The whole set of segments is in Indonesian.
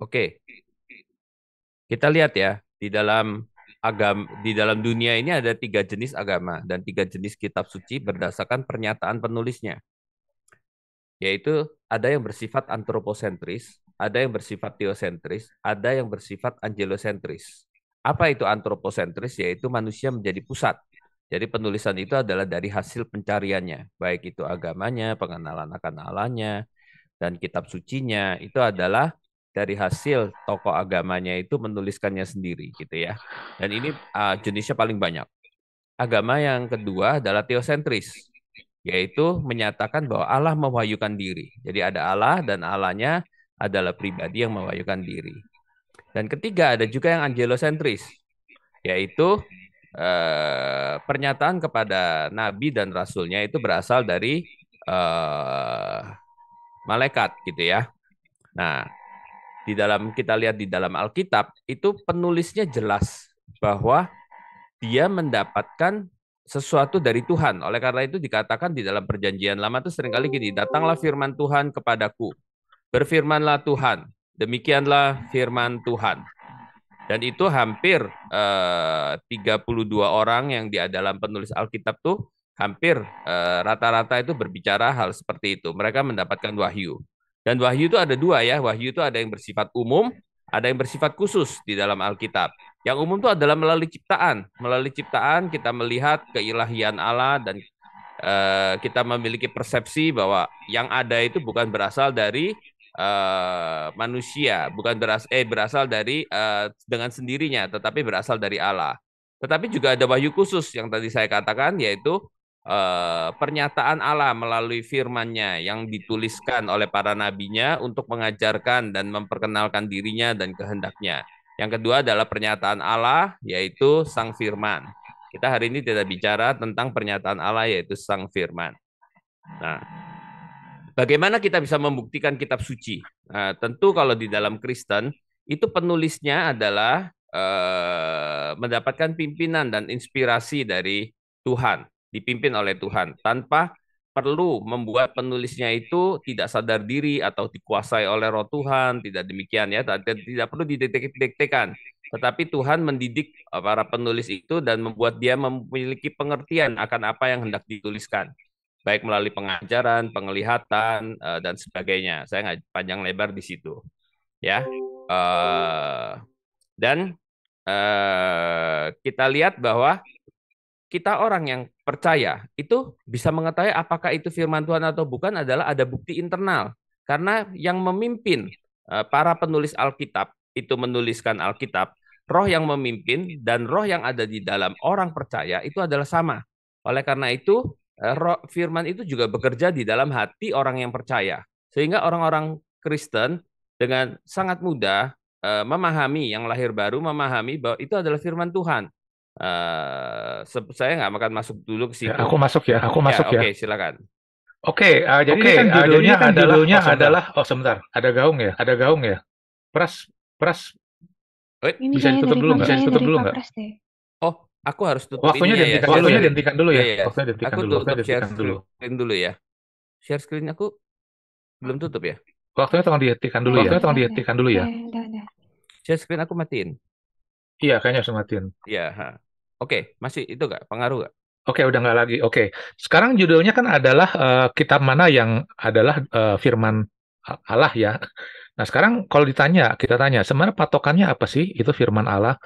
Oke. Kita lihat ya di dalam agam di dalam dunia ini ada tiga jenis agama dan tiga jenis kitab suci berdasarkan pernyataan penulisnya. Yaitu ada yang bersifat antroposentris, ada yang bersifat teosentris, ada yang bersifat angelosentris. Apa itu antroposentris? Yaitu manusia menjadi pusat. Jadi penulisan itu adalah dari hasil pencariannya, baik itu agamanya, pengenalan akan Allahnya, dan kitab sucinya. Itu adalah dari hasil tokoh agamanya itu menuliskannya sendiri gitu ya. Dan ini uh, jenisnya paling banyak. Agama yang kedua adalah teosentris, yaitu menyatakan bahwa Allah mewahyukan diri. Jadi ada Allah dan Allahnya adalah pribadi yang mewahyukan diri. Dan ketiga ada juga yang angelosentris, yaitu eh, pernyataan kepada nabi dan rasulnya itu berasal dari eh, malaikat gitu ya. Nah, di dalam kita lihat di dalam Alkitab itu penulisnya jelas bahwa dia mendapatkan sesuatu dari Tuhan. Oleh karena itu dikatakan di dalam perjanjian lama itu seringkali gini, datanglah firman Tuhan kepadaku. Berfirmanlah Tuhan, demikianlah firman Tuhan. Dan itu hampir eh, 32 orang yang di dalam penulis Alkitab tuh hampir eh, rata-rata eh, itu berbicara hal seperti itu. Mereka mendapatkan wahyu. Dan wahyu itu ada dua ya. Wahyu itu ada yang bersifat umum, ada yang bersifat khusus di dalam Alkitab. Yang umum itu adalah melalui ciptaan. Melalui ciptaan kita melihat keilahian Allah dan eh, kita memiliki persepsi bahwa yang ada itu bukan berasal dari eh, manusia, bukan beras eh berasal dari eh, dengan sendirinya, tetapi berasal dari Allah. Tetapi juga ada wahyu khusus yang tadi saya katakan yaitu Eh, pernyataan Allah melalui firman-Nya yang dituliskan oleh para nabinya untuk mengajarkan dan memperkenalkan dirinya dan kehendaknya. Yang kedua adalah pernyataan Allah yaitu sang firman. Kita hari ini tidak bicara tentang pernyataan Allah yaitu sang firman. Nah, bagaimana kita bisa membuktikan kitab suci? Nah, tentu kalau di dalam Kristen itu penulisnya adalah eh, mendapatkan pimpinan dan inspirasi dari Tuhan dipimpin oleh Tuhan tanpa perlu membuat penulisnya itu tidak sadar diri atau dikuasai oleh roh Tuhan, tidak demikian ya, tidak perlu didetek-detekan. Tetapi Tuhan mendidik eh, para penulis itu dan membuat dia memiliki pengertian akan apa yang hendak dituliskan. Baik melalui pengajaran, penglihatan, eh, dan sebagainya. Saya nggak panjang lebar di situ. ya. Eh, dan kita lihat bahwa kita orang yang percaya itu bisa mengetahui apakah itu firman Tuhan atau bukan adalah ada bukti internal. Karena yang memimpin eh, para penulis Alkitab itu menuliskan Alkitab, roh yang memimpin dan roh yang ada di dalam orang percaya itu adalah sama. Oleh karena itu, eh, roh, firman itu juga bekerja di dalam hati orang yang percaya. Sehingga orang-orang Kristen dengan sangat mudah eh, memahami yang lahir baru memahami bahwa itu adalah firman Tuhan Uh, saya nggak akan masuk dulu ke ya, situ. Ya, aku masuk ya, aku ya, masuk ya. ya. Oke, okay, silakan. Oke, okay, uh, eh, jadi okay, ini kan eh, judulnya, uh, kan adalah, judulnya oh, adalah oh sebentar, ada gaung ya, ada gaung ya. Pras, pras. Wait, ini bisa ditutup dulu nggak? Bisa ditutup dulu nggak? Oh, aku harus tutup. Waktunya ya, dihentikan ya, dulu, waktunya dihentikan iya, ya. dulu ya. ya. Waktunya dihentikan aku dulu. Tutup waktunya share dulu. screen dulu ya. Share screen aku belum tutup ya. Waktunya tolong dihentikan dulu ya. Waktunya tolong dihentikan dulu ya. Share screen aku matiin. Iya, kayaknya harus matiin. Iya. ha. Oke, masih itu gak pengaruh gak? Oke, udah nggak lagi. Oke, sekarang judulnya kan adalah uh, kitab mana yang adalah uh, firman eh, Allah ya. Nah sekarang kalau ditanya, kita tanya, sebenarnya patokannya apa sih itu firman Allah?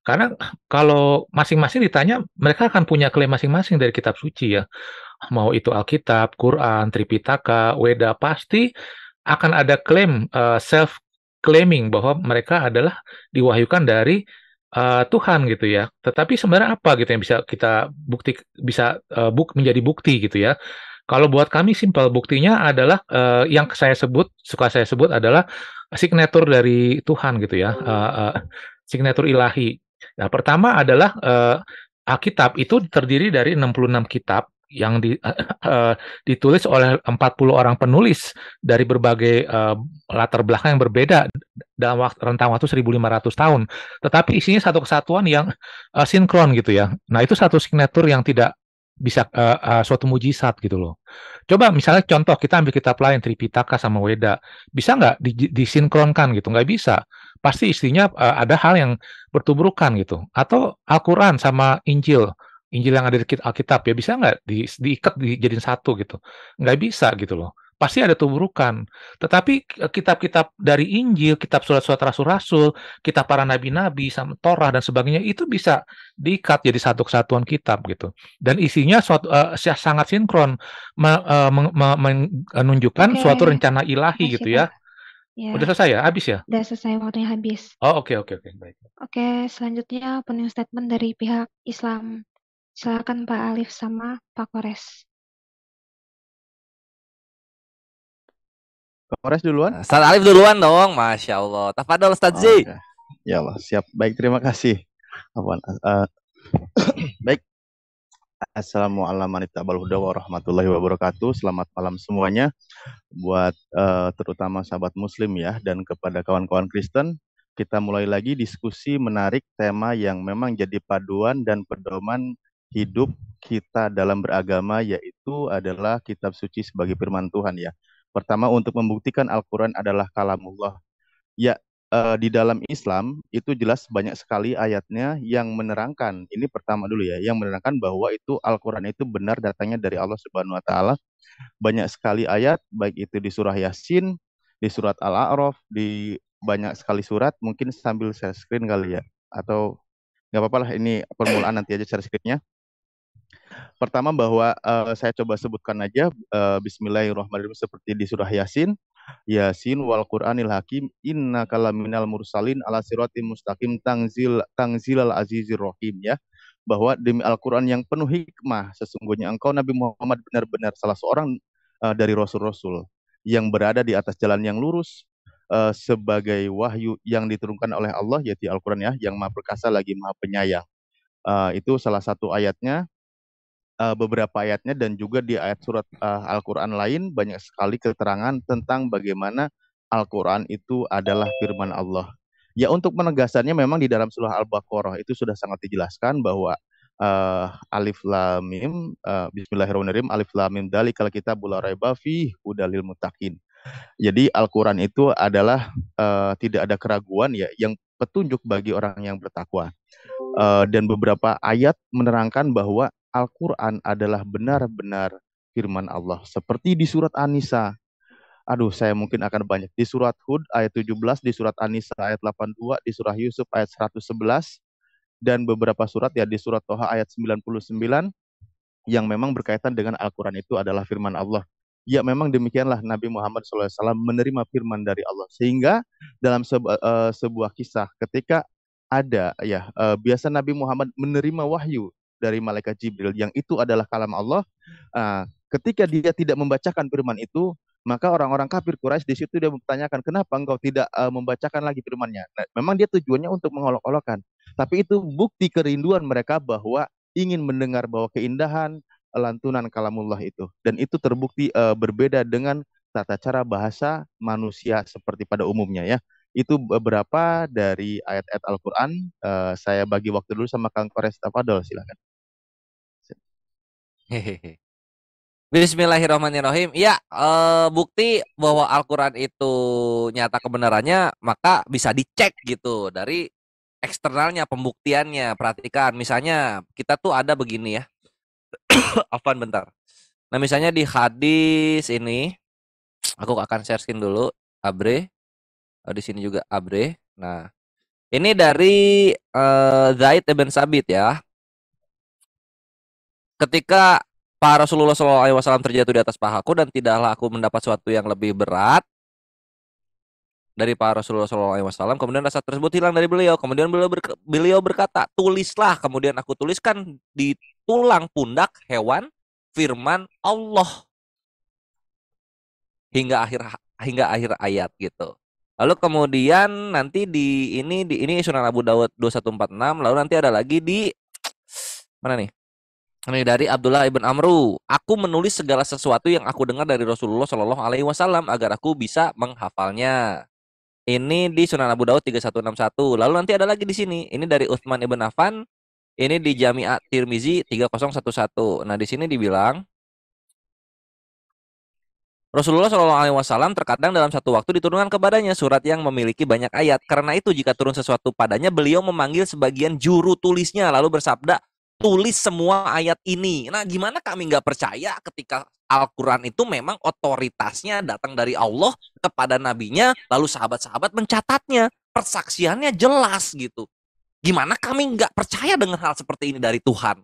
Karena kalau masing-masing ditanya, mereka akan punya klaim masing-masing dari kitab suci ya. Mau itu Alkitab, Quran, Tripitaka, Weda, pasti akan ada klaim uh, self claiming bahwa mereka adalah diwahyukan dari uh, Tuhan gitu ya. Tetapi sebenarnya apa gitu yang bisa kita bukti bisa uh, buk menjadi bukti gitu ya. Kalau buat kami simpel buktinya adalah uh, yang saya sebut suka saya sebut adalah signatur dari Tuhan gitu ya. Uh, uh, signatur ilahi. Nah, pertama adalah uh, Alkitab itu terdiri dari 66 kitab yang di, uh, ditulis oleh 40 orang penulis dari berbagai uh, latar belakang yang berbeda dalam waktu, rentang waktu 1500 tahun. Tetapi isinya satu kesatuan yang uh, sinkron gitu ya. Nah, itu satu signatur yang tidak bisa uh, uh, suatu mujizat gitu loh. Coba misalnya contoh kita ambil kitab lain Tripitaka sama Weda, bisa nggak di, disinkronkan gitu? Nggak bisa. Pasti isinya uh, ada hal yang bertubrukan gitu. Atau Al-Quran sama Injil, Injil yang ada di Alkitab ya bisa nggak di, diikat dijadiin satu gitu? Nggak bisa gitu loh. Pasti ada tumburukan. Tetapi e, kitab-kitab dari Injil, kitab surat-surat rasul-rasul, kitab para nabi-nabi, sama Torah dan sebagainya itu bisa diikat jadi satu kesatuan kitab gitu. Dan isinya suatu, uh, sangat sinkron me, uh, me, menunjukkan okay. suatu rencana ilahi Masih gitu ya. Ya. Udah selesai ya? Habis ya? Udah selesai, waktunya habis. Oh, oke, okay, oke, okay, oke. Okay. Baik. Oke, okay, selanjutnya opening statement dari pihak Islam. Silakan Pak Alif sama Pak Kores. Pak Kores duluan. Ustaz Alif duluan dong, Masya Allah. Tafadol Ustaz ah, Z. Okay. Ya Allah, siap. Baik, terima kasih. Apaan? Uh, ah, ah. baik. Assalamualaikum warahmatullahi wabarakatuh. Selamat malam semuanya. Buat uh, terutama sahabat muslim ya, dan kepada kawan-kawan Kristen, kita mulai lagi diskusi menarik tema yang memang jadi paduan dan pedoman hidup kita dalam beragama yaitu adalah kitab suci sebagai firman Tuhan ya. Pertama untuk membuktikan Al-Qur'an adalah kalamullah. Ya, uh, di dalam Islam itu jelas banyak sekali ayatnya yang menerangkan. Ini pertama dulu ya, yang menerangkan bahwa itu Al-Qur'an itu benar datangnya dari Allah Subhanahu wa taala. Banyak sekali ayat baik itu di surah Yasin, di surat Al-A'raf, di banyak sekali surat, mungkin sambil share screen kali ya atau nggak apa-apa lah ini permulaan nanti aja share screennya. Pertama bahwa uh, saya coba sebutkan aja uh, Bismillahirrahmanirrahim seperti di surah Yasin. Yasin wal Qur'anil Hakim inna kalaminal mursalin ala siratim mustaqim tangzil tangzil al azizir Rohim ya bahwa demi Al-Qur'an yang penuh hikmah sesungguhnya engkau Nabi Muhammad benar-benar salah seorang uh, dari rasul-rasul yang berada di atas jalan yang lurus uh, sebagai wahyu yang diturunkan oleh Allah yaitu Al-Qur'an ya yang Maha Perkasa lagi Maha Penyayang. Uh, itu salah satu ayatnya uh, beberapa ayatnya dan juga di ayat surat uh, Al-Qur'an lain banyak sekali keterangan tentang bagaimana Al-Qur'an itu adalah firman Allah. Ya untuk penegasannya memang di dalam surah Al-Baqarah itu sudah sangat dijelaskan bahwa uh, alif lam mim uh, bismillahirrahmanirrahim alif lam mim dalikal kita bula raiba fi hudalil mutakin. Jadi Al-Qur'an itu adalah uh, tidak ada keraguan ya yang petunjuk bagi orang yang bertakwa. Uh, dan beberapa ayat menerangkan bahwa Al-Quran adalah benar-benar firman Allah. Seperti di surat An-Nisa. Aduh, saya mungkin akan banyak. Di surat Hud ayat 17, di surat An-Nisa ayat 82, di surah Yusuf ayat 111, dan beberapa surat ya di surat Toha ayat 99 yang memang berkaitan dengan Al-Quran itu adalah firman Allah. Ya memang demikianlah Nabi Muhammad SAW menerima firman dari Allah. Sehingga dalam sebu uh, eh, sebuah kisah ketika ada ya uh, biasa Nabi Muhammad menerima wahyu dari malaikat Jibril yang itu adalah kalam Allah, uh, ketika dia tidak membacakan firman itu, maka orang-orang kafir Quraisy di situ dia bertanyakan kenapa engkau tidak uh, membacakan lagi firman-Nya. Nah, memang dia tujuannya untuk mengolok olokkan tapi itu bukti kerinduan mereka bahwa ingin mendengar bahwa keindahan lantunan kalamullah itu dan itu terbukti uh, berbeda dengan tata cara bahasa manusia seperti pada umumnya ya. Itu beberapa dari ayat-ayat Al-Qur'an. Uh, saya bagi waktu dulu sama Kang Kores Tafadol silakan. Bismillahirrahmanirrahim. Ya, e, bukti bahwa Al-Qur'an itu nyata kebenarannya maka bisa dicek gitu dari eksternalnya, pembuktiannya. Perhatikan misalnya kita tuh ada begini ya. Afan bentar. Nah, misalnya di hadis ini aku akan share skin dulu Abre. Oh, di sini juga Abre. Nah, ini dari e, Zaid Ibn Sabit ya ketika Pak Rasulullah SAW terjatuh di atas pahaku dan tidaklah aku mendapat sesuatu yang lebih berat dari Pak Rasulullah SAW. Kemudian rasa tersebut hilang dari beliau. Kemudian beliau, berk beliau berkata, tulislah. Kemudian aku tuliskan di tulang pundak hewan firman Allah hingga akhir hingga akhir ayat gitu. Lalu kemudian nanti di ini di ini Sunan Abu Dawud 2146, lalu nanti ada lagi di mana nih? Ini dari Abdullah ibn Amru. Aku menulis segala sesuatu yang aku dengar dari Rasulullah Shallallahu Alaihi Wasallam agar aku bisa menghafalnya. Ini di Sunan Abu Daud 3161. Lalu nanti ada lagi di sini. Ini dari Uthman ibn Affan. Ini di Jami'at Tirmizi 3011. Nah di sini dibilang Rasulullah Shallallahu Alaihi Wasallam terkadang dalam satu waktu diturunkan kepadanya surat yang memiliki banyak ayat. Karena itu jika turun sesuatu padanya, beliau memanggil sebagian juru tulisnya lalu bersabda, tulis semua ayat ini. Nah, gimana kami nggak percaya ketika Al-Quran itu memang otoritasnya datang dari Allah kepada nabinya, lalu sahabat-sahabat mencatatnya, persaksiannya jelas gitu. Gimana kami nggak percaya dengan hal seperti ini dari Tuhan?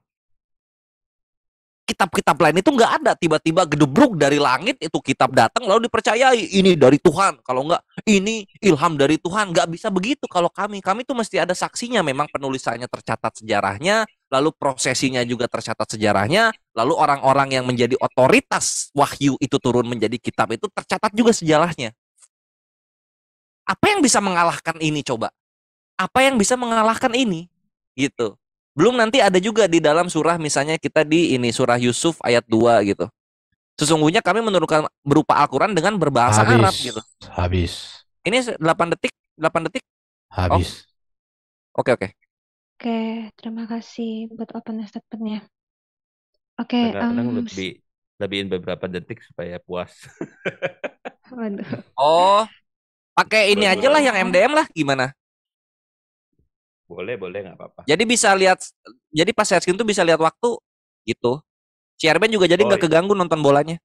Kitab-kitab lain itu nggak ada, tiba-tiba gedebruk dari langit itu kitab datang lalu dipercayai ini dari Tuhan. Kalau nggak ini ilham dari Tuhan, nggak bisa begitu. Kalau kami, kami itu mesti ada saksinya. Memang penulisannya tercatat sejarahnya, lalu prosesinya juga tercatat sejarahnya, lalu orang-orang yang menjadi otoritas wahyu itu turun menjadi kitab itu tercatat juga sejarahnya. Apa yang bisa mengalahkan ini coba? Apa yang bisa mengalahkan ini? Gitu. Belum nanti ada juga di dalam surah misalnya kita di ini surah Yusuf ayat 2 gitu. Sesungguhnya kami menurunkan berupa Al-Qur'an dengan berbahasa habis, Arab gitu. Habis. Ini 8 detik, 8 detik. Habis. Oke, oh. oke. Okay, okay. Oke, terima kasih buat open statement-nya. Oke, Okay, um, lebih lebihin beberapa detik supaya puas. Oh, pakai ini aja lah yang MDM lah, gimana? Boleh, boleh nggak apa-apa. Jadi bisa lihat, jadi pas screen tuh bisa lihat waktu gitu. Ciarben juga jadi oh, nggak oh, keganggu nonton bolanya.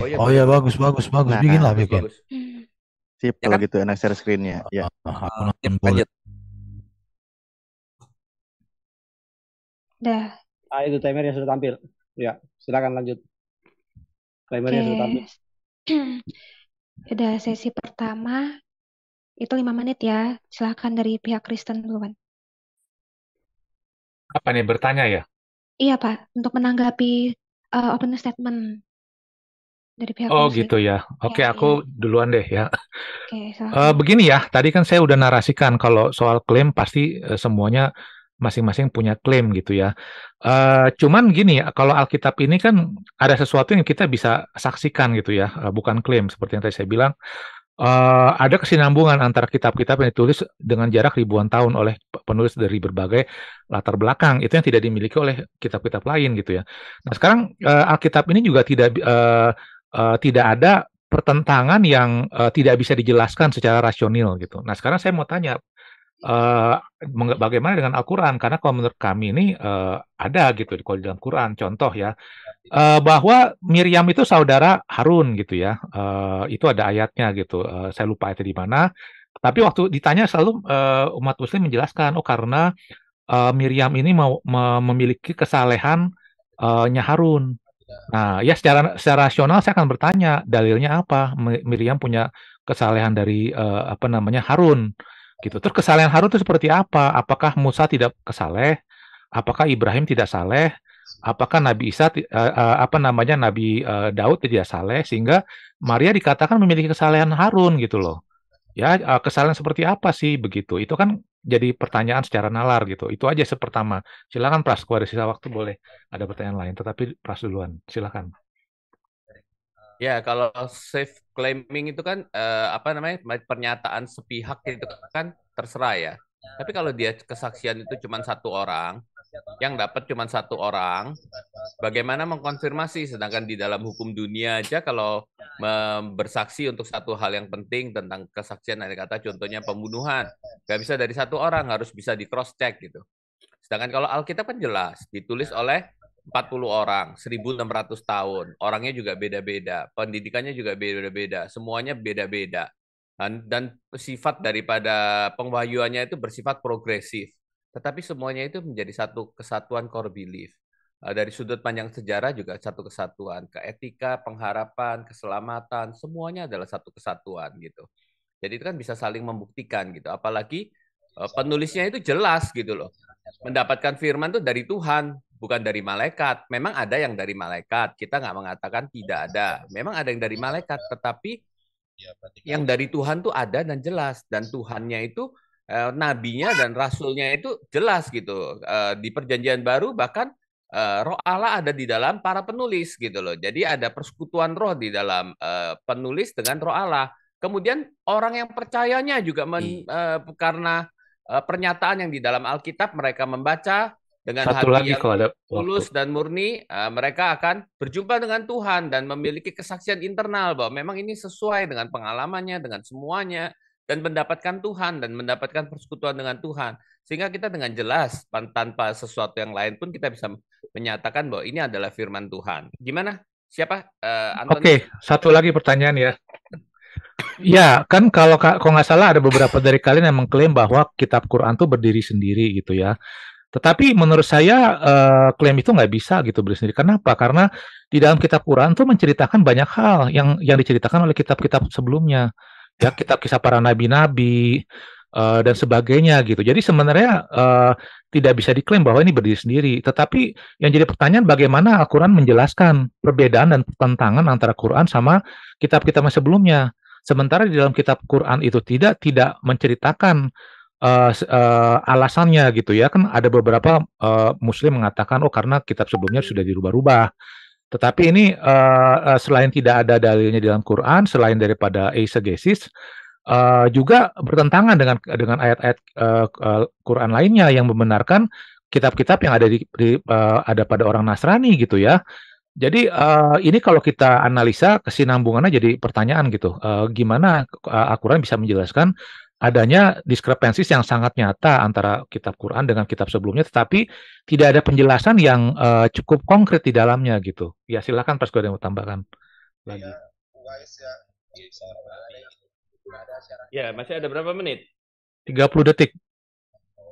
Oh iya, oh, iya bagus, bagus, bagus. Nah, bikin nah, lah, bikin. Hmm. Sip, ya kan? gitu enak share screennya. Ya. Ah, ah, ah. Aku nonton Dah. Ah, itu timer yang sudah tampil. Ya, silakan lanjut. Timer okay. sudah tampil. Ada sesi pertama itu lima menit ya. Silakan dari pihak Kristen duluan. Apa nih bertanya ya? Iya Pak, untuk menanggapi uh, eh, open statement dari pihak Oh gitu ya. Oke, okay, ya, aku iya. duluan deh ya. Oke, okay, uh, eh, begini ya, tadi kan saya udah narasikan kalau soal klaim pasti uh, semuanya masing-masing punya klaim gitu ya. Uh, cuman gini, kalau Alkitab ini kan ada sesuatu yang kita bisa saksikan gitu ya, uh, bukan klaim seperti yang tadi saya bilang. Uh, ada kesinambungan antara kitab-kitab yang ditulis dengan jarak ribuan tahun oleh penulis dari berbagai latar belakang itu yang tidak dimiliki oleh kitab-kitab lain gitu ya. Nah sekarang uh, Alkitab ini juga tidak uh, uh, tidak ada pertentangan yang uh, tidak bisa dijelaskan secara rasional gitu. Nah sekarang saya mau tanya uh, bagaimana dengan Al-Quran? Karena kalau menurut kami ini uh, ada gitu kalau di dalam Quran. Contoh ya uh, bahwa Miriam itu saudara Harun gitu ya. Uh, itu ada ayatnya gitu. Uh, saya lupa itu di mana. Tapi waktu ditanya selalu uh, umat Muslim menjelaskan oh karena uh, Miriam ini mau me memiliki kesalehan uh, Harun. Nah, ya secara secara rasional saya akan bertanya dalilnya apa Miriam punya kesalehan dari uh, apa namanya Harun gitu. Terus kesalehan Harun itu seperti apa? Apakah Musa tidak kesaleh? Apakah Ibrahim tidak saleh? Apakah Nabi Isa uh, uh, apa namanya Nabi uh, Daud tidak saleh sehingga Maria dikatakan memiliki kesalehan Harun gitu loh. Ya, uh, kesalahan seperti apa sih begitu? Itu kan jadi pertanyaan secara nalar gitu. Itu aja sepertama. Silakan Pras, kalau ada sisa waktu boleh ada pertanyaan lain, tetapi Pras duluan. Silakan. Ya, kalau safe claiming itu kan eh, apa namanya pernyataan sepihak itu kan terserah ya. Tapi kalau dia kesaksian itu cuma satu orang, yang dapat cuma satu orang, bagaimana mengkonfirmasi? Sedangkan di dalam hukum dunia aja kalau bersaksi untuk satu hal yang penting tentang kesaksian, ada kata contohnya pembunuhan, nggak bisa dari satu orang, harus bisa di cross check gitu. Sedangkan kalau Alkitab kan jelas ditulis oleh 40 orang, 1600 tahun. Orangnya juga beda-beda, pendidikannya juga beda-beda, semuanya beda-beda. Dan, dan sifat daripada pengwahyuannya itu bersifat progresif. Tetapi semuanya itu menjadi satu kesatuan core belief. Eh, dari sudut panjang sejarah juga satu kesatuan. Keetika, pengharapan, keselamatan, semuanya adalah satu kesatuan gitu. Jadi itu kan bisa saling membuktikan gitu. Apalagi eh, penulisnya itu jelas gitu loh. Mendapatkan firman itu dari Tuhan, bukan dari malaikat. Memang ada yang dari malaikat. Kita nggak mengatakan tidak ada. Memang ada yang dari iya, malaikat, iya. tetapi iya, kan yang dari Tuhan tuh ada dan jelas. Dan Tuhannya itu eh, nabinya dan rasulnya itu jelas gitu. Eh, di Perjanjian Baru bahkan eh, roh Allah ada di dalam para penulis gitu loh. Jadi ada persekutuan roh di dalam eh, penulis dengan roh Allah. Kemudian orang yang percayanya juga men, hmm. eh, karena eh, pernyataan yang di dalam Alkitab mereka membaca dengan Satu hati lagi yang kalau ada tulus dan murni, uh, mereka akan berjumpa dengan Tuhan dan memiliki kesaksian internal bahwa memang ini sesuai dengan pengalamannya, dengan semuanya, dan mendapatkan Tuhan dan mendapatkan persekutuan dengan Tuhan. Sehingga kita dengan jelas tanpa sesuatu yang lain pun kita bisa menyatakan bahwa ini adalah firman Tuhan. Gimana? Siapa? Uh, Oke, okay, satu lagi pertanyaan ya. Ya, kan kalau kalau nggak salah ada beberapa dari kalian yang mengklaim bahwa kitab Quran itu berdiri sendiri gitu ya. Tetapi menurut saya uh, klaim itu nggak bisa gitu berdiri sendiri. Kenapa? Karena di dalam kitab Quran itu menceritakan banyak hal yang yang diceritakan oleh kitab-kitab sebelumnya. Ya, kitab kisah para nabi-nabi uh, dan sebagainya gitu. Jadi sebenarnya uh, tidak bisa diklaim bahwa ini berdiri sendiri. Tetapi yang jadi pertanyaan bagaimana Al-Quran menjelaskan perbedaan dan pertentangan antara Quran sama kitab-kitab sebelumnya. Sementara di dalam kitab Quran itu tidak tidak menceritakan uh, alasannya gitu ya kan ada beberapa uh, muslim mengatakan oh karena kitab sebelumnya sudah dirubah-rubah tetapi ini uh, uh, selain tidak ada dalilnya di dalam Quran selain daripada eisegesis uh, juga bertentangan dengan dengan ayat-ayat uh, uh, Quran lainnya yang membenarkan kitab-kitab yang ada di, di uh, ada pada orang Nasrani gitu ya jadi uh, ini kalau kita analisa kesinambungannya jadi pertanyaan gitu. Uh, gimana uh, Al-Quran bisa menjelaskan adanya diskrepensi yang sangat nyata antara kitab Quran dengan kitab sebelumnya, tetapi tidak ada penjelasan yang uh, cukup konkret di dalamnya gitu. Ya silakan Pak Skoda yang mau tambahkan lagi. Ya, ya. ya masih ada berapa menit? 30 detik. Oh,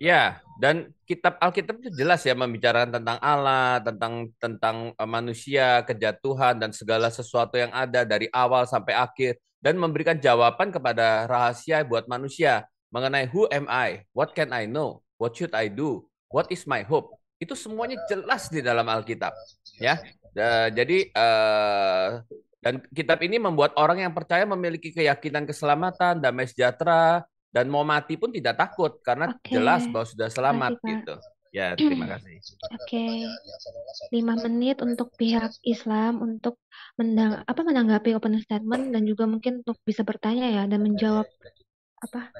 ya, dan kitab Alkitab itu jelas ya membicarakan tentang Allah, tentang tentang e, manusia, kejatuhan dan segala sesuatu yang ada dari awal sampai akhir dan memberikan jawaban kepada rahasia buat manusia mengenai who am I, what can I know, what should I do, what is my hope. Itu semuanya jelas di dalam Alkitab, ya. E, jadi e, dan kitab ini membuat orang yang percaya memiliki keyakinan keselamatan, damai sejahtera, dan mau mati pun tidak takut karena okay. jelas bahwa sudah selamat kasih, gitu. Ya, terima kasih. Oke. Okay. Lima menit untuk pihak Islam untuk mendang apa menanggapi open statement dan juga mungkin untuk bisa bertanya ya dan menjawab apa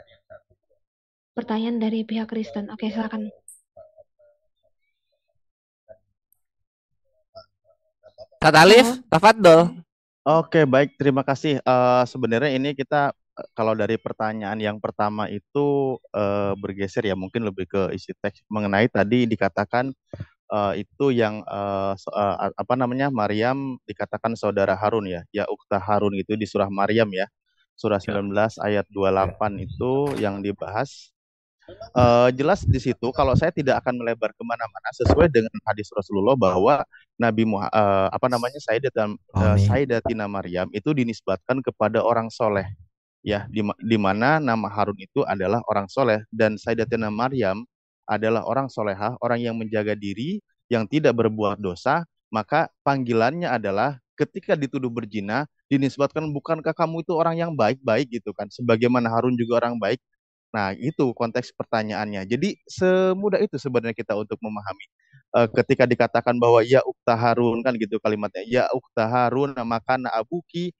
pertanyaan dari pihak Kristen. Oke, okay, silakan. Kak Tafadol. Oke, okay, baik. Terima kasih. Uh, sebenarnya ini kita kalau dari pertanyaan yang pertama itu uh, bergeser ya mungkin lebih ke isi teks mengenai tadi dikatakan uh, itu yang uh, so, uh, apa namanya Maryam dikatakan saudara Harun ya, ya ukta Harun itu di surah Maryam ya. Surah 19 ya. ayat 28 ya. itu yang dibahas. Uh, jelas di situ kalau saya tidak akan melebar kemana-mana sesuai dengan hadis Rasulullah bahwa Nabi Muhammad, uh, apa namanya Sayyidat, uh, Sayyidatina Maryam itu dinisbatkan kepada orang soleh ya di, di mana nama Harun itu adalah orang soleh dan Sayyidatina Maryam adalah orang solehah, orang yang menjaga diri, yang tidak berbuat dosa, maka panggilannya adalah ketika dituduh berzina, dinisbatkan bukankah kamu itu orang yang baik-baik gitu kan, sebagaimana Harun juga orang baik. Nah itu konteks pertanyaannya. Jadi semudah itu sebenarnya kita untuk memahami. E, ketika dikatakan bahwa ya ukta Harun kan gitu kalimatnya, ya ukta Harun maka abuki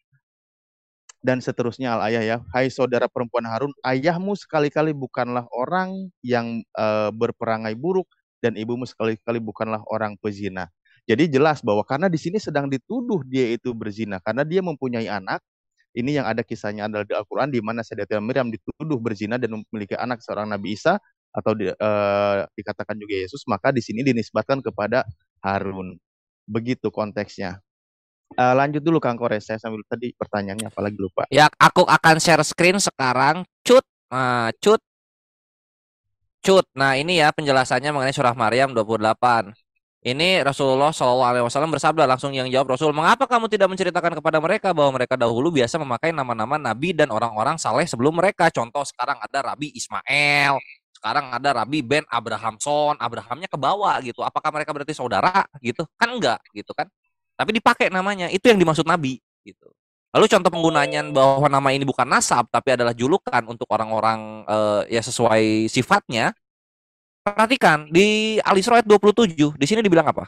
dan seterusnya al ayah ya. Hai saudara perempuan Harun, ayahmu sekali-kali bukanlah orang yang e, berperangai buruk dan ibumu sekali-kali bukanlah orang pezina. Jadi jelas bahwa karena di sini sedang dituduh dia itu berzina karena dia mempunyai anak. Ini yang ada kisahnya adalah di Al-Qur'an di mana Sayyidatina Maryam dituduh berzina dan memiliki anak seorang Nabi Isa atau di, e, dikatakan juga Yesus, maka di sini dinisbatkan kepada Harun. Begitu konteksnya uh, lanjut dulu Kang Kores saya sambil tadi pertanyaannya apalagi lupa. Ya, aku akan share screen sekarang. Cut, uh, cut. Cut. Nah, ini ya penjelasannya mengenai surah Maryam 28. Ini Rasulullah SAW bersabda langsung yang jawab Rasul, mengapa kamu tidak menceritakan kepada mereka bahwa mereka dahulu biasa memakai nama-nama nabi dan orang-orang saleh sebelum mereka? Contoh sekarang ada Rabi Ismail, sekarang ada Rabi Ben Abrahamson, Abrahamnya ke bawah gitu. Apakah mereka berarti saudara gitu? Kan enggak gitu kan? tapi dipakai namanya itu yang dimaksud Nabi gitu lalu contoh penggunaan bahwa nama ini bukan nasab tapi adalah julukan untuk orang-orang uh, ya sesuai sifatnya perhatikan di Al Isra ayat 27 di sini dibilang apa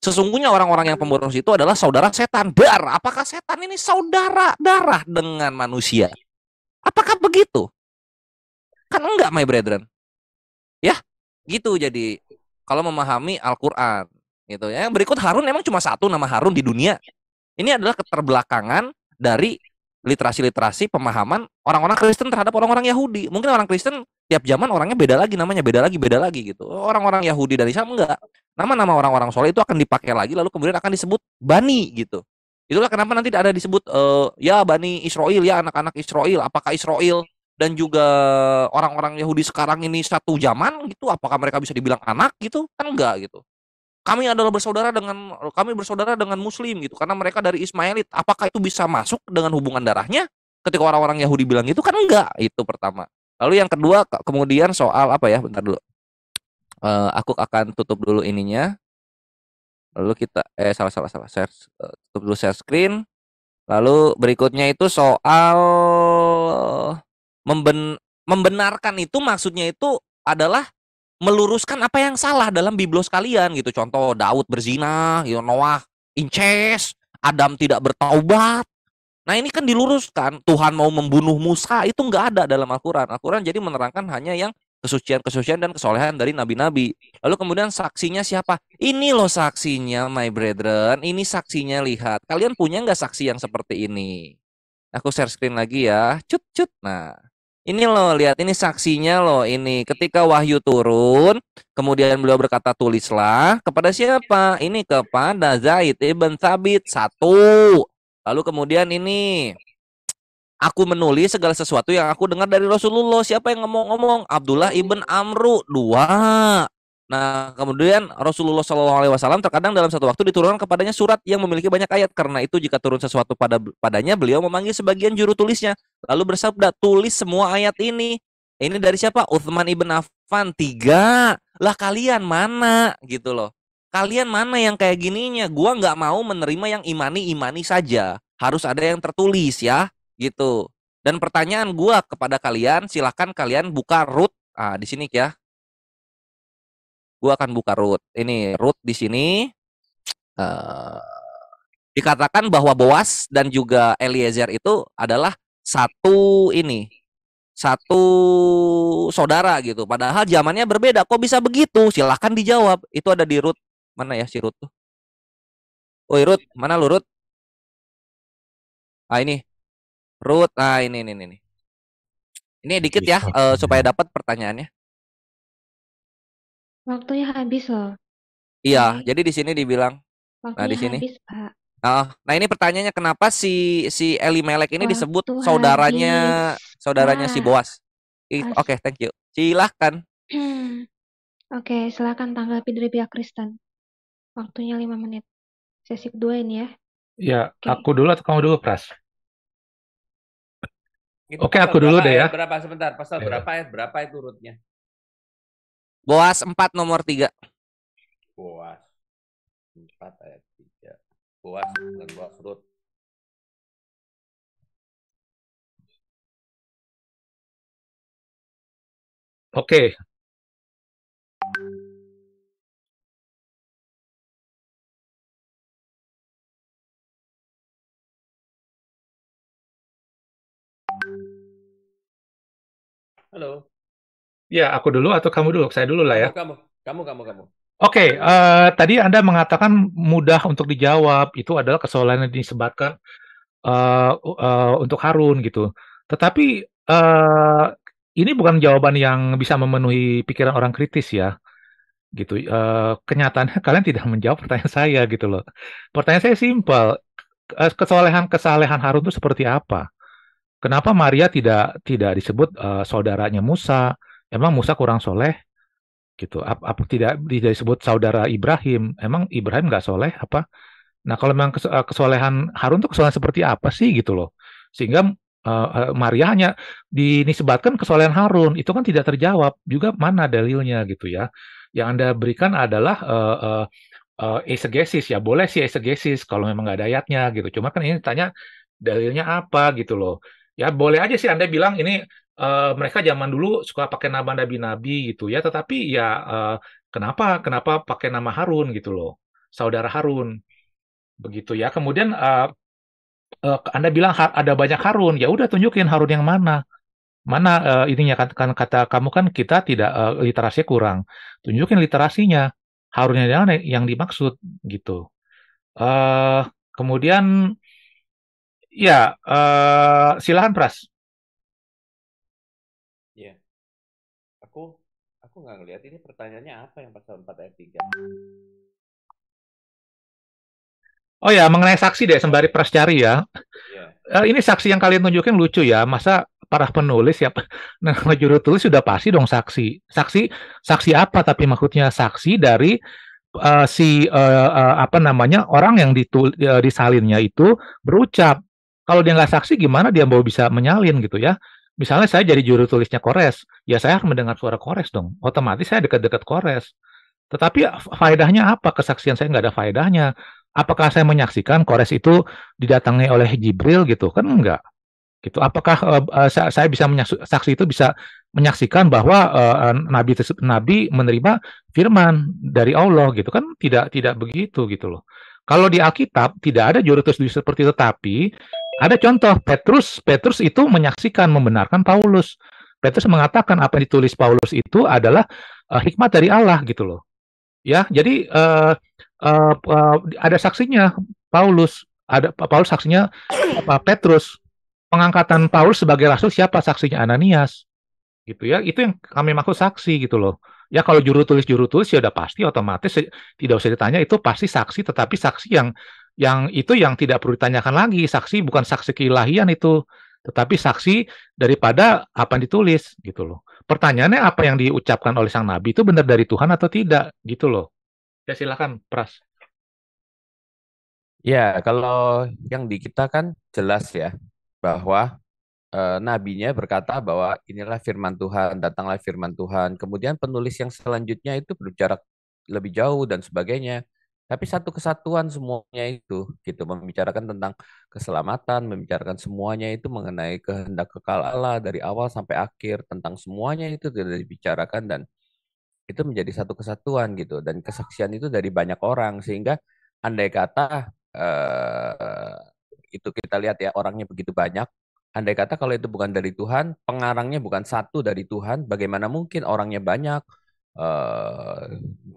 sesungguhnya orang-orang yang pemboros itu adalah saudara setan dar apakah setan ini saudara darah dengan manusia apakah begitu kan enggak my brethren ya gitu jadi kalau memahami Al-Quran gitu ya. Yang berikut Harun emang cuma satu nama Harun di dunia. Ini adalah keterbelakangan dari literasi-literasi pemahaman orang-orang Kristen terhadap orang-orang Yahudi. Mungkin orang Kristen tiap zaman orangnya beda lagi namanya, beda lagi, beda lagi gitu. Orang-orang Yahudi dari sana enggak. Nama-nama orang-orang soleh itu akan dipakai lagi lalu kemudian akan disebut bani gitu. Itulah kenapa nanti ada disebut uh, ya bani Israel, ya anak-anak Israel, apakah Israel dan juga orang-orang Yahudi sekarang ini satu zaman gitu, apakah mereka bisa dibilang anak gitu? Kan enggak gitu kami adalah bersaudara dengan kami bersaudara dengan muslim gitu karena mereka dari Ismailit apakah itu bisa masuk dengan hubungan darahnya ketika orang-orang Yahudi bilang itu kan enggak itu pertama lalu yang kedua kemudian soal apa ya bentar dulu uh, aku akan tutup dulu ininya lalu kita eh salah salah salah share uh, tutup dulu share screen lalu berikutnya itu soal memben membenarkan itu maksudnya itu adalah meluruskan apa yang salah dalam biblos kalian gitu. Contoh Daud berzina, you gitu, Noah inces, Adam tidak bertaubat. Nah ini kan diluruskan. Tuhan mau membunuh Musa itu nggak ada dalam Al-Quran. Al-Quran jadi menerangkan hanya yang kesucian-kesucian dan kesolehan dari nabi-nabi. Lalu kemudian saksinya siapa? Ini loh saksinya, my brethren. Ini saksinya lihat. Kalian punya nggak saksi yang seperti ini? Aku share screen lagi ya. Cut cut. Nah, ini loh lihat ini saksinya loh ini ketika wahyu turun kemudian beliau berkata tulislah kepada siapa ini kepada Zaid ibn Thabit satu lalu kemudian ini aku menulis segala sesuatu yang aku dengar dari Rasulullah siapa yang ngomong-ngomong Abdullah ibn Amru dua Nah, kemudian Rasulullah Shallallahu Alaihi Wasallam terkadang dalam satu waktu diturunkan kepadanya surat yang memiliki banyak ayat. Karena itu jika turun sesuatu pada padanya, beliau memanggil sebagian juru tulisnya, lalu bersabda, tulis semua ayat ini. Ini dari siapa? Uthman ibn Affan. Tiga. Lah kalian mana? Gitu loh. Kalian mana yang kayak gininya? Gua nggak mau menerima yang imani-imani saja. Harus ada yang tertulis ya, gitu. Dan pertanyaan gua kepada kalian, silahkan kalian buka root. Ah, di sini ya, gue akan buka root. Ini root di sini uh, dikatakan bahwa Boas dan juga Eliezer itu adalah satu ini satu saudara gitu. Padahal zamannya berbeda. Kok bisa begitu? Silahkan dijawab. Itu ada di root mana ya si root tuh? oh root, mana lu root? Ah ini root. Ah ini ini ini. Ini dikit ya uh, supaya dapat pertanyaannya. Waktunya habis loh. Iya, jadi di sini dibilang. Nah, Waktunya nah, di sini. Habis, Pak. Nah, nah ini pertanyaannya kenapa si si Eli Melek ini Waktu disebut saudaranya habis. saudaranya nah. si Boas? Oke, okay, thank you. Silahkan. Oke, okay, silahkan tanggapi dari pihak Kristen. Waktunya lima menit. Sesi kedua ini ya. Ya, okay. aku dulu atau kamu dulu, Pras? Oke, okay, aku dulu deh ya. Berapa sebentar? Pasal ya. berapa ayat berapa itu urutnya? Boas 4 nomor 3. Boas 4 ayat 3. Boas dan buah Rut. Oke. Okay. Halo. Ya, aku dulu atau kamu dulu? Saya dulu lah ya. Kamu, kamu, kamu, kamu. Oke, okay, uh, eh, tadi Anda mengatakan mudah untuk dijawab. Itu adalah kesalahan yang disebabkan uh, eh, uh, eh, untuk Harun gitu. Tetapi uh, ini bukan jawaban yang bisa memenuhi pikiran orang kritis ya. Gitu. Uh, kenyataannya kalian tidak menjawab pertanyaan saya gitu loh. Pertanyaan saya simpel. Kesalehan-kesalehan Harun itu seperti apa? Kenapa Maria tidak tidak disebut uh, saudaranya Musa? emang Musa kurang soleh gitu apa, apa tidak tidak disebut saudara Ibrahim emang Ibrahim nggak soleh apa nah kalau memang eh, kesolehan Harun tuh kesolehan seperti apa sih gitu loh sehingga uh, Maria hanya dinisbatkan kesolehan Harun itu kan tidak terjawab juga mana dalilnya gitu ya yang anda berikan adalah uh, uh, uh, esegesis ya boleh sih esegesis kalau memang nggak ada ayatnya gitu cuma kan ini tanya dalilnya apa gitu loh ya boleh aja sih anda bilang ini uh, mereka zaman dulu suka pakai nama nabi-nabi gitu ya, tetapi ya uh, kenapa kenapa pakai nama Harun gitu loh, saudara Harun begitu ya. Kemudian uh, uh, Anda bilang ada banyak Harun, ya udah tunjukin Harun yang mana. Mana uh, ininya kan, kan kata kamu kan kita tidak uh, literasi kurang. Tunjukin literasinya. Harun yang yang dimaksud gitu. Uh, kemudian ya uh, silahkan Pras. nggak ngeliat ini pertanyaannya apa yang pasal 4 ayat 3. Oh ya, mengenai saksi deh, sembari pres cari ya. Iya. Eh, ini saksi yang kalian tunjukin lucu ya. Masa para penulis ya nah juru tulis sudah pasti dong saksi saksi saksi apa tapi maksudnya saksi dari uh, si uh, uh, apa namanya orang yang ditul, uh, disalinnya itu berucap kalau dia nggak saksi gimana dia mau bisa menyalin gitu ya misalnya saya jadi juru tulisnya Kores, ya saya harus mendengar suara Kores dong. Otomatis saya dekat-dekat Kores. Tetapi faedahnya apa? Kesaksian saya nggak ada faedahnya. Apakah saya menyaksikan Kores itu didatangi oleh Jibril gitu? Kan enggak. Gitu. Apakah uh, eh, eh, saya, saya bisa saksi itu bisa menyaksikan bahwa uh, nabi nabi menerima firman dari Allah gitu kan tidak tidak begitu gitu loh. Kalau di Alkitab tidak ada juru tulis seperti itu tapi ada contoh Petrus, Petrus itu menyaksikan membenarkan Paulus. Petrus mengatakan apa yang ditulis Paulus itu adalah uh, hikmat dari Allah gitu loh. Ya, jadi uh, uh, uh, ada saksinya Paulus, ada Paulus saksinya apa Petrus. Pengangkatan Paulus sebagai rasul siapa saksinya Ananias. Gitu ya, itu yang kami maksud saksi gitu loh. Ya kalau juru tulis juru tulis ya udah pasti otomatis tidak usah ditanya itu pasti saksi tetapi saksi yang yang itu yang tidak perlu ditanyakan lagi saksi bukan saksi keilahian itu tetapi saksi daripada apa yang ditulis gitu loh pertanyaannya apa yang diucapkan oleh sang nabi itu benar dari Tuhan atau tidak gitu loh ya silakan Pras ya kalau yang di kita kan jelas ya bahwa e, nabinya berkata bahwa inilah firman Tuhan datanglah firman Tuhan kemudian penulis yang selanjutnya itu berjarak lebih jauh dan sebagainya tapi satu kesatuan semuanya itu, gitu, membicarakan tentang keselamatan, membicarakan semuanya itu mengenai kehendak kekal Allah dari awal sampai akhir, tentang semuanya itu sudah dibicarakan dan itu menjadi satu kesatuan gitu. Dan kesaksian itu dari banyak orang sehingga andai kata eh, itu kita lihat ya orangnya begitu banyak, Andai kata kalau itu bukan dari Tuhan, pengarangnya bukan satu dari Tuhan, bagaimana mungkin orangnya banyak, Eh,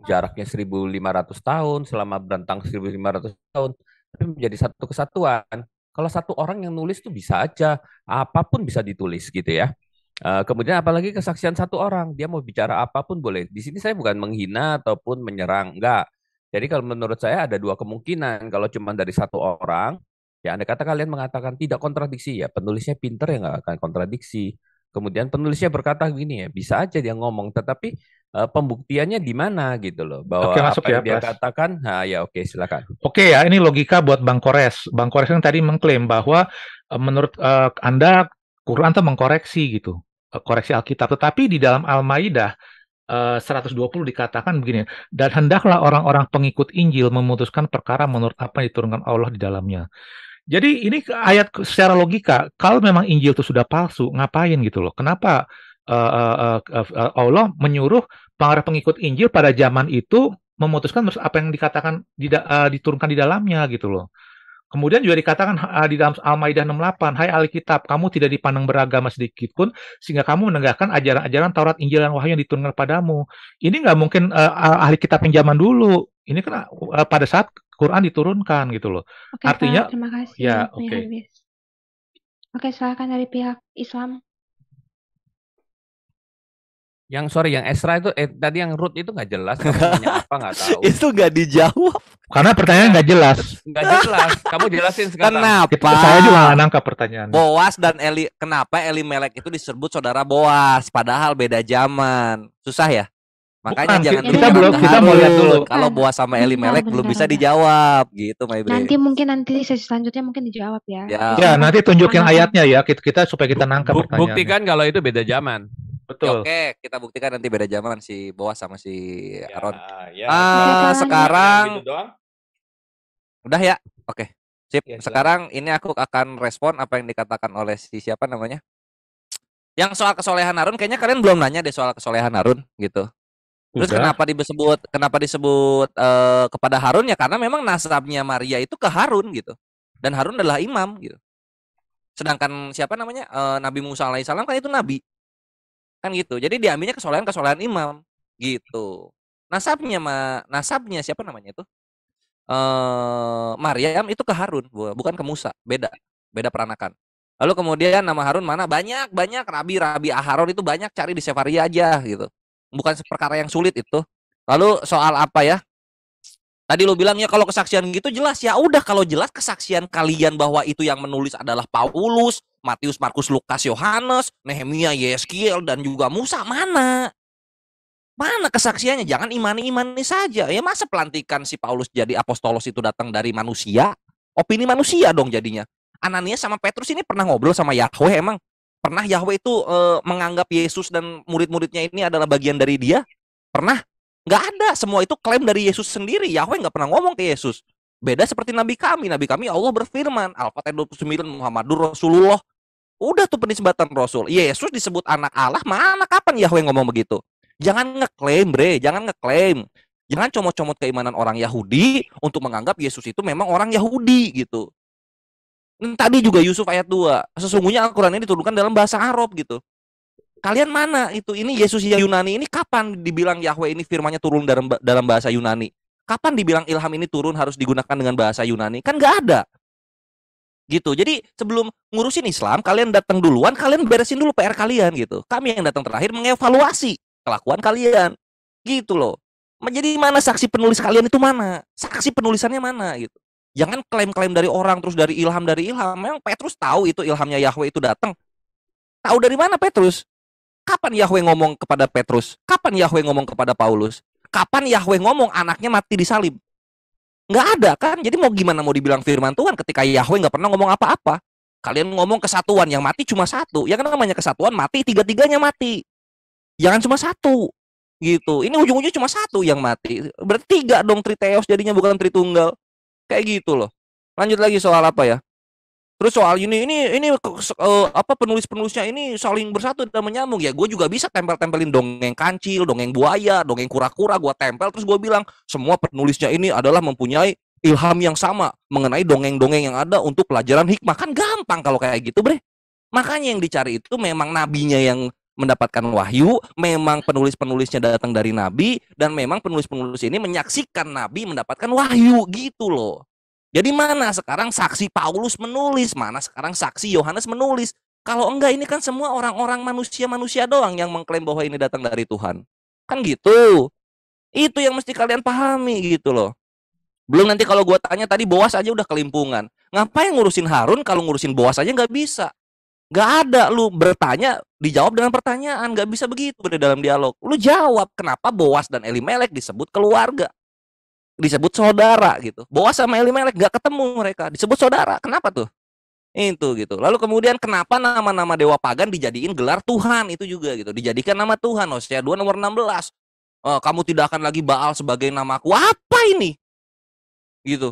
jaraknya 1.500 tahun selama berantang 1.500 tahun tapi menjadi satu kesatuan. Kalau satu orang yang nulis tuh bisa aja apapun bisa ditulis gitu ya. Eh, kemudian apalagi kesaksian satu orang dia mau bicara apapun boleh. Di sini saya bukan menghina ataupun menyerang enggak. Jadi kalau menurut saya ada dua kemungkinan kalau cuma dari satu orang ya anda kata kalian mengatakan tidak kontradiksi ya penulisnya pinter ya nggak akan kontradiksi Kemudian penulisnya berkata begini ya, bisa aja dia ngomong, tetapi uh, pembuktiannya di mana gitu loh bahwa oke, masuk apa ya, yang dia katakan, nah ya oke silakan. Oke ya, ini logika buat Bang Kores. Bang Kores yang tadi mengklaim bahwa uh, menurut uh, Anda Quran itu mengkoreksi gitu, uh, koreksi Alkitab, tetapi di dalam Al-Maidah 120 dikatakan begini, dan hendaklah orang-orang pengikut Injil memutuskan perkara menurut apa yang diturunkan Allah di dalamnya. Jadi ini ayat secara logika, kalau memang Injil itu sudah palsu, ngapain gitu loh? Kenapa uh, uh, uh, uh, Allah menyuruh para pengikut Injil pada zaman itu memutuskan apa yang dikatakan dida, uh, diturunkan di dalamnya gitu loh. Kemudian juga dikatakan uh, di dalam Al-Maidah 68, "Hai ahli kitab, kamu tidak dipandang beragama sedikit pun sehingga kamu menegakkan ajaran-ajaran Taurat, Injil dan Wahyu yang diturunkan padamu." Ini nggak mungkin uh, ahli kitab yang zaman dulu ini kan uh, pada saat Quran diturunkan gitu loh. Okay, Artinya terima kasih. Ya, oke. Okay. Oke, silakan dari pihak Islam. Yang sorry, yang Esra itu eh, tadi yang root itu nggak jelas. apa nggak tahu. itu nggak dijawab. Karena pertanyaan nggak jelas. Nggak jelas. Kamu jelasin sekarang. Kenapa? saya juga nggak nangkap pertanyaan. Boas dan Eli, kenapa Eli Melek itu disebut saudara Boas? Padahal beda zaman. Susah ya? Makanya Bukan, jangan kita belum kita mau lihat dulu. Kalau buah sama Eli iya, Melek belum bisa dijawab gitu, My brain. Nanti mungkin nanti sesi selanjutnya mungkin dijawab ya. Ya, ya nanti tunjukin ayatnya ya kita, kita supaya kita nangkap Buk Buktikan kalau itu beda zaman. Ya, Betul. Oke, kita buktikan nanti beda zaman si Boas sama si Aaron. Ya, ya. Ah, ya. sekarang gitu Udah ya? Oke. Sip. Ya, sekarang ini aku akan respon apa yang dikatakan oleh si siapa namanya? Yang soal kesolehan Arun. kayaknya kalian belum nanya deh soal kesolehan Arun gitu. Terus Udah. kenapa disebut kenapa disebut uh, kepada Harun ya karena memang nasabnya Maria itu ke Harun gitu. Dan Harun adalah imam gitu. Sedangkan siapa namanya? Uh, Nabi Musa alaihissalam kan itu nabi. Kan gitu. Jadi diambilnya kesolehan-kesolehan imam gitu. Nasabnya ma nasabnya siapa namanya itu? Eh Uh, Maryam itu ke Harun, bukan ke Musa. Beda. Beda peranakan. Lalu kemudian nama Harun mana? Banyak, banyak. Rabi, Rabi Aharon itu banyak. Cari di Sefaria aja gitu bukan perkara yang sulit itu. Lalu soal apa ya? Tadi lo bilangnya kalau kesaksian gitu jelas ya udah kalau jelas kesaksian kalian bahwa itu yang menulis adalah Paulus, Matius, Markus, Lukas, Yohanes, Nehemia, Yeskiel dan juga Musa mana? Mana kesaksiannya? Jangan imani-imani saja. Ya masa pelantikan si Paulus jadi apostolos itu datang dari manusia? Opini manusia dong jadinya. Ananias sama Petrus ini pernah ngobrol sama Yahweh emang Pernah Yahweh itu e, menganggap Yesus dan murid-muridnya ini adalah bagian dari dia? Pernah? Nggak ada. Semua itu klaim dari Yesus sendiri. Yahweh nggak pernah ngomong ke Yesus. Beda seperti Nabi kami. Nabi kami Allah berfirman. Al-Fatihah 29 Muhammadur Rasulullah. Udah tuh penisbatan Rasul. Ya, Yesus disebut anak Allah. Mana kapan Yahweh ngomong begitu? Jangan ngeklaim, bre. Jangan ngeklaim. Jangan comot-comot keimanan orang Yahudi untuk menganggap Yesus itu memang orang Yahudi gitu. Kan tadi juga Yusuf ayat 2. Sesungguhnya Al-Qur'an ini diturunkan dalam bahasa Arab gitu. Kalian mana itu? Ini Yesus yang Yunani ini kapan dibilang Yahweh ini firmanya turun dalam dalam bahasa Yunani? Kapan dibilang ilham ini turun harus digunakan dengan bahasa Yunani? Kan nggak ada. Gitu. Jadi sebelum ngurusin Islam, kalian datang duluan, kalian beresin dulu PR kalian gitu. Kami yang datang terakhir mengevaluasi kelakuan kalian. Gitu loh. menjadi mana saksi penulis kalian itu mana? Saksi penulisannya mana gitu jangan ya klaim-klaim dari orang terus dari ilham dari ilham. Memang Petrus tahu itu ilhamnya Yahweh itu datang. Tahu dari mana Petrus? Kapan Yahweh ngomong kepada Petrus? Kapan Yahweh ngomong kepada Paulus? Kapan Yahweh ngomong anaknya mati di salib? Nggak ada kan? Jadi mau gimana mau dibilang firman Tuhan ketika Yahweh nggak pernah ngomong apa-apa? Kalian ngomong kesatuan, yang mati cuma satu. Ya kan namanya kesatuan mati, tiga-tiganya mati. Jangan ya cuma satu gitu. Ini ujung-ujungnya cuma satu yang mati. Berarti tiga dong Triteos jadinya bukan Tritunggal. Kayak gitu loh. Lanjut lagi soal apa ya? Terus soal ini ini ini eh, apa penulis-penulisnya ini saling bersatu dan menyambung ya. Gue juga bisa tempel-tempelin dongeng kancil, dongeng buaya, dongeng kura-kura gue tempel terus gue bilang semua penulisnya ini adalah mempunyai ilham yang sama mengenai dongeng-dongeng yang ada untuk pelajaran hikmah. Kan gampang kalau kayak gitu, Bre. Makanya yang dicari itu memang nabinya yang mendapatkan wahyu, memang penulis-penulisnya datang dari nabi dan memang penulis-penulis ini menyaksikan nabi mendapatkan wahyu gitu loh. Jadi mana sekarang saksi Paulus menulis, mana sekarang saksi Yohanes menulis? Kalau enggak ini kan semua orang-orang manusia-manusia doang yang mengklaim bahwa ini datang dari Tuhan. Kan gitu. Itu yang mesti kalian pahami gitu loh. Belum nanti kalau gue tanya tadi Boas aja udah kelimpungan. Ngapain ngurusin Harun kalau ngurusin Boas aja nggak bisa? Gak ada lu bertanya dijawab dengan pertanyaan, gak bisa begitu di dalam dialog. Lu jawab kenapa Boas dan Eli Melek disebut keluarga, disebut saudara gitu. Boas sama Eli Melek gak ketemu mereka, disebut saudara. Kenapa tuh? Itu gitu. Lalu kemudian kenapa nama-nama dewa pagan dijadiin gelar Tuhan itu juga gitu. Dijadikan nama Tuhan Hosea dua nomor 16. Oh, kamu tidak akan lagi Baal sebagai namaku. Apa ini? Gitu.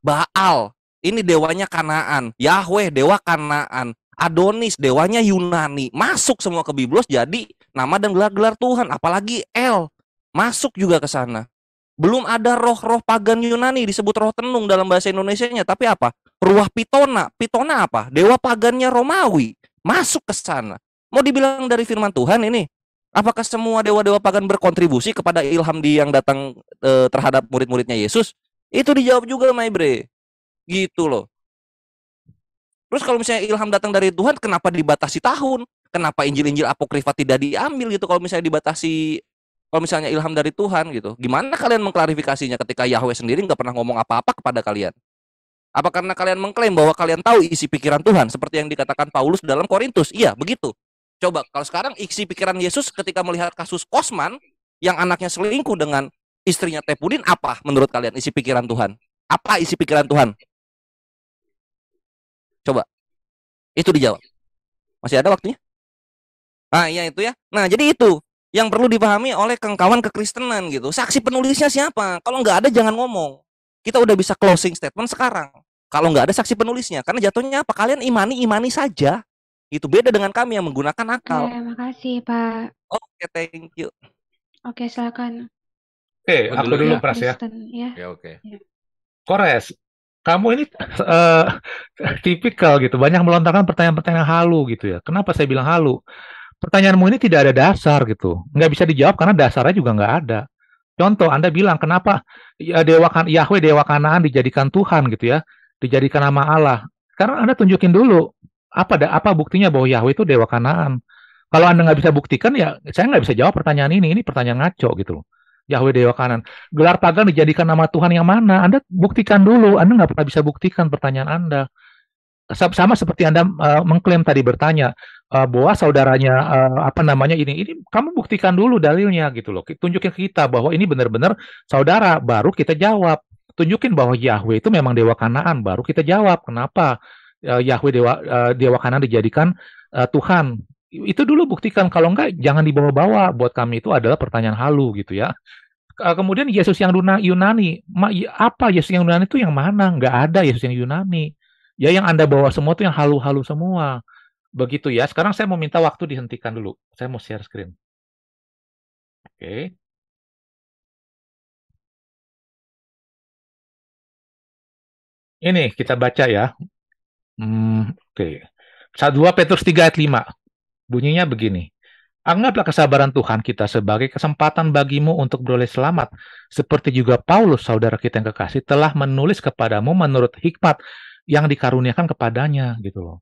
Baal ini dewanya Kanaan, Yahweh dewa Kanaan. Adonis, dewanya Yunani, masuk semua ke Biblos jadi nama dan gelar-gelar Tuhan, apalagi El masuk juga ke sana. Belum ada roh-roh pagan Yunani disebut roh tenung dalam bahasa Indonesia-nya tapi apa? Ruah Pitona. Pitona apa? Dewa pagannya Romawi masuk ke sana. Mau dibilang dari firman Tuhan ini, apakah semua dewa-dewa pagan berkontribusi kepada ilham di yang datang e, terhadap murid-muridnya Yesus? Itu dijawab juga Maibre. Gitu loh. Terus kalau misalnya ilham datang dari Tuhan, kenapa dibatasi tahun? Kenapa Injil-Injil apokrifat tidak diambil gitu kalau misalnya dibatasi kalau misalnya ilham dari Tuhan gitu. Gimana kalian mengklarifikasinya ketika Yahweh sendiri nggak pernah ngomong apa-apa kepada kalian? Apa karena kalian mengklaim bahwa kalian tahu isi pikiran Tuhan seperti yang dikatakan Paulus dalam Korintus? Iya, begitu. Coba kalau sekarang isi pikiran Yesus ketika melihat kasus Kosman yang anaknya selingkuh dengan istrinya Tepudin apa menurut kalian isi pikiran Tuhan? Apa isi pikiran Tuhan? Coba. Itu dijawab. Masih ada waktunya? Ah iya itu ya. Nah jadi itu yang perlu dipahami oleh kawan kekristenan gitu. Saksi penulisnya siapa? Kalau nggak ada jangan ngomong. Kita udah bisa closing statement sekarang. Kalau nggak ada saksi penulisnya, karena jatuhnya apa? Kalian imani imani saja. Itu beda dengan kami yang menggunakan akal. Terima eh, kasih Pak. Oke okay, thank you. Oke okay, silakan. Oke okay, aku dulu ya, Pras ya. Kristen, ya. Ya oke. Okay. Ya. Kores, kamu ini uh, tipikal gitu, banyak melontarkan pertanyaan-pertanyaan halu gitu ya. Kenapa saya bilang halu? Pertanyaanmu ini tidak ada dasar gitu, nggak bisa dijawab karena dasarnya juga nggak ada. Contoh, Anda bilang kenapa ya, dewa kan Yahweh dewa Kanaan dijadikan Tuhan gitu ya, dijadikan nama Allah. Karena Anda tunjukin dulu apa ada apa buktinya bahwa Yahweh itu dewa Kanaan. Kalau Anda nggak bisa buktikan ya saya nggak bisa jawab pertanyaan ini. Ini pertanyaan ngaco gitu loh. Yahweh Dewa Kanan. Gelar pagan dijadikan nama Tuhan yang mana? Anda buktikan dulu. Anda nggak pernah bisa buktikan pertanyaan Anda. Sama seperti Anda uh, mengklaim tadi bertanya uh, bahwa saudaranya uh, apa namanya ini, ini kamu buktikan dulu dalilnya gitu loh. Tunjukin ke kita bahwa ini benar-benar saudara. Baru kita jawab. Tunjukin bahwa Yahweh itu memang Dewa Kanaan. Baru kita jawab kenapa uh, Yahweh Dewa uh, Dewa Kanaan dijadikan uh, Tuhan itu dulu buktikan kalau enggak jangan dibawa-bawa buat kami itu adalah pertanyaan halu gitu ya kemudian Yesus yang Yunani ya, apa Yesus yang Yunani itu yang mana nggak ada Yesus yang Yunani ya yang anda bawa semua itu yang halu-halu semua begitu ya sekarang saya mau minta waktu dihentikan dulu saya mau share screen oke ini kita baca ya hmm, oke okay. 2 Petrus 3 ayat 5 Bunyinya begini. Anggaplah kesabaran Tuhan kita sebagai kesempatan bagimu untuk beroleh selamat, seperti juga Paulus, saudara kita yang kekasih, telah menulis kepadamu menurut hikmat yang dikaruniakan kepadanya, gitu loh.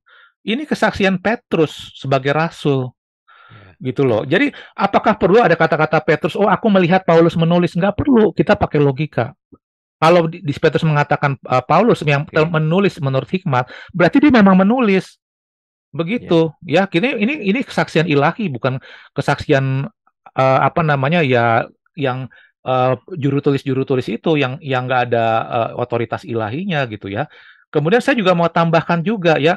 Ini kesaksian Petrus sebagai rasul, gitu loh. Jadi apakah perlu ada kata-kata Petrus? Oh, aku melihat Paulus menulis, nggak perlu. Kita pakai logika. Kalau di, di Petrus mengatakan uh, Paulus yang okay. menulis menurut hikmat, berarti dia memang menulis begitu iya. ya, ya kini ini ini kesaksian ilahi bukan kesaksian uh, apa namanya ya yang uh, juru tulis juru tulis itu yang yang nggak ada uh, otoritas ilahinya gitu ya kemudian saya juga mau tambahkan juga ya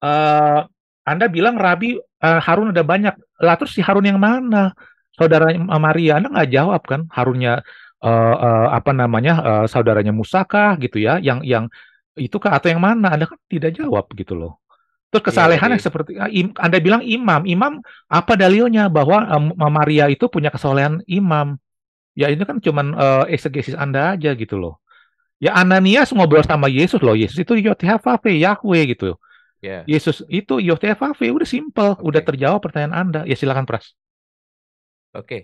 uh, anda bilang Rabi uh, Harun ada banyak lah terus si Harun yang mana saudara Maria Anda nggak jawab kan Harunnya uh, uh, apa namanya uh, saudaranya Musa kah gitu ya yang yang itu kah atau yang mana Anda kan tidak jawab gitu loh Terus iya, kesalehan iya. yang seperti ah, Anda bilang imam, imam apa dalilnya bahwa um, Maria itu punya kesalehan imam? Ya ini kan cuman uh, eh, eksegesis Anda aja gitu loh. Ya Ananias ngobrol sama Yesus loh, Yesus itu Yothefave, Yahweh gitu. Yeah. Yesus itu Yothefave, udah simple, okay. udah terjawab pertanyaan Anda. Ya silakan Pras. Oke, okay.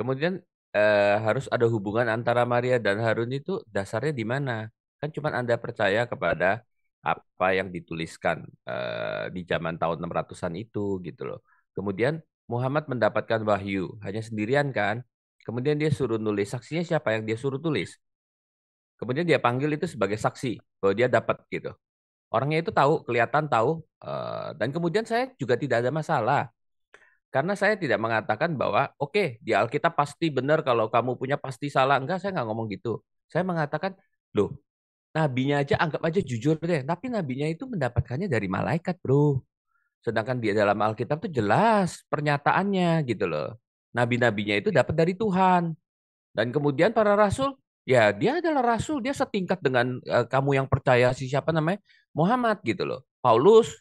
kemudian uh, harus ada hubungan antara Maria dan Harun itu dasarnya di mana? Kan cuma Anda percaya kepada apa yang dituliskan uh, di zaman tahun 600-an itu gitu loh. Kemudian Muhammad mendapatkan wahyu hanya sendirian kan. Kemudian dia suruh nulis. Saksinya siapa yang dia suruh tulis? Kemudian dia panggil itu sebagai saksi bahwa dia dapat gitu. Orangnya itu tahu, kelihatan tahu. Eh, dan kemudian saya juga tidak ada masalah. Karena saya tidak mengatakan bahwa oke okay, di Alkitab pasti benar kalau kamu punya pasti salah enggak saya nggak ngomong gitu. Saya mengatakan loh nabinya aja anggap aja jujur deh, tapi nabinya itu mendapatkannya dari malaikat, Bro. Sedangkan di dalam Alkitab tuh jelas pernyataannya gitu loh. Nabi-nabinya itu dapat dari Tuhan. Dan kemudian para rasul, ya dia adalah rasul, dia setingkat dengan uh, kamu yang percaya si siapa namanya? Muhammad gitu loh. Paulus,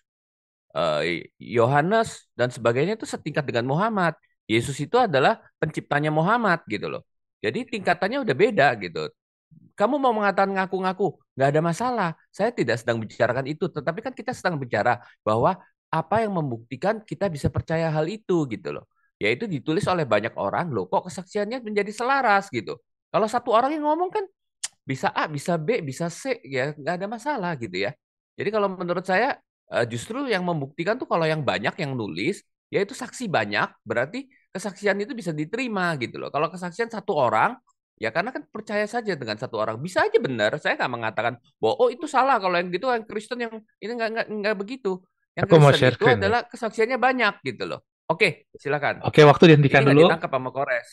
eh, Yohanes uh, dan sebagainya itu setingkat dengan Muhammad. Yesus itu adalah penciptanya Muhammad gitu loh. Jadi tingkatannya udah beda gitu kamu mau mengatakan ngaku-ngaku, nggak ada masalah. Saya tidak sedang bicarakan itu, tetapi kan kita sedang bicara bahwa apa yang membuktikan kita bisa percaya hal itu gitu loh. Yaitu ditulis oleh banyak orang, loh kok kesaksiannya menjadi selaras gitu. Kalau satu orang yang ngomong kan bisa A, bisa B, bisa C, ya nggak ada masalah gitu ya. Jadi kalau menurut saya eh, justru yang membuktikan tuh kalau yang banyak yang nulis, yaitu saksi banyak, berarti kesaksian itu bisa diterima gitu loh. Kalau kesaksian satu orang, Ya karena kan percaya saja dengan satu orang. Bisa aja benar. Saya nggak mengatakan bahwa oh itu salah kalau yang gitu yang Kristen yang ini nggak nggak nggak begitu. Yang Aku Kristen mau share itu screen, ya. adalah kesaksiannya banyak gitu loh. Oke, silakan. Oke, waktu dihentikan ini dulu. Ditangkap sama Kores.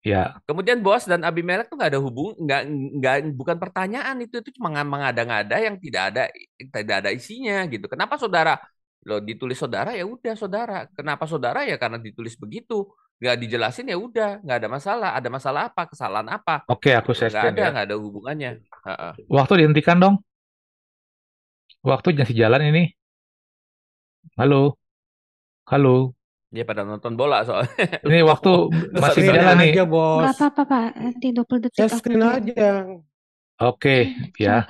Ya. Kemudian Bos dan Abimelek tuh nggak ada hubung, nggak nggak bukan pertanyaan itu itu cuma mengada-ngada yang tidak ada tidak ada isinya gitu. Kenapa saudara? Loh ditulis saudara ya udah saudara. Kenapa saudara ya karena ditulis begitu nggak dijelasin ya udah nggak ada masalah ada masalah apa kesalahan apa oke aku share nggak ada ya. nggak ada hubungannya waktu dihentikan dong waktu masih jalan ini halo halo dia ya, pada nonton bola soalnya. Ini waktu masih jalan nih. Aja, bos. apa-apa, Pak. Nanti 20 detik. Saya screen aja. Oke, okay, ya.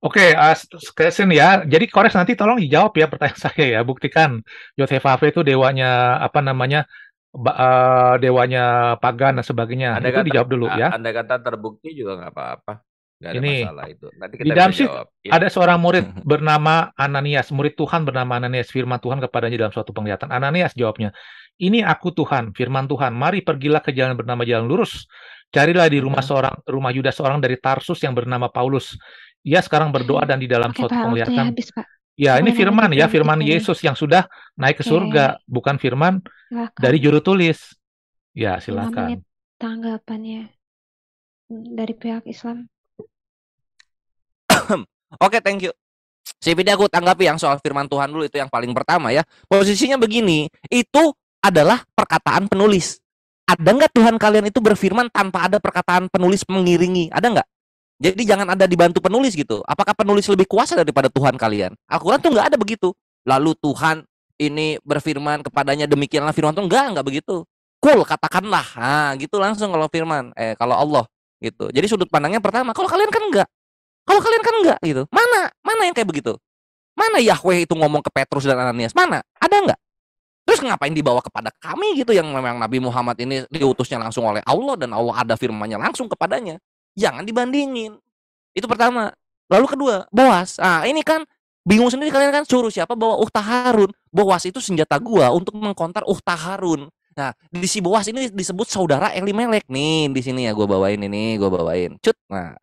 Oke, okay, uh, ya. Jadi Kores nanti tolong dijawab ya pertanyaan saya ya. Buktikan Yosef Ave itu dewanya apa namanya uh, dewanya pagan dan sebagainya. Anda itu kan dijawab dulu ya. Anda kata terbukti juga nggak apa-apa. Gak ada Ini, itu. Nanti kita di dalam sih ya. ada seorang murid bernama Ananias, murid Tuhan bernama Ananias, firman Tuhan kepadanya dalam suatu penglihatan. Ananias jawabnya, "Ini aku Tuhan, firman Tuhan. Mari pergilah ke jalan bernama jalan lurus. Carilah di rumah seorang rumah Yudas seorang dari Tarsus yang bernama Paulus. Ia sekarang berdoa dan di dalam suatu penglihatan habis, Pak. Ya, ini firman ya, firman iya. Yesus yang sudah naik ke surga, bukan firman dari juru tulis. Ya, silakan. Tanggapannya dari pihak Islam. Oke, thank you. Sebenarnya aku tanggapi yang soal firman Tuhan dulu itu yang paling pertama ya. Posisinya begini, itu adalah perkataan penulis. Ada nggak Tuhan kalian itu berfirman tanpa ada perkataan penulis mengiringi? Ada nggak? Jadi jangan ada dibantu penulis gitu. Apakah penulis lebih kuasa daripada Tuhan kalian? Al-Quran tuh nggak ada begitu. Lalu Tuhan ini berfirman kepadanya demikianlah firman tuh nggak, nggak begitu. Kul cool, katakanlah. Nah, gitu langsung kalau firman eh kalau Allah gitu. Jadi sudut pandangnya pertama, kalau kalian kan enggak. Kalau kalian kan enggak gitu. Mana? Mana yang kayak begitu? Mana Yahweh itu ngomong ke Petrus dan Ananias? Mana? Ada enggak? Terus ngapain dibawa kepada kami gitu yang memang Nabi Muhammad ini diutusnya langsung oleh Allah dan Allah ada firmannya langsung kepadanya jangan dibandingin itu pertama lalu kedua boas ah ini kan bingung sendiri kalian kan suruh siapa bawa Uhta Harun boas itu senjata gua untuk mengkontar Uhta Harun nah di si boas ini disebut saudara Eli Melek nih di sini ya gua bawain ini gua bawain cut nah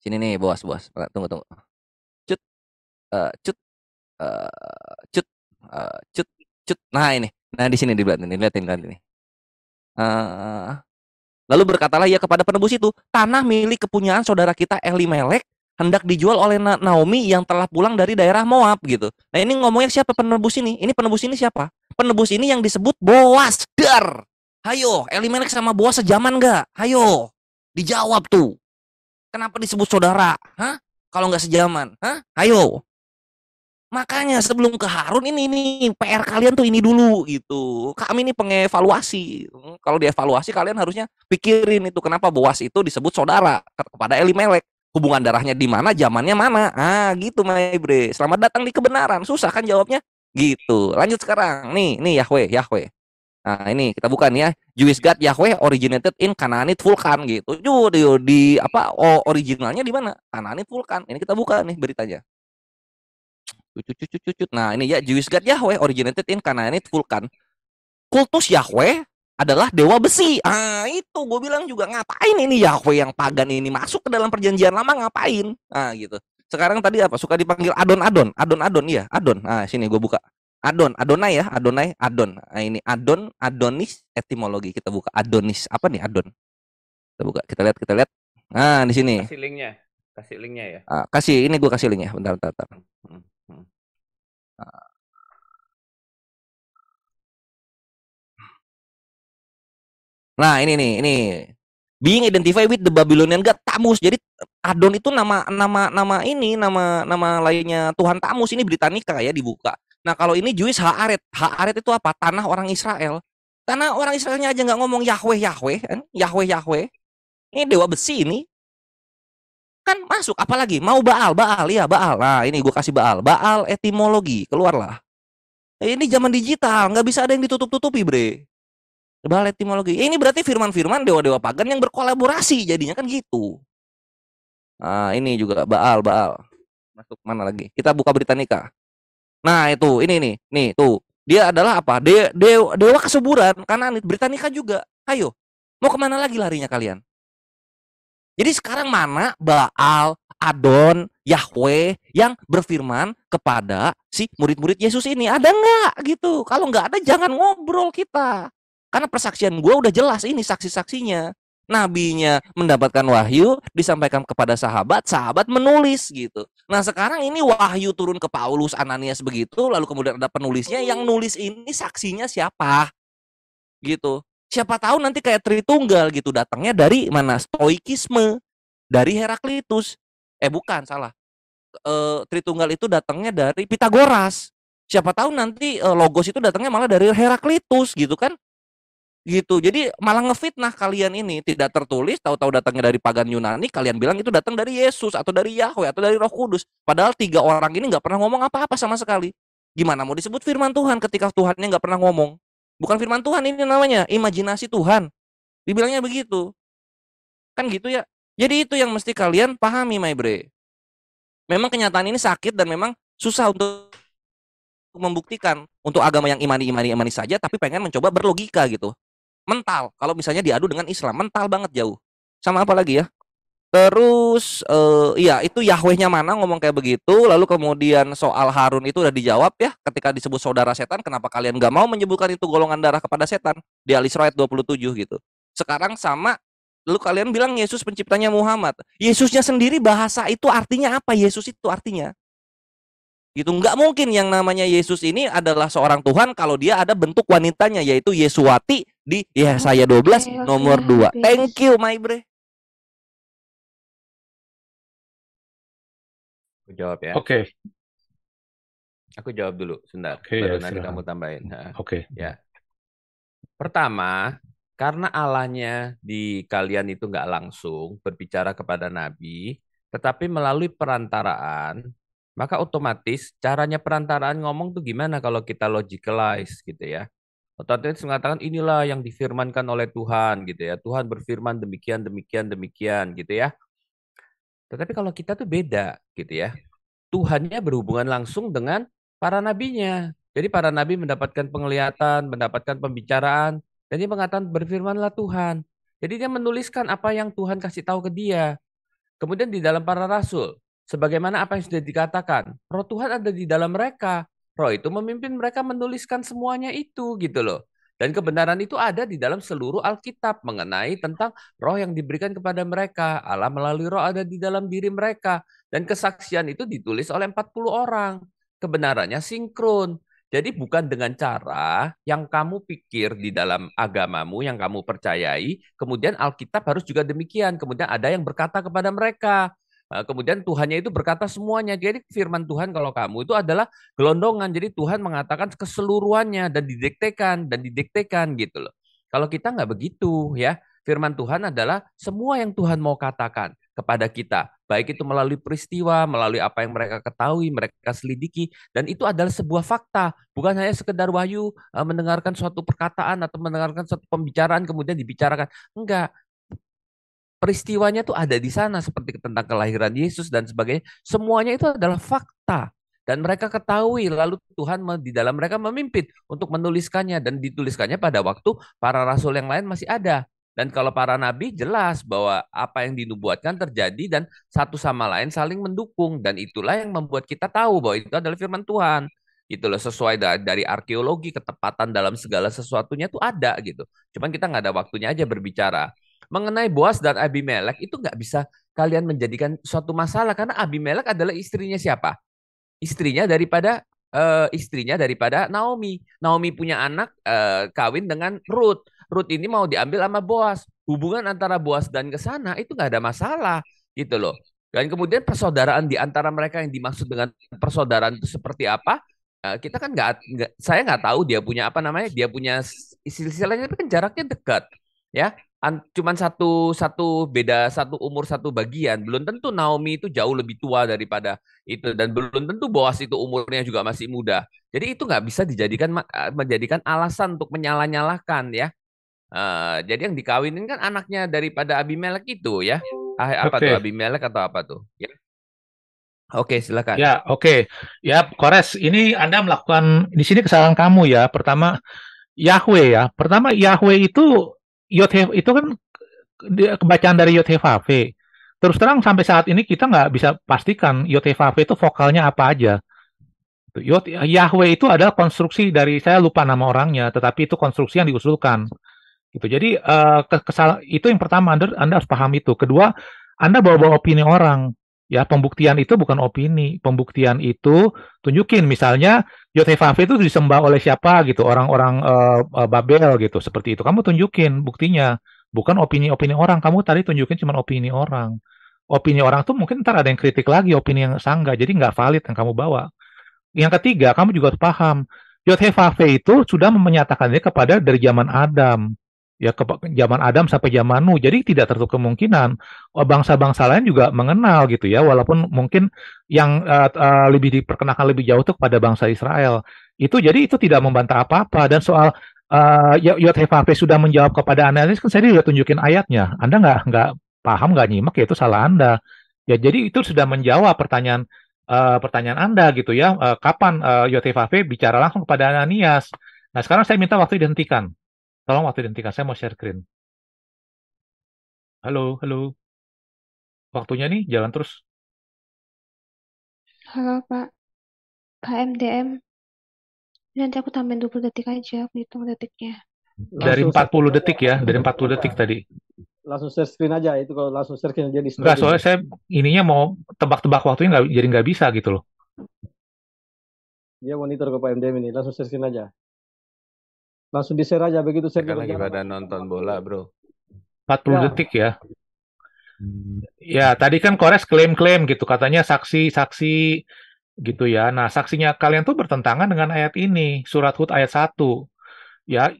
sini nih boas boas nah, tunggu tunggu cut uh, cut uh, cut uh, cut cut nah ini nah di sini dilihatin ini kan ini uh, Lalu berkatalah ia kepada penebus itu, tanah milik kepunyaan saudara kita Melek hendak dijual oleh Naomi yang telah pulang dari daerah Moab gitu. Nah ini ngomongnya siapa penebus ini? Ini penebus ini siapa? Penebus ini yang disebut Boas Dar. Hayo, Melek sama Boas sejaman gak? Hayo, dijawab tuh. Kenapa disebut saudara? Hah? Kalau nggak sejaman? Hah? Hayo. Makanya sebelum ke Harun ini ini PR kalian tuh ini dulu gitu. Kami ini pengevaluasi. Hmm, kalau dievaluasi kalian harusnya pikirin itu kenapa Boas itu disebut saudara kepada Melek Hubungan darahnya di mana, zamannya mana. Ah, gitu Maybre. Selamat datang di kebenaran. Susah kan jawabnya? Gitu. Lanjut sekarang. Nih, nih Yahweh, Yahweh. Nah, ini kita bukan ya. Jewish God Yahweh originated in Canaanite Vulcan gitu. Jadi di apa oh, originalnya di mana? Canaanite Vulcan Ini kita buka nih beritanya. Cucut-cucut-cucut. Nah, ini ya Jewish God Yahweh originated in Kanaanite Vulcan. Kultus Yahweh adalah dewa besi. Ah, itu gue bilang juga ngapain ini Yahweh yang pagan ini masuk ke dalam perjanjian lama ngapain? Ah, gitu. Sekarang tadi apa? Suka dipanggil Adon-Adon. Adon-Adon iya, Adon. Ah, sini gue buka. Adon, Adonai ya, Adonai, Adon. ah ini Adon, Adonis etimologi kita buka Adonis. Apa nih Adon? Kita buka, kita lihat, kita lihat. Nah, di sini. Kasih linknya, kasih linknya ya. Ah, kasih, ini gue kasih linknya. Bentar, bentar, bentar. Hmm, hmm. Nah ini nih, ini being identified with the Babylonian God Tamus. Jadi Adon itu nama nama nama ini nama nama lainnya Tuhan Tamus ini nikah ya dibuka. Nah kalau ini Jewish Haaret, Haaret itu apa? Tanah orang Israel. Tanah orang Israelnya aja nggak ngomong Yahweh Yahweh, kan? Yahweh Yahweh. Ini dewa besi ini kan masuk apalagi mau baal baal ya baal nah ini gue kasih baal baal etimologi keluarlah eh, ini zaman digital nggak bisa ada yang ditutup tutupi bre baal etimologi ini berarti firman-firman dewa-dewa pagan yang berkolaborasi jadinya kan gitu nah ini juga baal baal masuk mana lagi kita buka nikah nah itu ini nih nih tuh dia adalah apa de, dewa, dewa kesuburan karena nikah juga ayo mau kemana lagi larinya kalian jadi sekarang mana Baal, Adon, Yahweh yang berfirman kepada si murid-murid Yesus ini? Ada nggak gitu? Kalau nggak ada jangan ngobrol kita. Karena persaksian gue udah jelas ini saksi-saksinya. Nabinya mendapatkan wahyu, disampaikan kepada sahabat, sahabat menulis gitu. Nah sekarang ini wahyu turun ke Paulus, Ananias begitu, lalu kemudian ada penulisnya yang nulis ini saksinya siapa? Gitu siapa tahu nanti kayak Tritunggal gitu datangnya dari mana Stoikisme dari Heraklitus eh bukan salah e, Tritunggal itu datangnya dari Pitagoras siapa tahu nanti e, logos itu datangnya malah dari Heraklitus gitu kan gitu jadi malah ngefitnah kalian ini tidak tertulis tahu-tahu datangnya dari pagan Yunani kalian bilang itu datang dari Yesus atau dari Yahweh atau dari Roh Kudus padahal tiga orang ini nggak pernah ngomong apa-apa sama sekali gimana mau disebut firman Tuhan ketika Tuhannya nggak pernah ngomong Bukan firman Tuhan ini namanya, imajinasi Tuhan. Dibilangnya begitu. Kan gitu ya. Jadi itu yang mesti kalian pahami, my bre. Memang kenyataan ini sakit dan memang susah untuk membuktikan untuk agama yang imani-imani imani saja tapi pengen mencoba berlogika gitu. Mental kalau misalnya diadu dengan Islam, mental banget jauh. Sama apa lagi ya? Terus uh, iya itu Yahwehnya mana ngomong kayak begitu. Lalu kemudian soal Harun itu udah dijawab ya ketika disebut saudara setan. Kenapa kalian gak mau menyebutkan itu golongan darah kepada setan di Al-Israel 27 gitu. Sekarang sama lalu kalian bilang Yesus penciptanya Muhammad. Yesusnya sendiri bahasa itu artinya apa? Yesus itu artinya gitu nggak mungkin yang namanya Yesus ini adalah seorang Tuhan kalau dia ada bentuk wanitanya yaitu Yesuati di Yesaya 12 nomor 2 thank you my bre Aku jawab ya. Oke. Okay. Aku jawab dulu, sebentar. Okay, Baru ya, nanti kamu tambahin. Oke. Okay. Ya. Pertama, karena Allahnya di kalian itu nggak langsung berbicara kepada Nabi, tetapi melalui perantaraan, maka otomatis caranya perantaraan ngomong tuh gimana kalau kita logicalize gitu ya. Otomatis mengatakan inilah yang difirmankan oleh Tuhan gitu ya. Tuhan berfirman demikian, demikian, demikian gitu ya. Tetapi kalau kita tuh beda gitu ya. Iya. Tuhannya berhubungan langsung dengan para nabinya. Jadi para nabi mendapatkan penglihatan, mendapatkan pembicaraan, dan dia mengatakan berfirmanlah Tuhan. Jadi dia menuliskan apa yang Tuhan kasih tahu ke dia. Kemudian di dalam para rasul, sebagaimana apa yang sudah dikatakan, roh Tuhan ada di dalam mereka. Roh itu memimpin mereka menuliskan semuanya itu gitu loh. Dan kebenaran itu ada di dalam seluruh Alkitab mengenai tentang roh yang diberikan kepada mereka. Allah melalui roh ada di dalam diri mereka. Dan kesaksian itu ditulis oleh 40 orang. Kebenarannya sinkron. Jadi bukan dengan cara yang kamu pikir di dalam agamamu, yang kamu percayai, kemudian Alkitab harus juga demikian. Kemudian ada yang berkata kepada mereka, Kemudian Tuhannya itu berkata semuanya. Jadi firman Tuhan kalau kamu itu adalah gelondongan. Jadi Tuhan mengatakan keseluruhannya dan didiktekan dan didiktekan gitu loh. Kalau kita nggak begitu ya. Firman Tuhan adalah semua yang Tuhan mau katakan kepada kita. Baik itu melalui peristiwa, melalui apa yang mereka ketahui, mereka selidiki. Dan itu adalah sebuah fakta. Bukan hanya sekedar wahyu mendengarkan suatu perkataan atau mendengarkan suatu pembicaraan kemudian dibicarakan. Enggak, peristiwanya tuh ada di sana seperti tentang kelahiran Yesus dan sebagainya. Semuanya itu adalah fakta dan mereka ketahui lalu Tuhan di dalam mereka memimpin untuk menuliskannya dan dituliskannya pada waktu para rasul yang lain masih ada. Dan kalau para nabi jelas bahwa apa yang dinubuatkan terjadi dan satu sama lain saling mendukung dan itulah yang membuat kita tahu bahwa itu adalah firman Tuhan. Gitu loh sesuai dari arkeologi ketepatan dalam segala sesuatunya tuh ada gitu. Cuman kita nggak ada waktunya aja berbicara mengenai Boas dan Abimelek itu nggak bisa kalian menjadikan suatu masalah karena Abimelek adalah istrinya siapa? Istrinya daripada uh, istrinya daripada Naomi. Naomi punya anak uh, kawin dengan Ruth. Ruth ini mau diambil sama Boas. Hubungan antara Boas dan ke sana itu nggak ada masalah gitu loh. Dan kemudian persaudaraan di antara mereka yang dimaksud dengan persaudaraan itu seperti apa? Eh, kita kan nggak, saya nggak tahu dia punya apa namanya, dia punya istilah-istilahnya tapi kan jaraknya dekat, ya cuman satu satu beda satu umur satu bagian belum tentu Naomi itu jauh lebih tua daripada itu dan belum tentu Boas itu umurnya juga masih muda jadi itu nggak bisa dijadikan eh, menjadikan alasan untuk menyalah-nyalahkan ya uh, jadi yang dikawinin kan anaknya daripada Abimelek itu ya ah, apa okay. tuh Abimelek atau apa tuh ya Oke, okay, silakan. Ya, oke. Okay. Ya, Kores, ini Anda melakukan di sini kesalahan kamu ya. Pertama, Yahweh ya. Pertama, Yahweh itu Yotef itu kan kebacaan dari Yotefafe. Terus terang sampai saat ini kita nggak bisa pastikan Yotefafe itu vokalnya apa aja. Yot Yahweh itu adalah konstruksi dari saya lupa nama orangnya, tetapi itu konstruksi yang diusulkan. Gitu. Jadi uh, kesal itu yang pertama Anda, anda harus paham itu. Kedua, Anda bawa-bawa opini orang. Ya, pembuktian itu bukan opini. Pembuktian itu tunjukin misalnya Yotefave itu disembah oleh siapa gitu, orang-orang uh, uh, Babel gitu, seperti itu. Kamu tunjukin buktinya, bukan opini-opini orang. Kamu tadi tunjukin cuma opini orang. Opini orang tuh mungkin ntar ada yang kritik lagi, opini yang sangga. Jadi nggak valid yang kamu bawa. Yang ketiga, kamu juga paham Yotefave itu sudah menyatakannya kepada dari zaman Adam ya ke zaman Adam sampai zaman Nuh. Jadi tidak tertutup kemungkinan oh, bangsa-bangsa lain juga mengenal gitu ya, walaupun mungkin yang uh, uh, lebih diperkenalkan lebih jauh itu kepada bangsa Israel. Itu jadi itu tidak membantah apa-apa dan soal uh, Yod sudah menjawab kepada analis kan saya sudah tunjukin ayatnya. Anda nggak nggak paham nggak nyimak ya itu salah Anda. Ya jadi itu sudah menjawab pertanyaan uh, pertanyaan Anda gitu ya. Uh, kapan uh, Yod bicara langsung kepada Ananias? Nah sekarang saya minta waktu dihentikan Tolong waktu dihentikan, saya mau share screen. Halo, halo. Waktunya nih jalan terus. Halo, Pak. MDM. Nanti aku tambahin 20 detik aja, aku hitung detiknya. Dari langsung 40 detik ya, dari 40 detik tadi. Langsung share screen aja, itu kalau langsung share screen jadi Enggak, soalnya saya ininya mau tebak-tebak waktunya nggak, jadi nggak bisa gitu loh. Dia monitor ke Pak MDM ini, langsung share screen aja langsung di share aja begitu saya lagi pada nonton bola bro 40 ya. detik ya hmm. ya tadi kan Kores klaim-klaim gitu katanya saksi-saksi gitu ya nah saksinya kalian tuh bertentangan dengan ayat ini surat Hud ayat 1 ya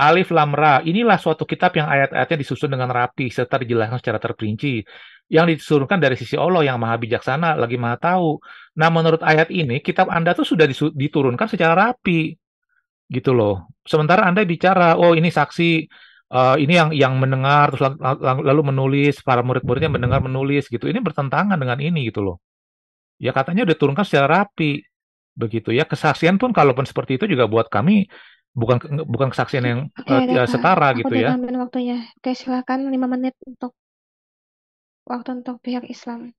Alif Lam Ra inilah suatu kitab yang ayat-ayatnya disusun dengan rapi serta dijelaskan secara terperinci yang disuruhkan dari sisi Allah yang maha bijaksana lagi maha tahu. Nah menurut ayat ini kitab Anda tuh sudah diturunkan secara rapi gitu loh. Sementara Anda bicara, oh ini saksi, uh, ini yang yang mendengar terus lalu menulis, para murid-muridnya mendengar menulis gitu. Ini bertentangan dengan ini gitu loh. Ya katanya udah turunkan secara rapi begitu ya. Kesaksian pun kalaupun seperti itu juga buat kami bukan bukan kesaksian yang uh, ya, setara aku gitu ya. waktunya. Oke, silakan 5 menit untuk waktu untuk pihak Islam.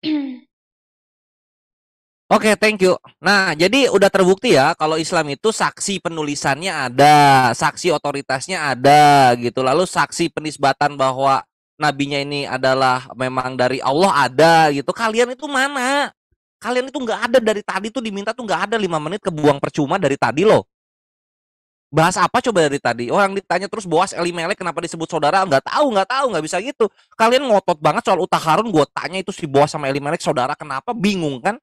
Oke, okay, thank you. Nah, jadi udah terbukti ya kalau Islam itu saksi penulisannya ada, saksi otoritasnya ada gitu. Lalu saksi penisbatan bahwa nabinya ini adalah memang dari Allah ada gitu. Kalian itu mana? Kalian itu nggak ada dari tadi tuh diminta tuh nggak ada lima menit kebuang percuma dari tadi loh. Bahas apa coba dari tadi? Orang ditanya terus Boas Elimelek kenapa disebut saudara? Nggak tahu, nggak tahu, nggak bisa gitu. Kalian ngotot banget soal Utaharun, gue tanya itu si Boas sama Elimelek saudara kenapa? Bingung kan?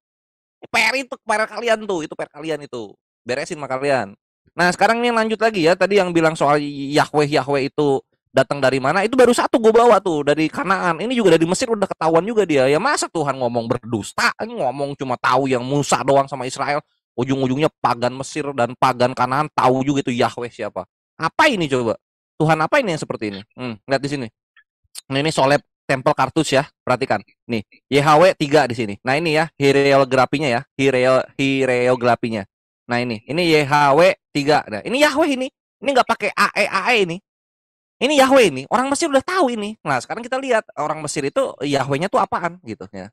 PR itu PR kalian tuh, itu PR kalian itu. Beresin sama kalian. Nah, sekarang ini lanjut lagi ya. Tadi yang bilang soal Yahweh Yahweh itu datang dari mana? Itu baru satu gue bawa tuh dari Kanaan. Ini juga dari Mesir udah ketahuan juga dia. Ya masa Tuhan ngomong berdusta? Ini ngomong cuma tahu yang Musa doang sama Israel. Ujung-ujungnya pagan Mesir dan pagan Kanaan tahu juga itu Yahweh siapa. Apa ini coba? Tuhan apa ini yang seperti ini? Hmm, lihat di sini. Nah, ini Soleb tempel kartus ya. Perhatikan. Nih, YHW 3 di sini. Nah, ini ya hierografinya ya. Hiereo hierografinya. Nah, ini. Ini YHW 3. Nah, ini Yahweh ini. Ini nggak pakai AE AE ini. Ini Yahweh ini. Orang Mesir udah tahu ini. Nah, sekarang kita lihat orang Mesir itu Yahwehnya tuh apaan gitu ya.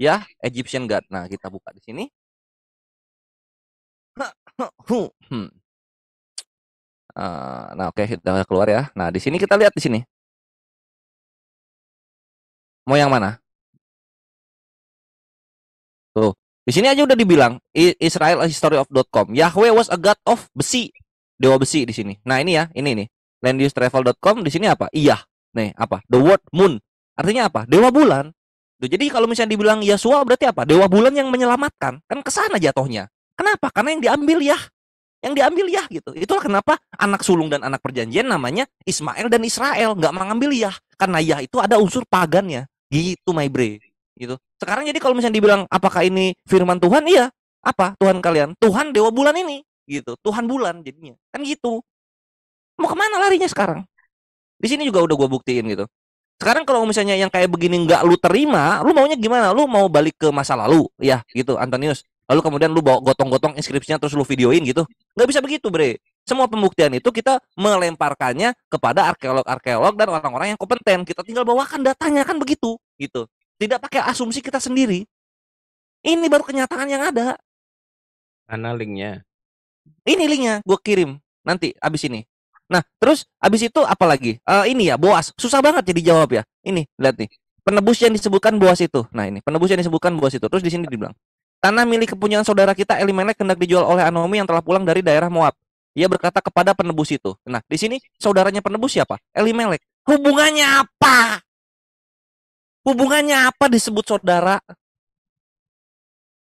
Ya, Egyptian God. Nah, kita buka di sini. Hmm. Eh, nah, oke, okay, kita keluar ya. Nah, di sini kita lihat di sini. Mau yang mana? Tuh. Di sini aja udah dibilang Israel history of .com. Yahweh was a god of besi. Dewa besi di sini. Nah, ini ya, ini nih. LandiusTravel.com di sini apa? Iya. Nih, apa? The word moon. Artinya apa? Dewa bulan. Tuh, jadi kalau misalnya dibilang Yahshua berarti apa? Dewa bulan yang menyelamatkan. Kan kesana jatohnya. jatuhnya. Kenapa? Karena yang diambil ya, Yang diambil ya gitu. Itulah kenapa anak sulung dan anak perjanjian namanya Ismail dan Israel nggak mengambil ya, Karena ya itu ada unsur pagannya. Gitu my bre. Gitu. Sekarang jadi kalau misalnya dibilang apakah ini firman Tuhan? Iya. Apa Tuhan kalian? Tuhan dewa bulan ini. Gitu. Tuhan bulan jadinya. Kan gitu. Mau kemana larinya sekarang? Di sini juga udah gue buktiin gitu. Sekarang kalau misalnya yang kayak begini nggak lu terima, lu maunya gimana? Lu mau balik ke masa lalu, ya gitu, Antonius. Lalu kemudian lu bawa gotong-gotong inskripsinya terus lu videoin gitu. Nggak bisa begitu, bre. Semua pembuktian itu kita melemparkannya kepada arkeolog-arkeolog dan orang-orang yang kompeten. Kita tinggal bawakan datanya kan begitu, gitu. Tidak pakai asumsi kita sendiri. Ini baru kenyataan yang ada. Mana linknya? Ini linknya, gue kirim nanti abis ini. Nah, terus abis itu apa lagi? Uh, ini ya, Boas. Susah banget jadi jawab ya. Ini, lihat nih. Penebus yang disebutkan Boas itu. Nah, ini penebus yang disebutkan Boas itu. Terus di sini dibilang, tanah milik kepunyaan saudara kita Elimelek hendak dijual oleh Anomi yang telah pulang dari daerah Moab. Ia berkata kepada penebus itu. Nah, di sini saudaranya penebus siapa? Elimelek. Hubungannya apa? Hubungannya apa disebut saudara?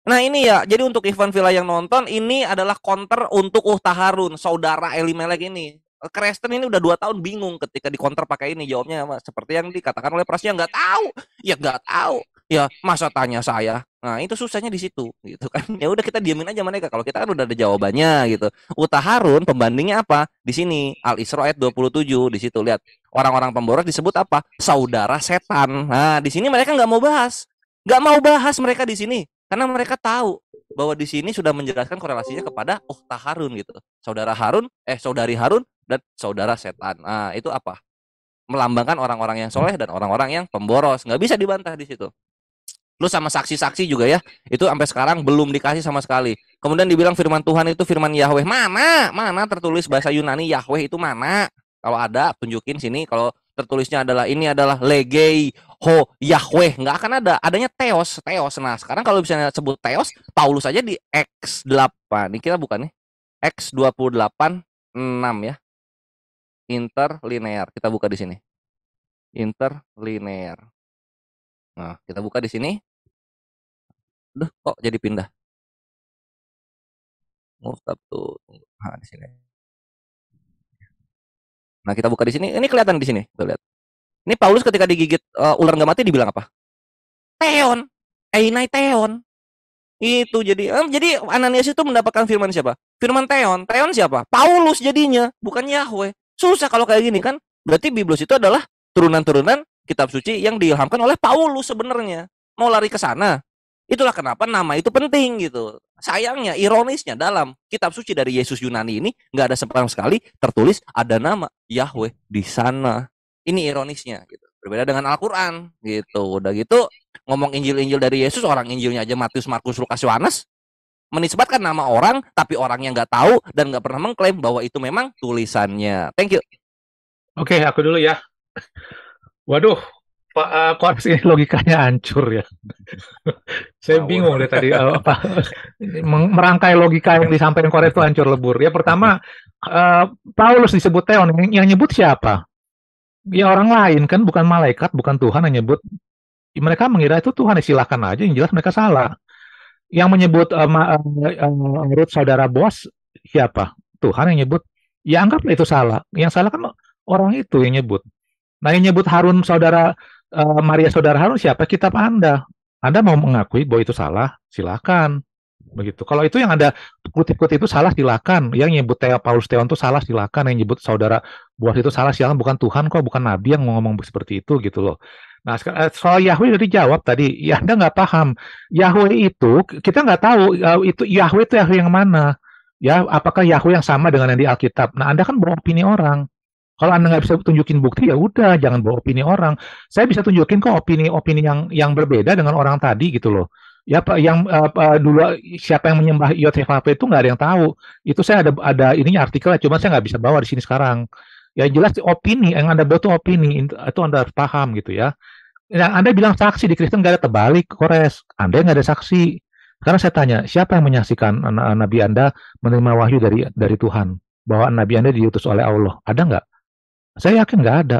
Nah ini ya, jadi untuk Ivan Villa yang nonton, ini adalah konter untuk Uhta saudara saudara Elimelek ini. Eh, Kristen ini udah dua tahun bingung ketika di counter pakai ini. Jawabnya apa? seperti yang dikatakan oleh Prasnya, nggak tahu. Ya nggak tahu ya masa tanya saya nah itu susahnya di situ gitu kan ya udah kita diamin aja mereka kalau kita kan udah ada jawabannya gitu Uta Harun, pembandingnya apa di sini al isra ayat 27 di situ lihat orang-orang pemboros disebut apa saudara setan nah di sini mereka nggak mau bahas nggak mau bahas mereka di sini karena mereka tahu bahwa di sini sudah menjelaskan korelasinya kepada Harun, gitu saudara harun eh saudari harun dan saudara setan nah itu apa melambangkan orang-orang yang soleh dan orang-orang yang pemboros nggak bisa dibantah di situ lu sama saksi-saksi juga ya itu sampai sekarang belum dikasih sama sekali kemudian dibilang firman Tuhan itu firman Yahweh mana mana tertulis bahasa Yunani Yahweh itu mana kalau ada tunjukin sini kalau tertulisnya adalah ini adalah legei ho Yahweh nggak akan ada adanya teos teos nah sekarang kalau bisa sebut teos Paulus aja di X 8 ini kita bukan nih X 28 6 ya interlinear kita buka di sini interlinear Nah, kita buka di sini. Duh, kok jadi pindah? Move tab to nah, di sini. Nah, kita buka di sini. Ini kelihatan di sini, kita lihat. Ini Paulus ketika digigit uh, ular nggak mati dibilang apa? Teon. einai Teon. Itu jadi eh, jadi Ananias itu mendapatkan firman siapa? Firman Teon. Teon siapa? Paulus jadinya, bukan Yahweh. Susah kalau kayak gini kan. Berarti Biblos itu adalah turunan-turunan kitab suci yang diilhamkan oleh Paulus sebenarnya. Mau lari ke sana. Itulah kenapa nama itu penting gitu. Sayangnya, ironisnya dalam kitab suci dari Yesus Yunani ini nggak ada sepanjang sekali tertulis ada nama Yahweh di sana. Ini ironisnya gitu. Berbeda dengan Al-Qur'an gitu. Udah gitu ngomong Injil-Injil dari Yesus, orang Injilnya aja Matius, Markus, Lukas, Yohanes menisbatkan nama orang tapi orang yang nggak tahu dan nggak pernah mengklaim bahwa itu memang tulisannya. Thank you. Oke, okay, aku dulu ya. Waduh, Pak uh, Kuars ini logikanya hancur ya. Saya nah, bingung deh tadi uh, apa merangkai logika yang disampaikan Korea itu hancur lebur. Ya pertama uh, Paulus disebut Theon yang nyebut siapa? Ya orang lain kan bukan malaikat, bukan Tuhan yang nyebut. Mereka mengira itu Tuhan, ya silakan aja. Yang jelas mereka salah. Yang menyebut uh, ma, uh, menurut saudara Bos, siapa? Tuhan yang nyebut. Ya anggaplah itu salah. Yang salah kan orang itu yang nyebut Nah, yang nyebut Harun saudara uh, Maria saudara Harun siapa? Kitab Anda. Anda mau mengakui bahwa itu salah, silakan. Begitu. Kalau itu yang ada kutip-kutip itu salah, silakan. Yang nyebut Teo, Paulus Teon itu salah, silakan. Yang nyebut saudara buat itu salah, silakan. Bukan Tuhan kok, bukan Nabi yang ngomong seperti itu gitu loh. Nah, eh, soal Yahweh jadi jawab tadi, ya Anda nggak paham. Yahweh itu, kita nggak tahu eh, itu Yahweh itu Yahweh yang mana. Ya, apakah Yahweh yang sama dengan yang di Alkitab? Nah, Anda kan beropini orang. Kalau Anda nggak bisa tunjukin bukti ya udah jangan bawa opini orang. Saya bisa tunjukin kok opini-opini yang yang berbeda dengan orang tadi gitu loh. Ya Pak yang uh, dulu siapa yang menyembah IOTVP itu nggak ada yang tahu. Itu saya ada ada ininya artikel, cuma saya nggak bisa bawa di sini sekarang. Ya jelas opini yang Anda bawa itu opini itu Anda harus paham gitu ya. Yang nah, Anda bilang saksi di Kristen nggak ada terbalik, kores. Anda nggak ada saksi. Karena saya tanya, siapa yang menyaksikan Nabi Anda menerima wahyu dari dari Tuhan bahwa Nabi Anda diutus oleh Allah? Ada nggak? Saya yakin nggak ada.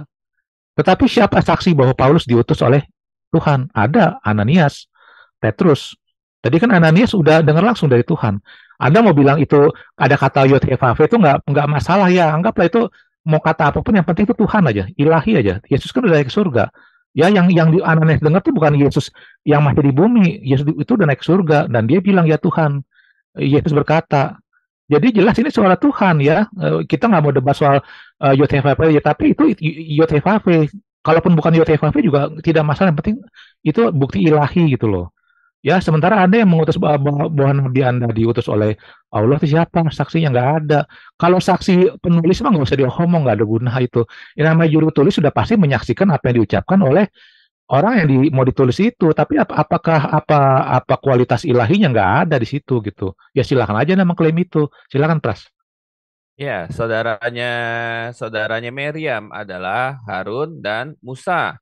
Tetapi siapa saksi bahwa Paulus diutus oleh Tuhan? Ada Ananias, Petrus. Tadi kan Ananias udah dengar langsung dari Tuhan. Anda mau bilang itu ada kata Yod Hefave itu nggak nggak masalah ya. Anggaplah itu mau kata apapun yang penting itu Tuhan aja, ilahi aja. Yesus kan udah naik ke surga. Ya yang yang di Ananias dengar itu bukan Yesus yang masih di bumi. Yesus itu udah naik ke surga dan dia bilang ya Tuhan. Yesus berkata, jadi jelas ini suara Tuhan ya. Eh, kita nggak mau debat soal uh, ya, tapi itu YTVV. Kalaupun bukan YTVV juga tidak masalah. Yang penting itu bukti ilahi gitu loh. Ya sementara ada yang mengutus bahwa, bahwa nabi anda diutus oleh Allah itu siapa? yang nggak ada. Kalau saksi penulis mah nggak usah diomong nggak ada guna itu. Yang namanya juru tulis sudah pasti menyaksikan apa yang diucapkan oleh orang yang di, mau ditulis itu tapi ap, apakah apa apa kualitas ilahinya nggak ada di situ gitu ya silahkan aja nama klaim itu silahkan pras ya saudaranya saudaranya Meriam adalah Harun dan Musa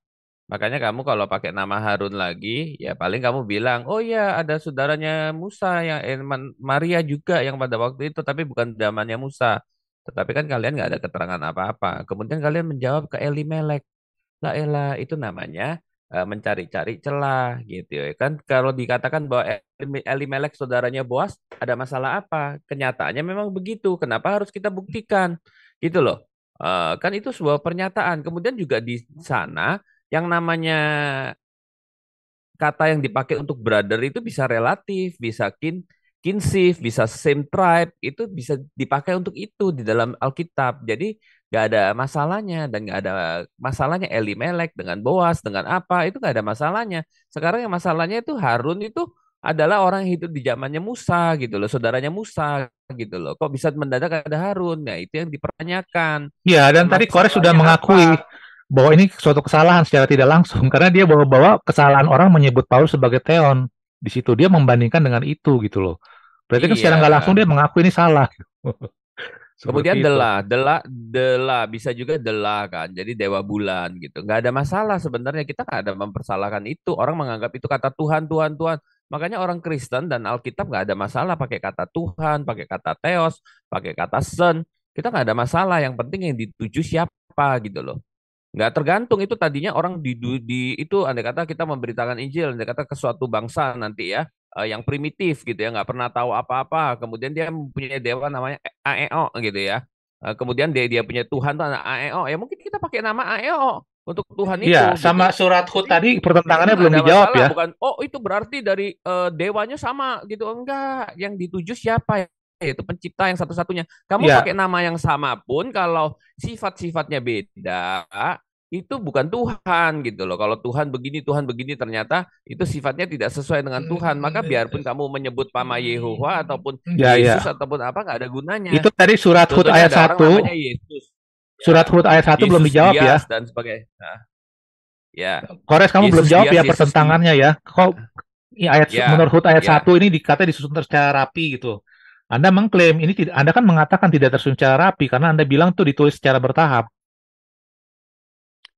makanya kamu kalau pakai nama Harun lagi ya paling kamu bilang oh ya ada saudaranya Musa yang eh, Maria juga yang pada waktu itu tapi bukan zamannya Musa tetapi kan kalian nggak ada keterangan apa-apa kemudian kalian menjawab ke Eli Melek lah itu namanya Eh, mencari-cari celah gitu ya kan kalau dikatakan bahwa Eli Melek saudaranya Boas ada masalah apa kenyataannya memang begitu kenapa harus kita buktikan gitu loh eh, kan itu sebuah pernyataan kemudian juga di sana yang namanya kata yang dipakai untuk brother itu bisa relatif bisa kin kinsif bisa same tribe itu bisa dipakai untuk itu di dalam Alkitab jadi gak ada masalahnya dan gak ada masalahnya Eli Melek dengan Boas dengan apa itu gak ada masalahnya. Sekarang yang masalahnya itu Harun itu adalah orang yang hidup di zamannya Musa gitu loh, saudaranya Musa gitu loh. Kok bisa mendadak ada Harun? Nah, itu yang dipertanyakan. Ya, dan tadi Kore sudah mengakui apa? bahwa ini suatu kesalahan secara tidak langsung karena dia bawa-bawa kesalahan orang menyebut Paulus sebagai Theon. Di situ dia membandingkan dengan itu gitu loh. Berarti kan iya. kan secara nggak langsung dia mengakui ini salah. Kemudian itu. dela, dela, dela bisa juga dela kan. Jadi dewa bulan gitu. Gak ada masalah sebenarnya kita gak ada mempersalahkan itu. Orang menganggap itu kata Tuhan, Tuhan, Tuhan. Makanya orang Kristen dan Alkitab gak ada masalah pakai kata Tuhan, pakai kata Theos, pakai kata Sun Kita gak ada masalah. Yang penting yang dituju siapa gitu loh. Gak tergantung itu tadinya orang di, di itu andai kata kita memberitakan Injil, andai kata ke suatu bangsa nanti ya uh, yang primitif gitu ya, nggak pernah tahu apa-apa. Kemudian dia punya dewa namanya AEO gitu ya. Uh, kemudian dia dia punya Tuhan tuh AEO. Ya mungkin kita pakai nama AEO untuk Tuhan iya, itu. Iya, sama gitu. surat Hud tadi pertentangannya hmm, belum dijawab masalah, ya. Bukan, oh itu berarti dari uh, dewanya sama gitu. Enggak, yang dituju siapa ya? itu pencipta yang satu-satunya. Kamu ya. pakai nama yang sama pun kalau sifat-sifatnya beda, itu bukan Tuhan gitu loh. Kalau Tuhan begini, Tuhan begini, ternyata itu sifatnya tidak sesuai dengan hmm, Tuhan. Maka iya, biarpun iya. kamu menyebut Pama hmm. Yehuwa ataupun hmm. ya, ya, Yesus ya. ataupun apa nggak ada gunanya. Itu tadi surat Hud ayat 1. Ya. Surat Hud ayat 1 belum dijawab Dias, ya. dan sebagai, Nah. Ya. Kores kamu Yesus belum jawab Dias, ya pertentangannya ya. Kok nah. ini ayat ya, menurut Hud ayat ya. 1 ini dikata disusun secara rapi gitu. Anda mengklaim ini tidak Anda kan mengatakan tidak tersusun secara rapi karena Anda bilang tuh ditulis secara bertahap.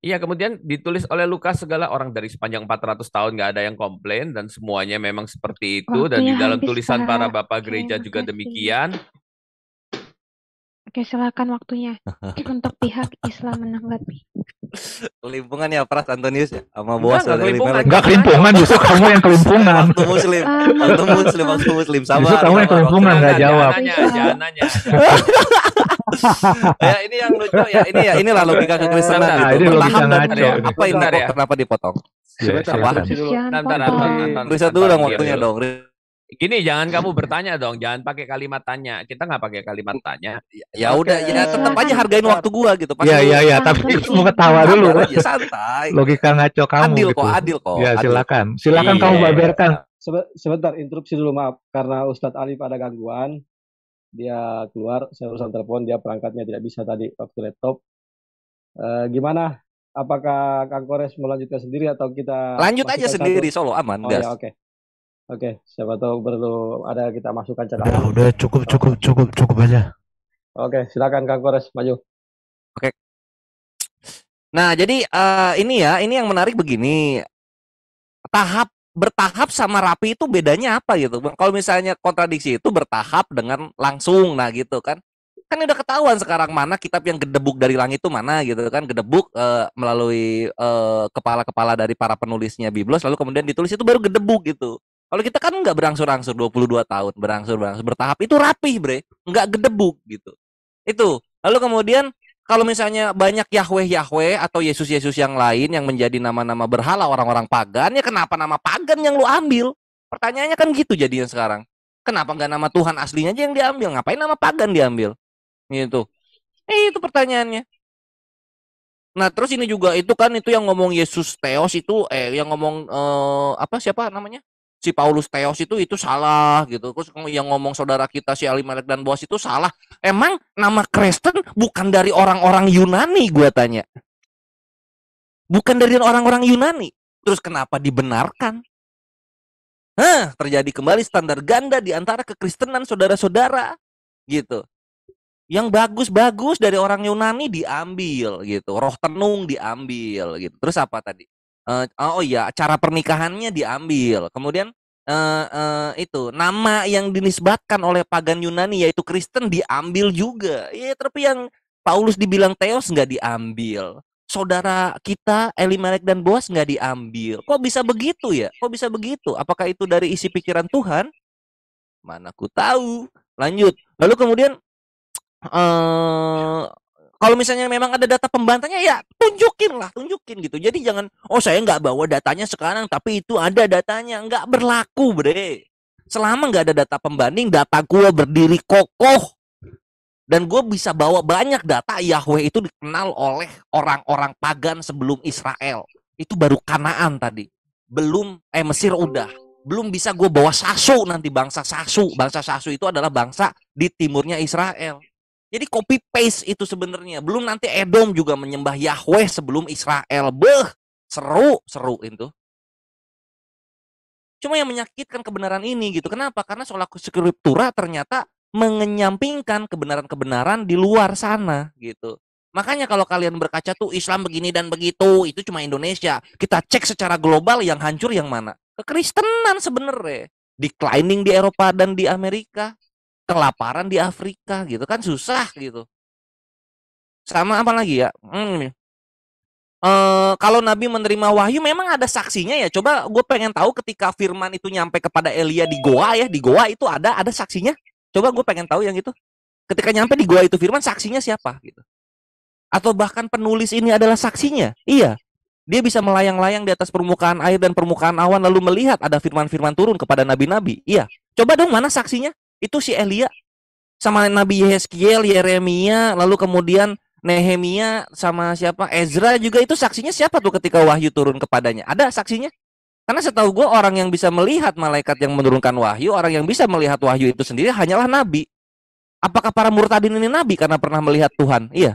Iya, kemudian ditulis oleh Lukas segala orang dari sepanjang 400 tahun nggak ada yang komplain dan semuanya memang seperti itu Waktunya dan di dalam tulisan para bapak Oke, gereja juga demikian. Oke, silakan waktunya untuk pihak Islam menanggapi. Kelimpungan ya Pras Antonius ya sama bos dari kelimpungan. Enggak kelimpungan, justru kamu yang kelimpungan. Waktu muslim, ah, waktu muslim, waktu muslim sama. Justru kamu yang kelimpungan nggak jawab. jangan nanya. ya ini yang lucu ya ini ya inilah logika kekristenan nah, gitu. Paham logika ngaco. Ya. Apa ini ya. kenapa dipotong? Ya, apa? Nantar, dulu dong waktunya dong. Gini jangan kamu bertanya dong, jangan pakai kalimat tanya. Kita nggak pakai kalimat tanya. Ya udah, ya tetap aja hargain waktu gua gitu. Iya, iya iya iya, tapi mau ketawa dulu. Ya, santai. Logika ngaco kamu adil gitu. Kok, adil kok, Ya silakan, silakan iya. kamu baberkan. Sebentar interupsi dulu maaf karena Ustadz Ali pada gangguan dia keluar saya urusan telepon dia perangkatnya tidak bisa tadi waktu laptop e, gimana apakah Kang Kores melanjutkan sendiri atau kita lanjut aja sendiri solo aman oh, ya, oke okay. oke okay. siapa tahu perlu ada kita masukkan cara udah, udah cukup cukup cukup cukup aja oke okay, silakan Kang Kores maju oke okay. nah jadi uh, ini ya ini yang menarik begini tahap bertahap sama rapi itu bedanya apa gitu Kalau misalnya kontradiksi itu bertahap dengan langsung, nah gitu kan? Kan udah ketahuan sekarang mana kitab yang gedebuk dari langit itu mana gitu kan? Gedebuk e, melalui eh, kepala-kepala dari para penulisnya Biblos, lalu kemudian ditulis itu baru gedebuk gitu. Kalau kita kan nggak berangsur-angsur 22 tahun, berangsur-berangsur bertahap itu rapi bre, nggak gedebuk gitu. Itu. Lalu kemudian kalau misalnya banyak Yahweh Yahweh atau Yesus Yesus yang lain yang menjadi nama-nama berhala orang-orang pagan, ya kenapa nama pagan yang lu ambil? Pertanyaannya kan gitu jadinya sekarang. Kenapa nggak nama Tuhan aslinya aja yang diambil? Ngapain nama pagan diambil? Itu, Eh, itu pertanyaannya. Nah terus ini juga itu kan itu yang ngomong Yesus Theos itu eh yang ngomong eh, apa siapa namanya si Paulus Theos itu itu salah gitu. Terus yang ngomong saudara kita si Ali Malek dan bos itu salah. Emang nama Kristen bukan dari orang-orang Yunani gue tanya. Bukan dari orang-orang Yunani. Terus kenapa dibenarkan? Hah, terjadi kembali standar ganda di antara kekristenan saudara-saudara gitu. Yang bagus-bagus dari orang Yunani diambil gitu, roh tenung diambil gitu. Terus apa tadi? uh, oh iya cara pernikahannya diambil kemudian uh, uh, itu nama yang dinisbatkan oleh pagan Yunani yaitu Kristen diambil juga ya tapi yang Paulus dibilang Theos nggak diambil saudara kita Elimelek dan Boas nggak diambil kok bisa begitu ya kok bisa begitu apakah itu dari isi pikiran Tuhan mana ku tahu lanjut lalu kemudian uh, kalau misalnya memang ada data pembantahnya ya tunjukin lah, tunjukin gitu. Jadi jangan oh saya nggak bawa datanya sekarang tapi itu ada datanya nggak berlaku bre. Selama nggak ada data pembanding, data gue berdiri kokoh dan gue bisa bawa banyak data Yahweh itu dikenal oleh orang-orang pagan sebelum Israel itu baru Kanaan tadi belum eh Mesir udah belum bisa gue bawa Sasu nanti bangsa Sasu bangsa Sasu itu adalah bangsa di timurnya Israel jadi copy paste itu sebenarnya. Belum nanti Edom juga menyembah Yahweh sebelum Israel. Beh, seru, seru itu. Cuma yang menyakitkan kebenaran ini gitu. Kenapa? Karena seolah skriptura ternyata mengenyampingkan kebenaran-kebenaran di luar sana gitu. Makanya kalau kalian berkaca tuh Islam begini dan begitu, itu cuma Indonesia. Kita cek secara global yang hancur yang mana? Kekristenan sebenarnya. Declining di Eropa dan di Amerika kelaparan di Afrika gitu kan susah gitu. Sama apa lagi ya? Hmm. E, kalau Nabi menerima wahyu memang ada saksinya ya. Coba gue pengen tahu ketika firman itu nyampe kepada Elia di goa ya, di goa itu ada ada saksinya. Coba gue pengen tahu yang itu. Ketika nyampe di goa itu firman saksinya siapa gitu. Atau bahkan penulis ini adalah saksinya. Iya, dia bisa melayang-layang di atas permukaan air dan permukaan awan lalu melihat ada firman-firman turun kepada nabi-nabi. Iya. Coba dong mana saksinya? itu si Elia sama Nabi Yeskiel, Yeremia, lalu kemudian Nehemia sama siapa Ezra juga itu saksinya siapa tuh ketika wahyu turun kepadanya? Ada saksinya? Karena setahu gue orang yang bisa melihat malaikat yang menurunkan wahyu, orang yang bisa melihat wahyu itu sendiri hanyalah nabi. Apakah para murtadin ini nabi karena pernah melihat Tuhan? Iya.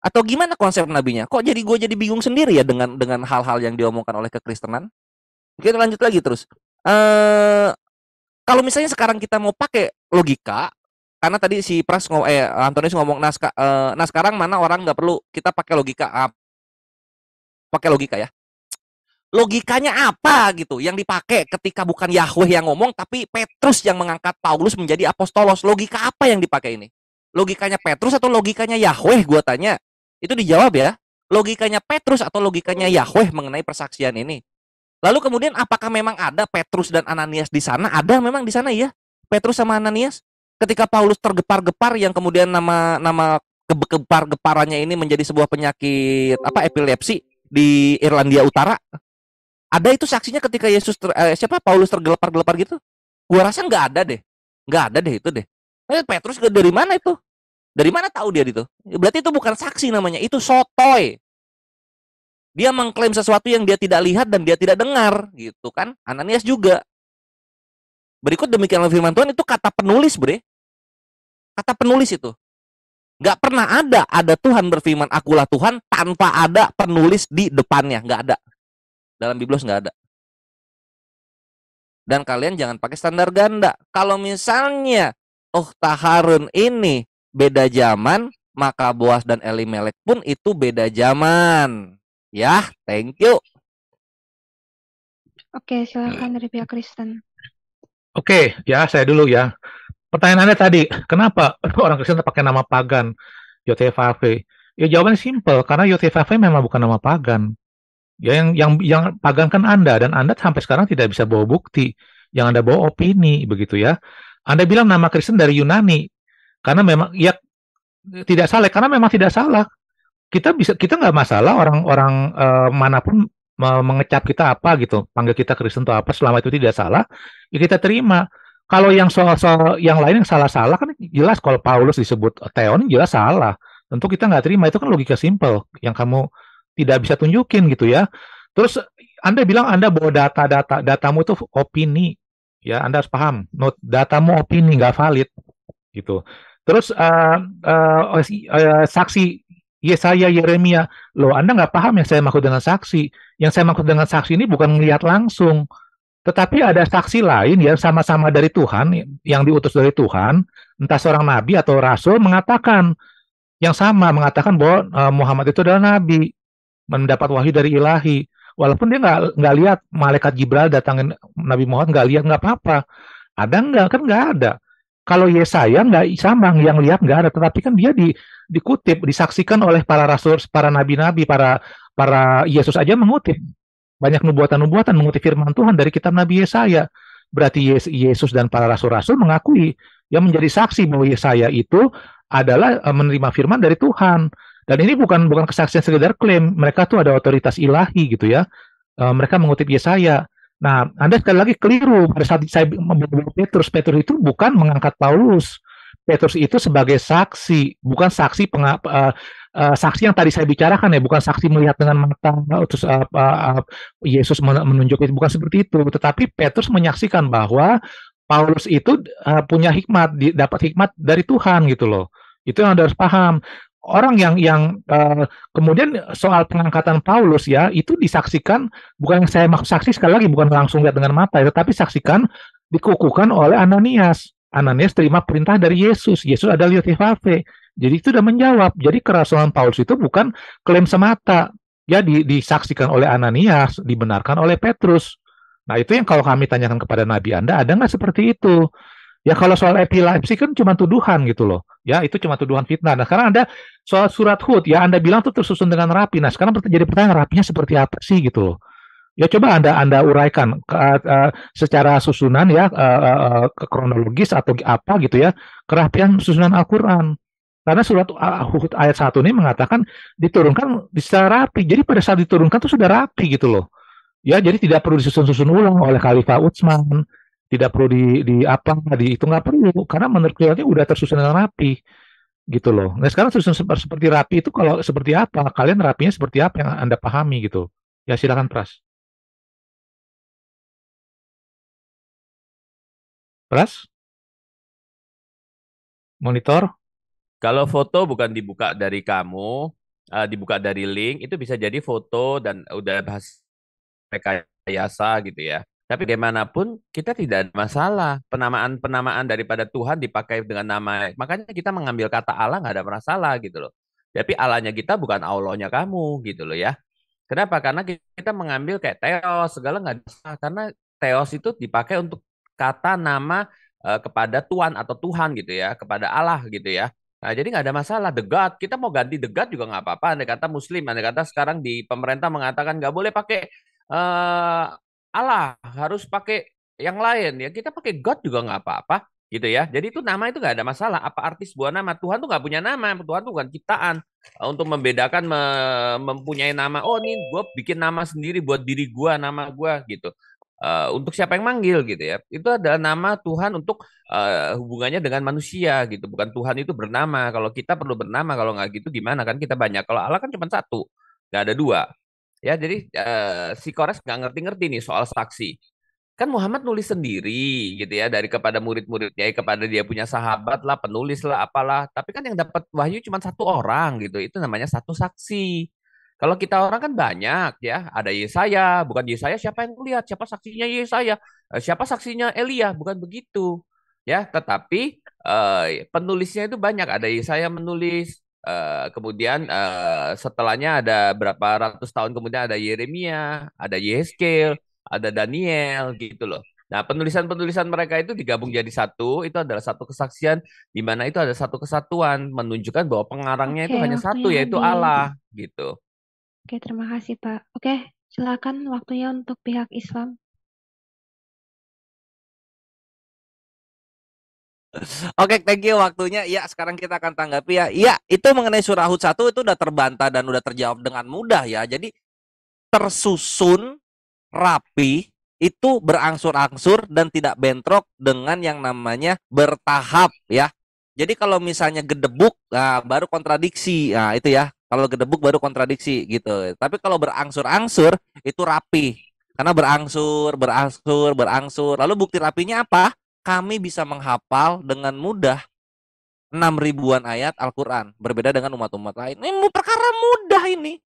Atau gimana konsep nabinya? Kok jadi gue jadi bingung sendiri ya dengan dengan hal-hal yang diomongkan oleh kekristenan? Kita lanjut lagi terus. Eh kalau misalnya sekarang kita mau pakai logika karena tadi si Pras ngomong eh Antonius ngomong nah, ska, eh, nah sekarang mana orang nggak perlu kita pakai logika ah, pakai logika ya logikanya apa gitu yang dipakai ketika bukan Yahweh yang ngomong tapi Petrus yang mengangkat Paulus menjadi apostolos logika apa yang dipakai ini logikanya Petrus atau logikanya Yahweh gua tanya itu dijawab ya logikanya Petrus atau logikanya Yahweh mengenai persaksian ini Lalu kemudian apakah memang ada Petrus dan Ananias di sana? Ada memang di sana ya. Petrus sama Ananias. Ketika Paulus tergepar-gepar yang kemudian nama nama kegepar-geparannya ini menjadi sebuah penyakit apa epilepsi di Irlandia Utara. Ada itu saksinya ketika Yesus ter, eh, siapa Paulus tergelepar-gelepar gitu? Gua rasa nggak ada deh. Nggak ada deh itu deh. Eh, Petrus dari mana itu? Dari mana tahu dia itu? Berarti itu bukan saksi namanya, itu sotoy. Dia mengklaim sesuatu yang dia tidak lihat dan dia tidak dengar, gitu kan? Ananias juga. Berikut demikianlah firman Tuhan itu kata penulis, Bre. Kata penulis itu. nggak pernah ada ada Tuhan berfirman akulah Tuhan tanpa ada penulis di depannya, nggak ada. Dalam Biblos nggak ada. Dan kalian jangan pakai standar ganda. Kalau misalnya oh Taharun ini beda zaman, maka Boas dan Elimelek pun itu beda zaman. Ya, thank you. Oke, silakan dari pihak Kristen. Oke, ya saya dulu ya. Pertanyaan anda tadi, kenapa orang Kristen pakai nama pagan YTVV? Ya jawabannya simple, karena YTVV memang bukan nama pagan. Ya yang yang yang pagan kan Anda dan Anda sampai sekarang tidak bisa bawa bukti, yang Anda bawa opini begitu ya. Anda bilang nama Kristen dari Yunani karena memang ya tidak salah karena memang tidak salah kita bisa kita nggak masalah orang-orang uh, eh, manapun mengecap kita apa gitu, panggil kita Kristen atau apa selama itu tidak salah, ya kita terima. Kalau yang soal-soal yang lain yang salah-salah kan jelas kalau Paulus disebut Theon jelas salah. Tentu kita nggak terima itu kan logika simple yang kamu tidak bisa tunjukin gitu ya. Terus Anda bilang Anda bawa data-data, datamu itu opini. Ya, Anda harus paham. Not datamu opini nggak valid gitu. Terus uh, uh, uh, saksi Yesaya, iya, Yeremia. Loh, Anda nggak paham yang saya maksud dengan saksi. Yang saya maksud dengan saksi ini bukan melihat langsung. Tetapi ada saksi lain yang sama-sama dari Tuhan, yang diutus dari Tuhan, entah seorang nabi atau rasul mengatakan yang sama, mengatakan bahwa eh, Muhammad itu adalah nabi, mendapat wahyu dari ilahi. Walaupun dia nggak nggak lihat malaikat Jibril datangin Nabi Muhammad nggak lihat nggak apa-apa. Ada nggak kan nggak ada. Kalau Yesaya nggak sama yang lihat nggak ada, tetapi kan dia di, dikutip, disaksikan oleh para rasul, para nabi-nabi, para para Yesus aja mengutip banyak nubuatan-nubuatan mengutip firman Tuhan dari kitab Nabi Yesaya. Berarti Yesus dan para rasul-rasul mengakui yang menjadi saksi bahwa Yesaya itu adalah eh, menerima firman dari Tuhan. Dan ini bukan bukan kesaksian sekedar klaim, mereka tuh ada otoritas ilahi gitu ya. Eh, mereka mengutip Yesaya. Nah, Anda sekali lagi keliru pada saat saya membawa Petrus. Petrus itu bukan mengangkat Paulus. Petrus itu sebagai saksi, bukan saksi penga, uh, uh, saksi yang tadi saya bicarakan ya, bukan saksi melihat dengan mata eh, terus uh, uh, uh, Yesus menunjuk itu bukan seperti itu, tetapi Petrus menyaksikan bahwa Paulus itu uh, punya hikmat, dapat hikmat dari Tuhan gitu loh. Itu yang Anda harus paham orang yang yang uh, kemudian soal pengangkatan Paulus ya itu disaksikan bukan yang saya maksud saksi sekali lagi bukan langsung lihat dengan mata ya, tetapi saksikan dikukuhkan oleh Ananias. Ananias terima perintah dari Yesus. Yesus adalah Yotifave. Jadi itu sudah menjawab. Jadi kerasulan Paulus itu bukan klaim semata. Ya disaksikan oleh Ananias, dibenarkan oleh Petrus. Nah itu yang kalau kami tanyakan kepada Nabi Anda, ada nggak seperti itu? Ya kalau soal epilepsi kan cuma tuduhan gitu loh. Ya itu cuma tuduhan fitnah. Nah sekarang Anda soal surat hud, ya Anda bilang itu tersusun dengan rapi. Nah sekarang jadi pertanyaan rapinya seperti apa sih gitu loh. Ya coba Anda Anda uraikan uh, uh, secara susunan ya uh, uh, kronologis atau apa gitu ya kerapian susunan Al-Qur'an. Karena surat hud ayat 1 ini mengatakan diturunkan bisa rapi. Jadi pada saat diturunkan itu sudah rapi gitu loh. Ya jadi tidak perlu disusun-susun ulang oleh Khalifah Utsman tidak perlu di, di apa di itu nggak perlu karena menurut kalian udah tersusun dengan rapi gitu loh. Nah sekarang susun seperti rapi itu kalau seperti apa kalian rapinya seperti apa yang anda pahami gitu. Ya silakan Pras. Pras? Monitor? Kalau foto bukan dibuka dari kamu, uh, dibuka dari link itu bisa jadi foto dan udah bahas rekayasa gitu ya. Tapi bagaimanapun kita tidak ada masalah penamaan-penamaan daripada Tuhan dipakai dengan nama. Makanya kita mengambil kata Allah nggak ada masalah gitu loh. Tapi Allahnya kita bukan Allahnya kamu gitu loh ya. Kenapa? Karena kita mengambil kayak Theos segala nggak bisa Karena Theos itu dipakai untuk kata nama eh, kepada Tuhan atau Tuhan gitu ya, kepada Allah gitu ya. Nah, jadi nggak ada masalah. The kita mau ganti the juga nggak apa-apa. Anda kata Muslim, Anda kata sekarang di pemerintah mengatakan nggak boleh pakai uh, Allah harus pakai yang lain ya kita pakai God juga nggak apa-apa gitu ya jadi itu nama itu nggak ada masalah apa artis buah nama Tuhan tuh nggak punya nama Tuhan tuh kan ciptaan untuk membedakan me mempunyai nama oh ini gue bikin nama sendiri buat diri gue nama gue gitu uh, untuk siapa yang manggil gitu ya itu adalah nama Tuhan untuk uh, hubungannya dengan manusia gitu bukan Tuhan itu bernama kalau kita perlu bernama kalau nggak gitu gimana kan kita banyak kalau Allah kan cuma satu nggak ada dua Ya, jadi uh, si Kores nggak ngerti-ngerti nih soal saksi. Kan Muhammad nulis sendiri gitu ya dari kepada murid-muridnya, ya, kepada dia punya sahabat lah, penulis lah, apalah. Tapi kan yang dapat wahyu cuma satu orang gitu. Itu namanya satu saksi. Kalau kita orang kan banyak ya, ada Yesaya, bukan Yesaya siapa yang lihat, siapa saksinya Yesaya, eh, siapa saksinya Elia, bukan begitu. Ya, tetapi eh, penulisnya itu banyak, ada Yesaya menulis, Eh, kemudian uh, setelahnya ada berapa ratus tahun kemudian ada Yeremia, ada Yeskel, ada Daniel gitu loh. Nah penulisan-penulisan mereka itu digabung jadi satu, itu adalah satu kesaksian di mana itu ada satu kesatuan menunjukkan bahwa pengarangnya okay, itu hanya satu yaitu Allah gitu. Oke okay, terima kasih Pak. Oke okay, silakan waktunya untuk pihak Islam. Oke, okay, thank you waktunya. Ya, sekarang kita akan tanggapi ya. Ya, itu mengenai surah Hud 1 itu udah terbantah dan udah terjawab dengan mudah ya. Jadi tersusun, rapi, itu berangsur-angsur dan tidak bentrok dengan yang namanya bertahap ya. Jadi kalau misalnya gedebuk nah, baru kontradiksi. Nah, itu ya. Kalau gedebuk baru kontradiksi gitu. Tapi kalau berangsur-angsur itu rapi. Karena berangsur, berangsur, berangsur. Lalu bukti rapinya apa? kami bisa menghafal dengan mudah enam ribuan ayat Al-Quran. Berbeda dengan umat-umat lain. Ini perkara mudah ini.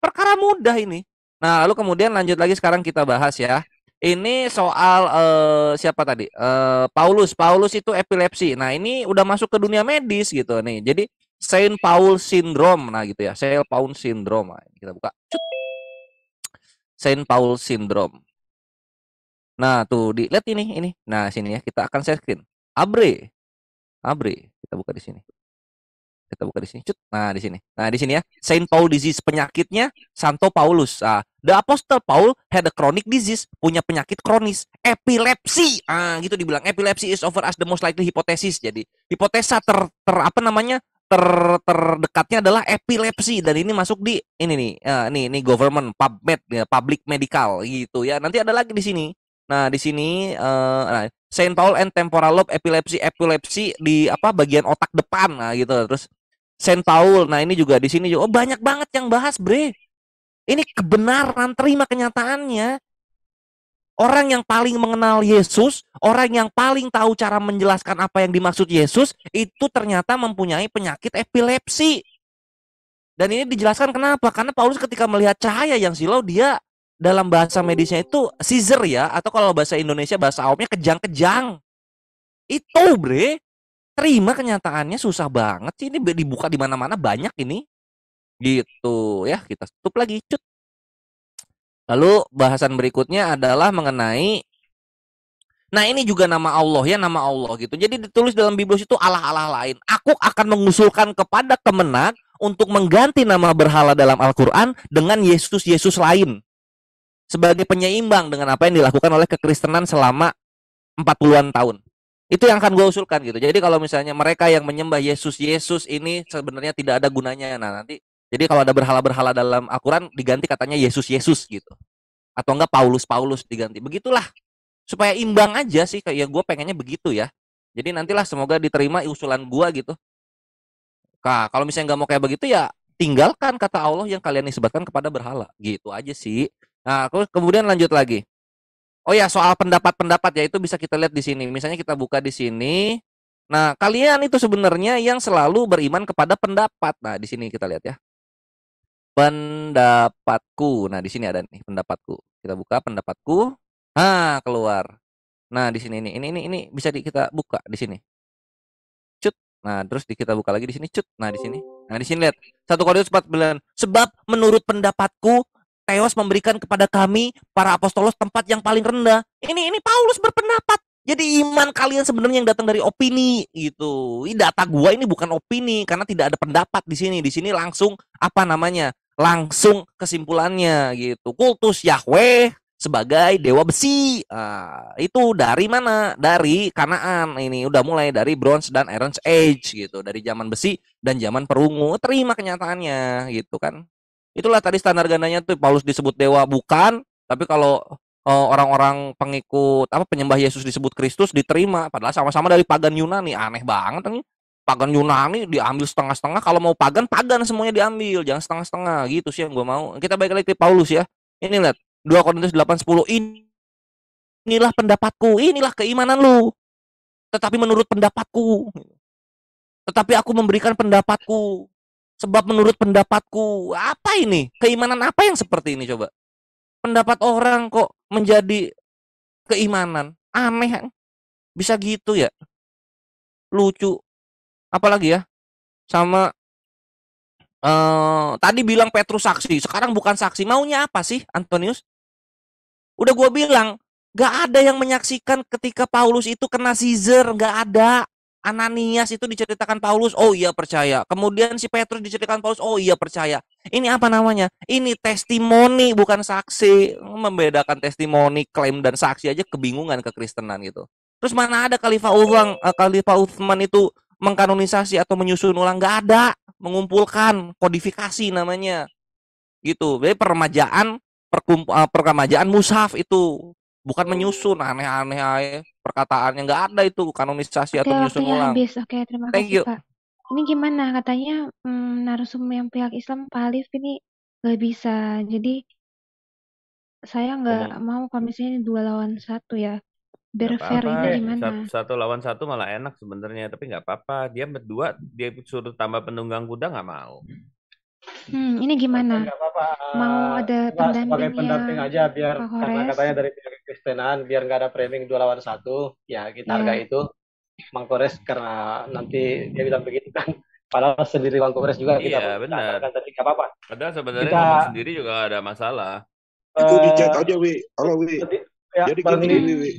Perkara mudah ini. Nah, lalu kemudian lanjut lagi sekarang kita bahas ya. Ini soal uh, siapa tadi? Uh, Paulus. Paulus itu epilepsi. Nah, ini udah masuk ke dunia medis gitu nih. Jadi Saint Paul syndrome. Nah, gitu ya. Saint Paul syndrome. Nah, kita buka. Saint Paul syndrome. Nah, tuh di lihat ini ini. Nah, sini ya kita akan share screen. Abre. Abre. Kita buka di sini. Kita buka di sini. Cut. Nah, di sini. Nah, di sini ya. Saint Paul disease penyakitnya Santo Paulus. Ah, the Apostle Paul had a chronic disease, punya penyakit kronis, epilepsi. Ah, gitu dibilang Epilepsi is over as the most likely hypothesis. Jadi, hipotesa ter, ter apa namanya? ter terdekatnya adalah epilepsi dan ini masuk di ini nih uh, nih nih government PubMed ya, public medical gitu ya nanti ada lagi di sini Nah, di sini uh, nah, Saint Paul and temporal lobe epilepsi epilepsi di apa bagian otak depan nah gitu. Terus Saint Paul. Nah, ini juga di sini juga oh, banyak banget yang bahas, Bre. Ini kebenaran, terima kenyataannya. Orang yang paling mengenal Yesus, orang yang paling tahu cara menjelaskan apa yang dimaksud Yesus, itu ternyata mempunyai penyakit epilepsi. Dan ini dijelaskan kenapa? Karena Paulus ketika melihat cahaya yang silau, dia dalam bahasa medisnya itu Caesar ya atau kalau bahasa Indonesia bahasa awamnya kejang-kejang. Itu bre. Terima kenyataannya susah banget sih ini dibuka di mana-mana banyak ini. Gitu ya, kita tutup lagi cut. Lalu bahasan berikutnya adalah mengenai Nah ini juga nama Allah ya nama Allah gitu. Jadi ditulis dalam Biblos itu Allah-Allah lain. Aku akan mengusulkan kepada kemenang untuk mengganti nama berhala dalam Al-Quran dengan Yesus-Yesus lain sebagai penyeimbang dengan apa yang dilakukan oleh kekristenan selama 40-an tahun. Itu yang akan gue usulkan gitu. Jadi kalau misalnya mereka yang menyembah Yesus Yesus ini sebenarnya tidak ada gunanya. Nah, nanti jadi kalau ada berhala-berhala dalam Al-Qur'an diganti katanya Yesus Yesus gitu. Atau enggak Paulus Paulus diganti. Begitulah. Supaya imbang aja sih kayak ya gue pengennya begitu ya. Jadi nantilah semoga diterima usulan gue gitu. Nah, kalau misalnya nggak mau kayak begitu ya tinggalkan kata Allah yang kalian nisbatkan kepada berhala. Gitu aja sih. Nah, aku kemudian lanjut lagi. Oh ya, soal pendapat-pendapat ya itu bisa kita lihat di sini. Misalnya kita buka di sini. Nah, kalian itu sebenarnya yang selalu beriman kepada pendapat. Nah, di sini kita lihat ya. Pendapatku. Nah, di sini ada nih pendapatku. Kita buka pendapatku. Nah, keluar. Nah, di sini ini ini ini, ini bisa di, kita buka di sini. Cut. Nah, terus di, kita buka lagi di sini cut. Nah, di sini. Nah, di sini lihat. 1 Korintus 14. Sebab menurut pendapatku teos memberikan kepada kami para apostolos tempat yang paling rendah. Ini ini Paulus berpendapat. Jadi iman kalian sebenarnya yang datang dari opini gitu. Ini data gua ini bukan opini karena tidak ada pendapat di sini. Di sini langsung apa namanya? Langsung kesimpulannya gitu. Kultus Yahweh sebagai dewa besi. Nah, itu dari mana? Dari Kanaan ini udah mulai dari Bronze dan Iron Age gitu, dari zaman besi dan zaman perungu. Terima kenyataannya gitu kan. Itulah tadi standar gandanya tuh Paulus disebut dewa bukan, tapi kalau eh, orang-orang pengikut apa penyembah Yesus disebut Kristus diterima padahal sama-sama dari pagan Yunani aneh banget nih pagan Yunani diambil setengah-setengah kalau mau pagan pagan semuanya diambil jangan setengah-setengah gitu sih yang gue mau kita balik lagi ke Paulus ya ini lihat 2 Korintus 8:10 ini inilah pendapatku inilah keimanan lu tetapi menurut pendapatku gitu. tetapi aku memberikan pendapatku Sebab menurut pendapatku, apa ini? Keimanan apa yang seperti ini coba? Pendapat orang kok menjadi keimanan? Aneh. Bisa gitu ya? Lucu. Apalagi ya? Sama uh, tadi bilang Petrus saksi, sekarang bukan saksi. Maunya apa sih Antonius? Udah gue bilang, gak ada yang menyaksikan ketika Paulus itu kena Caesar, gak ada. Ananias itu diceritakan Paulus, oh iya percaya. Kemudian si Petrus diceritakan Paulus, oh iya percaya. Ini apa namanya? Ini testimoni bukan saksi. Membedakan testimoni, klaim dan saksi aja kebingungan ke kekristenan gitu. Terus mana ada Khalifah Uwang, eh, Khalifah Uthman itu mengkanonisasi atau menyusun ulang Gak ada, mengumpulkan kodifikasi namanya. Gitu. Jadi permajaan, perkump eh, peremajaan musaf itu bukan menyusun aneh-aneh perkataannya nggak ada itu kanonisasi okay, atau menyusun ya, ulang. Habis. Oke, okay, terima Thank kasih you. Pak. Ini gimana katanya hmm, narasumber yang pihak Islam Pak Alif ini nggak bisa. Jadi saya nggak oh. mau kalau ini dua lawan satu ya. Biar ini eh, gimana? Satu, satu lawan satu malah enak sebenarnya, tapi nggak apa-apa. Dia berdua dia suruh tambah penunggang kuda nggak mau. Hmm, ini gimana? Gak apa-apa. Mau eh, ada pendamping sebagai pendamping aja biar karena katanya dari pihak kekristenan biar nggak ada framing dua lawan satu, ya kita yeah. itu. Mang Kores karena nanti dia bilang begitu kan. Padahal sendiri Mang Kores juga kita Iya benar. Kan tadi nggak apa-apa. Padahal sebenarnya kita... sendiri juga ada masalah. itu eh, di chat aja, Wi. Halo, Wi. Ya, Jadi gini, Wi.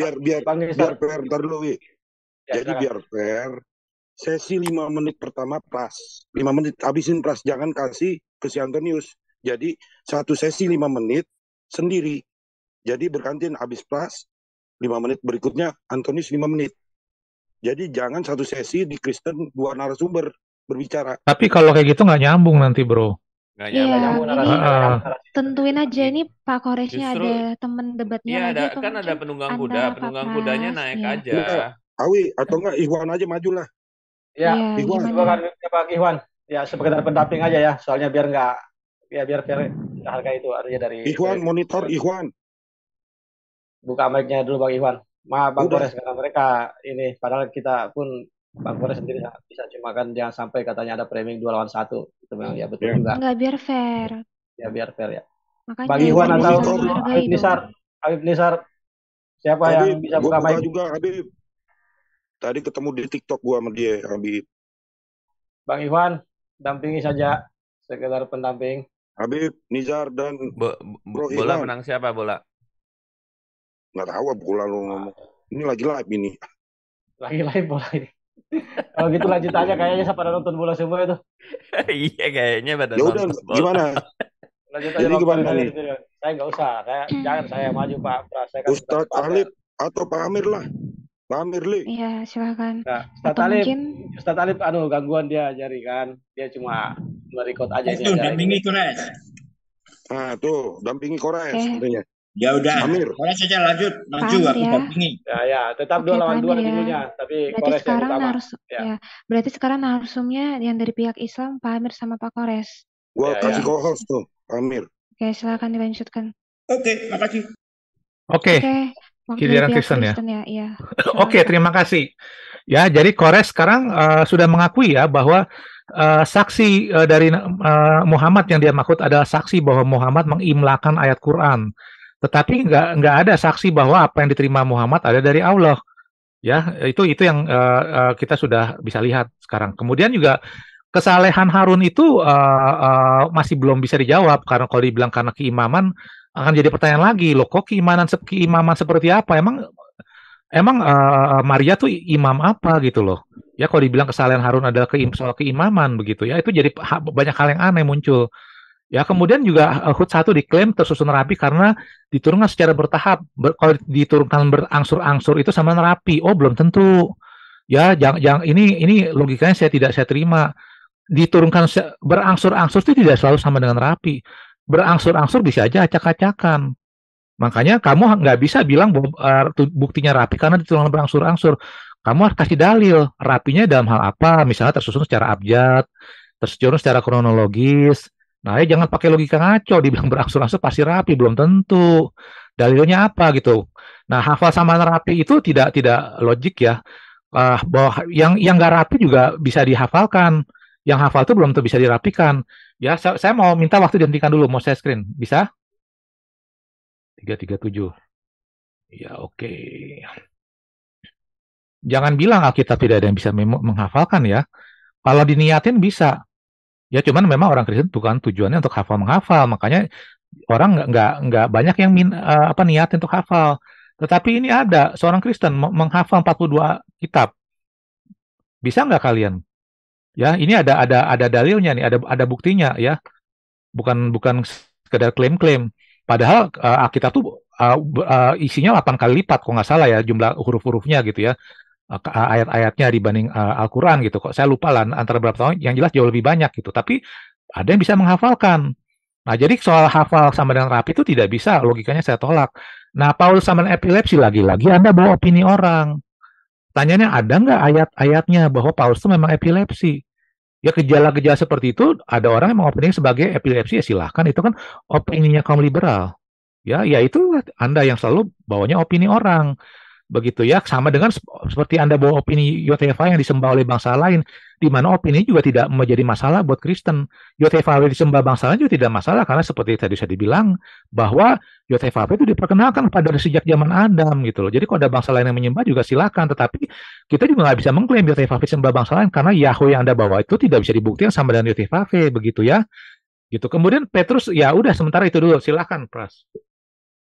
Biar biar biar fair, ntar dulu, Wi. Ya, jadi biar fair, sesi lima menit pertama pras. lima menit abisin pras, jangan kasih ke si Antonius jadi satu sesi lima menit sendiri jadi bergantian abis pras, lima menit berikutnya Antonius lima menit jadi jangan satu sesi di Kristen dua narasumber berbicara tapi kalau kayak gitu nggak nyambung nanti bro Gak iya, nyambung tentuin aja ini Pak Koresnya Justru, ada temen debatnya iya, ada, kan ada penunggang kuda, penunggang kudanya naik iya. aja. Awi atau enggak Iwan aja majulah. Ya, iya, Iwan. Bukan Pak Iwan. Ya, sekedar pendamping aja ya. Soalnya biar nggak ya biar fair harga itu artinya dari Ikhwan dari, monitor Ikhwan. Buka mic-nya dulu Bang Iwan. maaf Bang Kores karena mereka ini padahal kita pun Bang Kores sendiri bisa cuma kan jangan sampai katanya ada framing dua lawan satu itu memang ya betul yeah. juga. Enggak biar fair. Ya biar fair ya. Makanya Bang Iwan atau Habib Nisar, Habib Nisar siapa Habib, yang bisa buka mic? juga Habib tadi ketemu di TikTok gua sama dia Habib Bang Iwan dampingi saja sekedar pendamping Habib Nizar dan Bo Bro bola menang siapa bola nggak tahu bola lu ngomong ini lagi live ini lagi live bola ini kalau oh, gitu lanjut aja kayaknya siapa pada nonton bola semua itu iya kayaknya pada ya udah gimana lanjut aja jadi gimana nih saya nggak usah saya jangan saya maju pak saya kan Ustadz Alif atau Pak Amir lah Pak Mirli? Iya, silakan. Nah, Ustaz Atau Alif, mungkin... Ustaz Alif anu gangguan dia jari kan. Dia cuma record aja Itu dampingi Kores. Nah, tuh, dampingi Kores okay. Sebenarnya. Ya udah, Amir. Kores saja lanjut, maju Paham, aku ya. dampingi. Ya, ya, tetap okay, dua lawan dua ya. dulunya, tapi berarti Kores sekarang yang harus, ya. ya. Berarti sekarang narsumnya yang dari pihak Islam Pak Amir sama Pak Kores. Gua ya, kasih ya. host tuh, Amir. Oke, silakan dilanjutkan. Oke, okay, makasih. Oke. Okay. Okay. Giliran Kristen, Kristen ya. ya, iya. Oke, okay, terima kasih. Ya, jadi Kores sekarang uh, sudah mengakui ya bahwa uh, saksi uh, dari uh, Muhammad yang dia maksud adalah saksi bahwa Muhammad mengimlakan ayat Quran. Tetapi nggak nggak ada saksi bahwa apa yang diterima Muhammad ada dari Allah. Ya, itu itu yang uh, uh, kita sudah bisa lihat sekarang. Kemudian juga kesalehan Harun itu uh, uh, masih belum bisa dijawab karena kalau dibilang karena keimaman akan jadi pertanyaan lagi loh kok keimanan keimaman seperti apa emang emang uh, Maria tuh imam apa gitu loh ya kalau dibilang kesalahan Harun adalah keim soal keimaman begitu ya itu jadi ha banyak hal yang aneh muncul ya kemudian juga uh, Hud satu diklaim tersusun rapi karena diturunkan secara bertahap Ber, kalau diturunkan berangsur-angsur itu sama rapi oh belum tentu ya jangan jangan ini ini logikanya saya tidak saya terima diturunkan berangsur-angsur itu tidak selalu sama dengan rapi berangsur-angsur bisa aja acak-acakan. Makanya kamu nggak bisa bilang eh, buktinya rapi karena ditulang berangsur-angsur. Kamu harus kasih dalil rapinya dalam hal apa, misalnya tersusun secara abjad, tersusun secara kronologis. Nah, ya jangan pakai logika ngaco, dibilang berangsur-angsur pasti rapi, belum tentu. Dalilnya apa gitu. Nah, hafal sama rapi itu tidak tidak logik ya. Uh, bahwa yang yang nggak rapi juga bisa dihafalkan, yang hafal itu belum tentu bisa dirapikan. Ya, saya, mau minta waktu dihentikan dulu, mau saya screen. Bisa? 337. Ya, oke. Okay. Jangan bilang Alkitab tidak ada yang bisa menghafalkan ya. Kalau diniatin bisa. Ya, cuman memang orang Kristen bukan tujuannya untuk hafal-menghafal. Makanya orang nggak nggak banyak yang min, eh, apa niat untuk hafal. Tetapi ini ada seorang Kristen menghafal 42 kitab. Bisa nggak kalian? Ya, ini ada ada ada dalilnya nih, ada ada buktinya ya. Bukan bukan sekedar klaim-klaim. Padahal uh, Alkitab tuh uh, uh, isinya 8 kali lipat kok nggak salah ya jumlah huruf-hurufnya gitu ya. Uh, ayat-ayatnya dibanding uh, Al-Qur'an gitu kok. Saya lupa lah antara berapa tahun yang jelas jauh lebih banyak gitu. Tapi ada yang bisa menghafalkan. Nah, jadi soal hafal sama dengan rapi itu tidak bisa logikanya saya tolak. Nah, Paulus sama epilepsi lagi-lagi Anda bawa opini orang. Tanyanya ada nggak ayat-ayatnya bahwa Paulus itu memang epilepsi? Ya gejala-gejala seperti itu ada orang yang mengopini sebagai epilepsi ya silahkan itu kan opininya kaum liberal. Ya, ya itu Anda yang selalu bawanya opini orang begitu ya sama dengan seperti anda bawa opini Yotefa yang disembah oleh bangsa lain di mana opini juga tidak menjadi masalah buat Kristen Yotefa disembah bangsa lain juga tidak masalah karena seperti tadi saya dibilang bahwa Yotefa itu diperkenalkan pada sejak zaman Adam gitu loh jadi kalau ada bangsa lain yang menyembah juga silakan tetapi kita juga nggak bisa mengklaim Yotefa disembah bangsa lain karena Yahweh yang anda bawa itu tidak bisa dibuktikan sama dengan Yotefa begitu ya gitu kemudian Petrus ya udah sementara itu dulu silakan Pras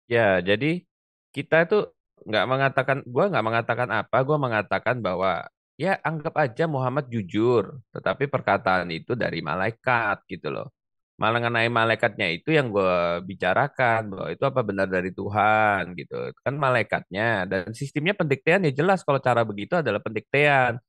ya jadi kita itu nggak mengatakan gue nggak mengatakan apa gue mengatakan bahwa ya anggap aja Muhammad jujur tetapi perkataan itu dari malaikat gitu loh malah mengenai malaikatnya itu yang gue bicarakan bahwa itu apa benar dari Tuhan gitu kan malaikatnya dan sistemnya pendiktean ya jelas kalau cara begitu adalah pendiktean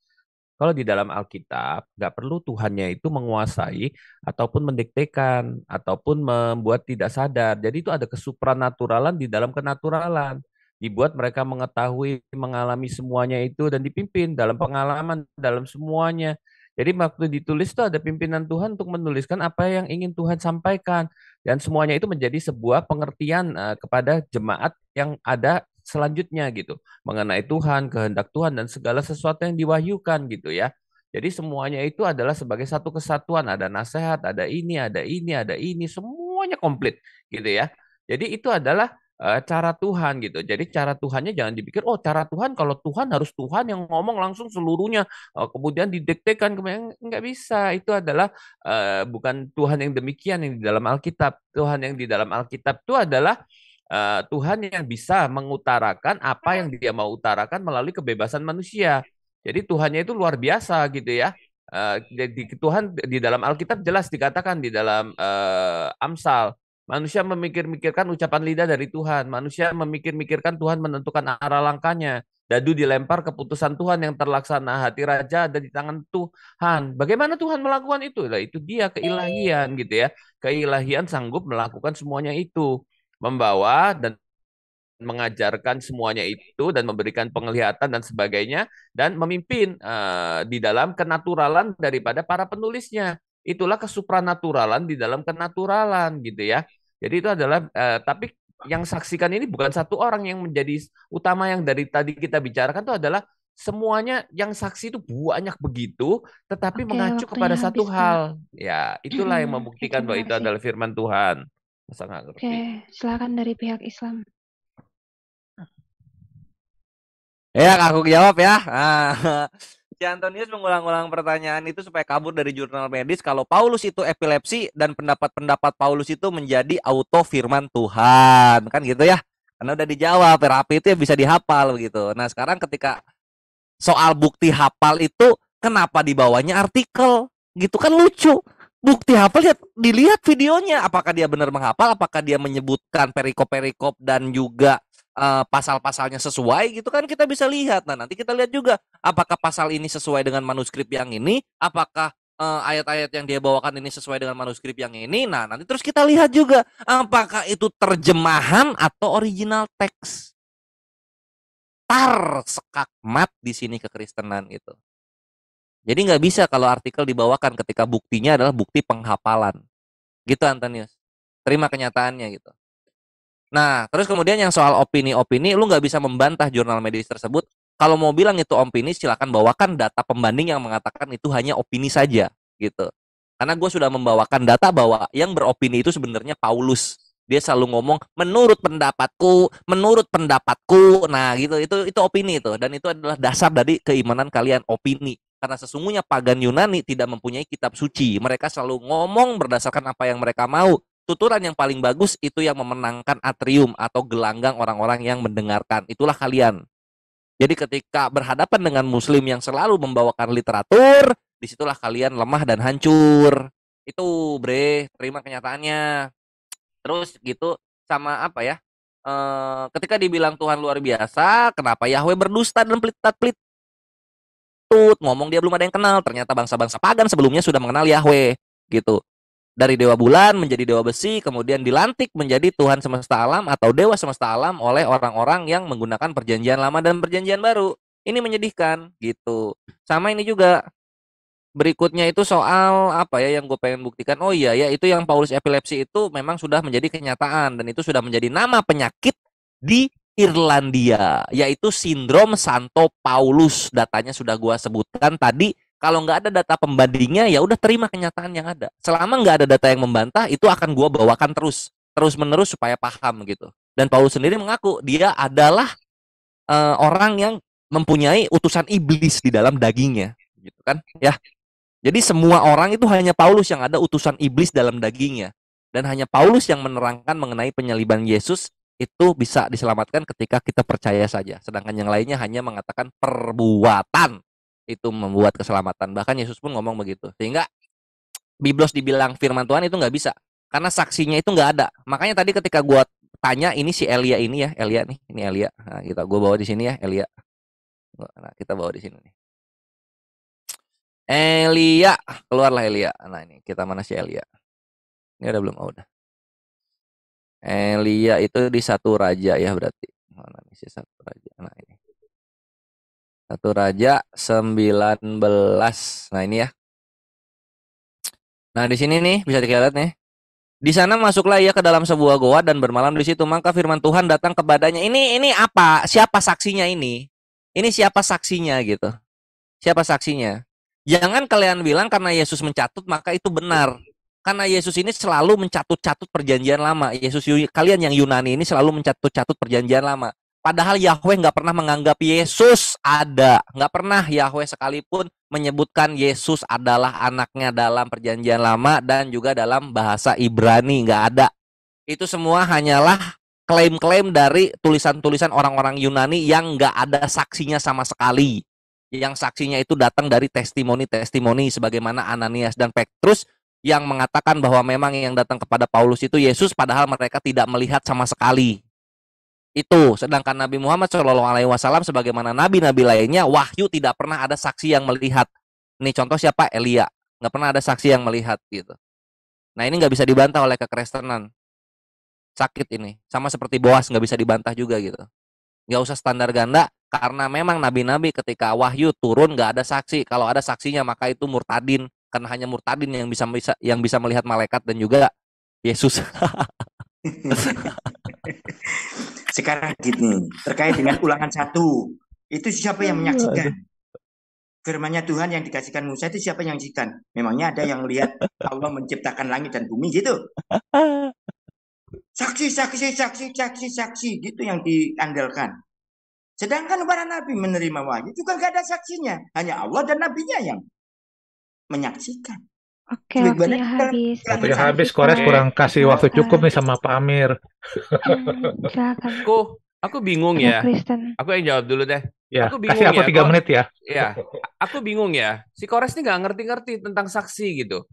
kalau di dalam Alkitab nggak perlu Tuhannya itu menguasai ataupun mendiktekan ataupun membuat tidak sadar jadi itu ada kesupranaturalan di dalam kenaturalan dibuat mereka mengetahui, mengalami semuanya itu dan dipimpin dalam pengalaman, dalam semuanya. Jadi waktu ditulis itu ada pimpinan Tuhan untuk menuliskan apa yang ingin Tuhan sampaikan dan semuanya itu menjadi sebuah pengertian eh, kepada jemaat yang ada selanjutnya gitu mengenai Tuhan, kehendak Tuhan dan segala sesuatu yang diwahyukan gitu ya. Jadi semuanya itu adalah sebagai satu kesatuan, ada nasihat, ada ini, ada ini, ada ini, semuanya komplit gitu ya. Jadi itu adalah cara Tuhan gitu. Jadi cara Tuhannya jangan dipikir oh cara Tuhan kalau Tuhan harus Tuhan yang ngomong langsung seluruhnya kemudian didektekan kemudian nggak bisa itu adalah uh, bukan Tuhan yang demikian yang di dalam Alkitab. Tuhan yang di dalam Alkitab itu adalah uh, Tuhan yang bisa mengutarakan apa yang dia mau utarakan melalui kebebasan manusia. Jadi Tuhannya itu luar biasa gitu ya. Uh, jadi Tuhan di dalam Alkitab jelas dikatakan di dalam uh, Amsal Manusia memikir-mikirkan ucapan lidah dari Tuhan. Manusia memikir-mikirkan Tuhan menentukan arah langkahnya. Dadu dilempar keputusan Tuhan yang terlaksana. Hati raja ada di tangan Tuhan. Bagaimana Tuhan melakukan itu? Nah, itu dia keilahian gitu ya. Keilahian sanggup melakukan semuanya itu. Membawa dan mengajarkan semuanya itu dan memberikan penglihatan dan sebagainya dan memimpin uh, di dalam kenaturalan daripada para penulisnya itulah kesupranaturalan di dalam kenaturalan gitu ya. Jadi itu adalah eh, tapi yang saksikan ini bukan satu orang yang menjadi utama yang dari tadi kita bicarakan itu adalah semuanya yang saksi itu banyak begitu tetapi Oke, mengacu kepada satu habis, hal. Ya, itulah yang membuktikan bahwa itu adalah firman Tuhan. Masa ngerti? Oke, silakan dari pihak Islam. Ya, aku jawab ya. Ah. Antonius mengulang-ulang pertanyaan itu supaya kabur dari jurnal medis kalau Paulus itu epilepsi dan pendapat-pendapat Paulus itu menjadi auto firman Tuhan. Kan gitu ya. Karena udah dijawab, terapi itu ya bisa dihafal begitu. Nah, sekarang ketika soal bukti hafal itu kenapa dibawanya artikel? Gitu kan lucu. Bukti hafal lihat dilihat videonya apakah dia benar menghafal, apakah dia menyebutkan perikop-perikop dan juga uh, pasal-pasalnya sesuai gitu kan kita bisa lihat. Nah, nanti kita lihat juga apakah pasal ini sesuai dengan manuskrip yang ini, apakah uh, ayat-ayat yang dia bawakan ini sesuai dengan manuskrip yang ini. Nah, nanti terus kita lihat juga apakah itu terjemahan atau original teks. Tar sekakmat di sini kekristenan gitu. Jadi nggak bisa kalau artikel dibawakan ketika buktinya adalah bukti penghapalan, Gitu Antonius. Terima kenyataannya gitu. Nah, terus kemudian yang soal opini-opini, lu nggak bisa membantah jurnal medis tersebut. Kalau mau bilang itu opini, silakan bawakan data pembanding yang mengatakan itu hanya opini saja, gitu. Karena gue sudah membawakan data bahwa yang beropini itu sebenarnya Paulus. Dia selalu ngomong menurut pendapatku, menurut pendapatku. Nah, gitu itu itu opini itu dan itu adalah dasar dari keimanan kalian opini karena sesungguhnya pagan Yunani tidak mempunyai kitab suci. Mereka selalu ngomong berdasarkan apa yang mereka mau tuturan yang paling bagus itu yang memenangkan atrium atau gelanggang orang-orang yang mendengarkan. Itulah kalian. Jadi ketika berhadapan dengan muslim yang selalu membawakan literatur, disitulah kalian lemah dan hancur. Itu bre, terima kenyataannya. Terus gitu sama apa ya? E, ketika dibilang Tuhan luar biasa, kenapa Yahweh berdusta dan pelit-pelit? Tut, ngomong dia belum ada yang kenal. Ternyata bangsa-bangsa pagan sebelumnya sudah mengenal Yahweh gitu dari dewa bulan menjadi dewa besi, kemudian dilantik menjadi Tuhan semesta alam atau dewa semesta alam oleh orang-orang yang menggunakan perjanjian lama dan perjanjian baru. Ini menyedihkan gitu. Sama ini juga berikutnya itu soal apa ya yang gue pengen buktikan. Oh iya ya itu yang Paulus epilepsi itu memang sudah menjadi kenyataan dan itu sudah menjadi nama penyakit di Irlandia yaitu sindrom Santo Paulus. Datanya sudah gue sebutkan tadi kalau nggak ada data pembandingnya, ya udah terima kenyataan yang ada. Selama nggak ada data yang membantah, itu akan gue bawakan terus, terus menerus supaya paham gitu. Dan Paulus sendiri mengaku dia adalah uh, orang yang mempunyai utusan iblis di dalam dagingnya, gitu kan? Ya. Jadi semua orang itu hanya Paulus yang ada utusan iblis dalam dagingnya dan hanya Paulus yang menerangkan mengenai penyaliban Yesus itu bisa diselamatkan ketika kita percaya saja. Sedangkan yang lainnya hanya mengatakan perbuatan itu membuat keselamatan. Bahkan Yesus pun ngomong begitu. Sehingga Biblos dibilang firman Tuhan itu nggak bisa. Karena saksinya itu nggak ada. Makanya tadi ketika gue tanya ini si Elia ini ya, Elia nih, ini Elia. Nah, kita gue bawa di sini ya, Elia. Nah, kita bawa di sini nih. Elia, keluarlah Elia. Nah ini kita mana si Elia? Ini ada belum? Oh udah. Elia itu di satu raja ya berarti. Mana nih si satu raja? Nah ini. Satu Raja 19. Nah, ini ya. Nah, di sini nih bisa dilihat nih. Di sana masuklah ia ke dalam sebuah goa dan bermalam di situ. Maka firman Tuhan datang kepadanya. Ini ini apa? Siapa saksinya ini? Ini siapa saksinya gitu? Siapa saksinya? Jangan kalian bilang karena Yesus mencatut maka itu benar. Karena Yesus ini selalu mencatut-catut perjanjian lama. Yesus kalian yang Yunani ini selalu mencatut-catut perjanjian lama. Padahal Yahweh nggak pernah menganggap Yesus ada. Nggak pernah Yahweh sekalipun menyebutkan Yesus adalah anaknya dalam perjanjian lama dan juga dalam bahasa Ibrani. Nggak ada. Itu semua hanyalah klaim-klaim dari tulisan-tulisan orang-orang Yunani yang nggak ada saksinya sama sekali. Yang saksinya itu datang dari testimoni-testimoni sebagaimana Ananias dan Petrus yang mengatakan bahwa memang yang datang kepada Paulus itu Yesus padahal mereka tidak melihat sama sekali itu sedangkan Nabi Muhammad Shallallahu Alaihi Wasallam sebagaimana nabi-nabi lainnya wahyu tidak pernah ada saksi yang melihat ini contoh siapa Elia nggak pernah ada saksi yang melihat gitu nah ini nggak bisa dibantah oleh kekristenan sakit ini sama seperti boas nggak bisa dibantah juga gitu nggak usah standar ganda karena memang nabi-nabi ketika wahyu turun nggak ada saksi kalau ada saksinya maka itu murtadin karena hanya murtadin yang bisa bisa yang bisa melihat malaikat dan juga Yesus Sekarang gini, terkait dengan ulangan satu, itu siapa yang menyaksikan? Firmannya Tuhan yang dikasihkan Musa itu siapa yang menyaksikan? Memangnya ada yang lihat Allah menciptakan langit dan bumi gitu? Saksi, saksi, saksi, saksi, saksi gitu yang diandalkan. Sedangkan para nabi menerima wahyu juga gak ada saksinya, hanya Allah dan nabinya yang menyaksikan. Oke, okay, waktunya banyak, kan? habis. Waktunya habis, Kores kurang kasih waktu cukup nih sama Pak Amir. Hmm, silakan. Aku aku bingung ya. Kristen. Aku yang jawab dulu deh. Iya, ya, aku bingung kasih aku tiga ya. menit ya. Ya aku bingung ya. Si Kores ini nggak ngerti-ngerti tentang saksi gitu.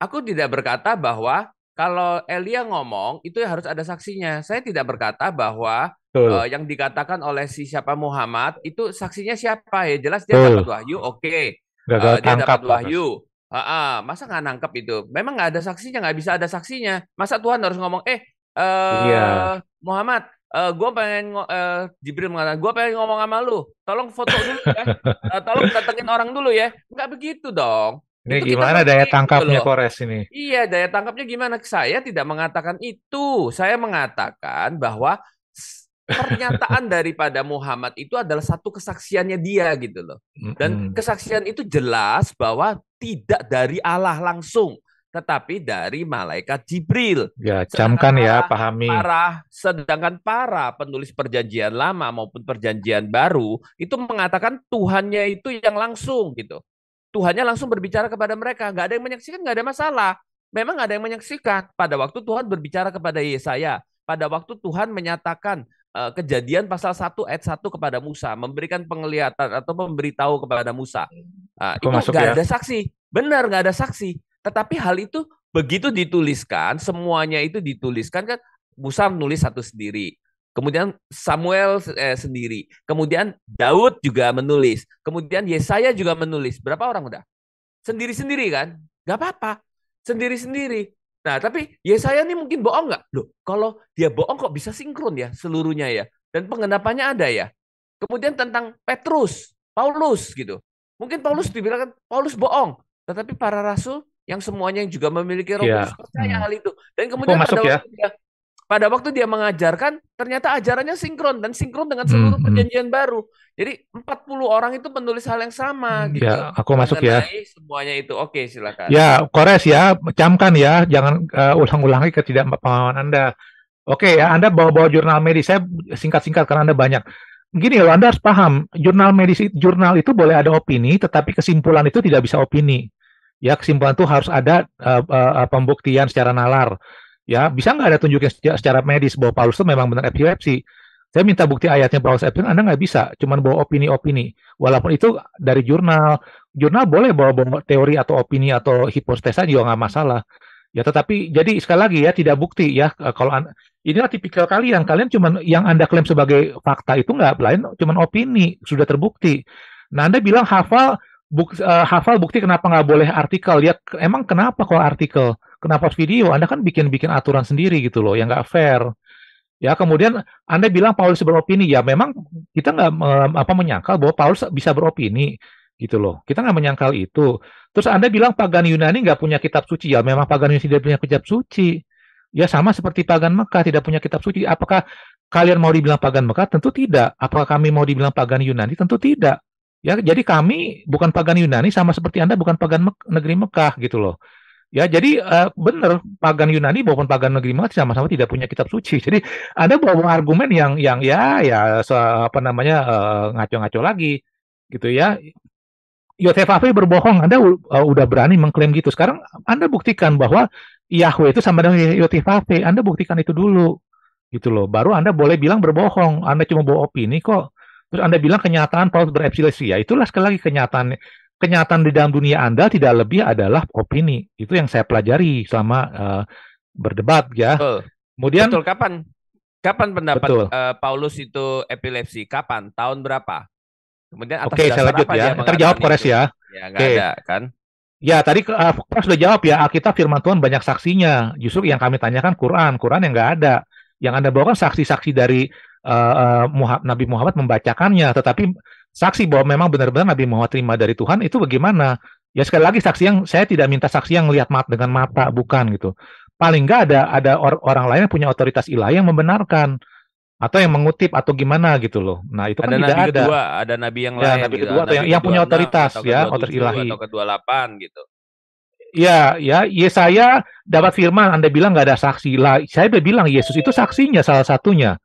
Aku tidak berkata bahwa kalau Elia ngomong itu harus ada saksinya. Saya tidak berkata bahwa uh, yang dikatakan oleh si siapa Muhammad itu saksinya siapa ya. Jelas dia dapat wahyu, oke. Okay. uh, eh, dia dapat wahyu. Ah, ah, masa nggak nangkep itu? Memang nggak ada saksinya, nggak bisa ada saksinya. Masa Tuhan harus ngomong, eh, uh, iya. Eh, Muhammad, uh, eh, gue pengen uh, Jibril mengatakan, gue pengen ngomong sama lu, tolong foto dulu ya, uh, tolong datengin orang dulu ya. Nggak begitu dong. Ini itu gimana daya tangkapnya Kores ini? Iya, daya tangkapnya gimana? Saya tidak mengatakan itu. Saya mengatakan bahwa pernyataan daripada Muhammad itu adalah satu kesaksiannya dia gitu loh. Dan kesaksian itu jelas bahwa tidak dari Allah langsung, tetapi dari malaikat Jibril. Ya, camkan ya, pahami. Para, sedangkan para penulis perjanjian lama maupun perjanjian baru itu mengatakan Tuhannya itu yang langsung gitu. Tuhannya langsung berbicara kepada mereka, nggak ada yang menyaksikan, nggak ada masalah. Memang ada yang menyaksikan. Pada waktu Tuhan berbicara kepada Yesaya, pada waktu Tuhan menyatakan uh, kejadian pasal 1 ayat 1 kepada Musa, memberikan penglihatan atau memberitahu kepada Musa Ah, itu masuk gak ya. ada saksi. Benar, gak ada saksi. Tetapi hal itu begitu dituliskan, semuanya itu dituliskan kan Musa nulis satu sendiri. Kemudian Samuel eh, sendiri, kemudian Daud juga menulis, kemudian Yesaya juga menulis. Berapa orang udah? Sendiri-sendiri kan? Gak apa-apa. Sendiri-sendiri. Nah, tapi Yesaya ini mungkin bohong gak? Loh, kalau dia bohong kok bisa sinkron ya seluruhnya ya? Dan pengenapannya ada ya? Kemudian tentang Petrus, Paulus gitu. Mungkin Paulus hmm. dibilang kan, Paulus bohong, tetapi para rasul yang semuanya yang juga memiliki roh yeah. kudus percaya hmm. hal itu. Dan kemudian pada ya. dia pada waktu dia mengajarkan, ternyata ajarannya sinkron dan sinkron dengan seluruh hmm, hmm. perjanjian baru. Jadi 40 orang itu penulis hal yang sama hmm, gitu. Ya, aku masuk ya. Semuanya itu. Oke, silakan. Ya, kores ya, camkan ya, jangan uh, ulang-ulangi ketidakpahaman Anda. Oke ya, Anda bawa-bawa jurnal medis. Saya singkat-singkat karena Anda banyak gini loh, Anda harus paham, jurnal medis jurnal itu boleh ada opini, tetapi kesimpulan itu tidak bisa opini. Ya, kesimpulan itu harus ada uh, uh, pembuktian secara nalar. Ya, bisa nggak ada tunjukin secara, secara medis bahwa Paulus itu memang benar epilepsi? Saya minta bukti ayatnya Paulus epilepsi, Anda nggak bisa, Cuma bawa opini-opini. Walaupun itu dari jurnal, jurnal boleh bawa, bawa teori atau opini atau hipotesa juga nggak masalah. Ya, tetapi jadi sekali lagi ya tidak bukti ya eh, kalau anda, inilah tipikal kalian kalian cuman yang anda klaim sebagai fakta itu nggak lain cuman opini sudah terbukti. Nah anda bilang hafal buk, uh, hafal bukti kenapa nggak boleh artikel ya emang kenapa kalau artikel kenapa video anda kan bikin bikin aturan sendiri gitu loh yang nggak fair. Ya kemudian anda bilang Paulus beropini ya memang kita nggak uh, apa menyangkal bahwa Paulus bisa beropini gitu loh. Kita nggak menyangkal itu. Terus Anda bilang pagan Yunani nggak punya kitab suci, ya memang pagan Yunani tidak punya kitab suci. Ya sama seperti pagan Mekah tidak punya kitab suci. Apakah kalian mau dibilang pagan Mekah? Tentu tidak. Apakah kami mau dibilang pagan Yunani? Tentu tidak. Ya, jadi kami bukan pagan Yunani sama seperti Anda bukan pagan Mek negeri Mekah gitu loh. Ya, jadi uh, benar pagan Yunani maupun pagan negeri Mekah sama-sama tidak punya kitab suci. Jadi ada bawa argumen yang yang ya ya apa namanya ngaco eh, ngaco-ngaco lagi gitu ya. Yosef Afi berbohong, Anda uh, udah berani mengklaim gitu. Sekarang Anda buktikan bahwa Yahweh itu sama dengan Yosef Afi. Anda buktikan itu dulu, gitu loh. Baru Anda boleh bilang berbohong. Anda cuma bawa opini kok. Terus Anda bilang kenyataan Paulus berepsilesi. Ya itulah sekali lagi kenyataan kenyataan di dalam dunia Anda tidak lebih adalah opini. Itu yang saya pelajari selama uh, berdebat ya. Betul. Kemudian betul kapan? Kapan pendapat Uh, Paulus itu epilepsi? Kapan? Tahun berapa? Kemudian atas Oke, saya lanjut ya. jawab kores ya. Ya, nggak okay. ada kan. Ya, tadi uh, eh, sudah jawab ya, Alkitab firman Tuhan banyak saksinya. Justru yang kami tanyakan Quran, Quran yang nggak ada. Yang Anda bawa kan saksi-saksi dari uh, eh, eh, Muhammad, Nabi Muhammad membacakannya, tetapi saksi bahwa memang benar-benar Nabi Muhammad terima dari Tuhan itu bagaimana? Ya sekali lagi saksi yang saya tidak minta saksi yang lihat mat dengan mata, bukan gitu. Paling nggak ada ada or orang lain yang punya otoritas ilahi yang membenarkan atau yang mengutip atau gimana gitu loh. Nah, itu kan ada kan nabi tidak kedua, ada. ada nabi yang ya, lain. Ya, nabi gitu, kedua atau yang, yang punya otoritas ya, otoritas ilahi. Atau ke-28 gitu. Ya, ya, Yesaya ya, dapat firman Anda bilang nggak ada saksi. Lah, saya udah bilang Yesus itu saksinya salah satunya.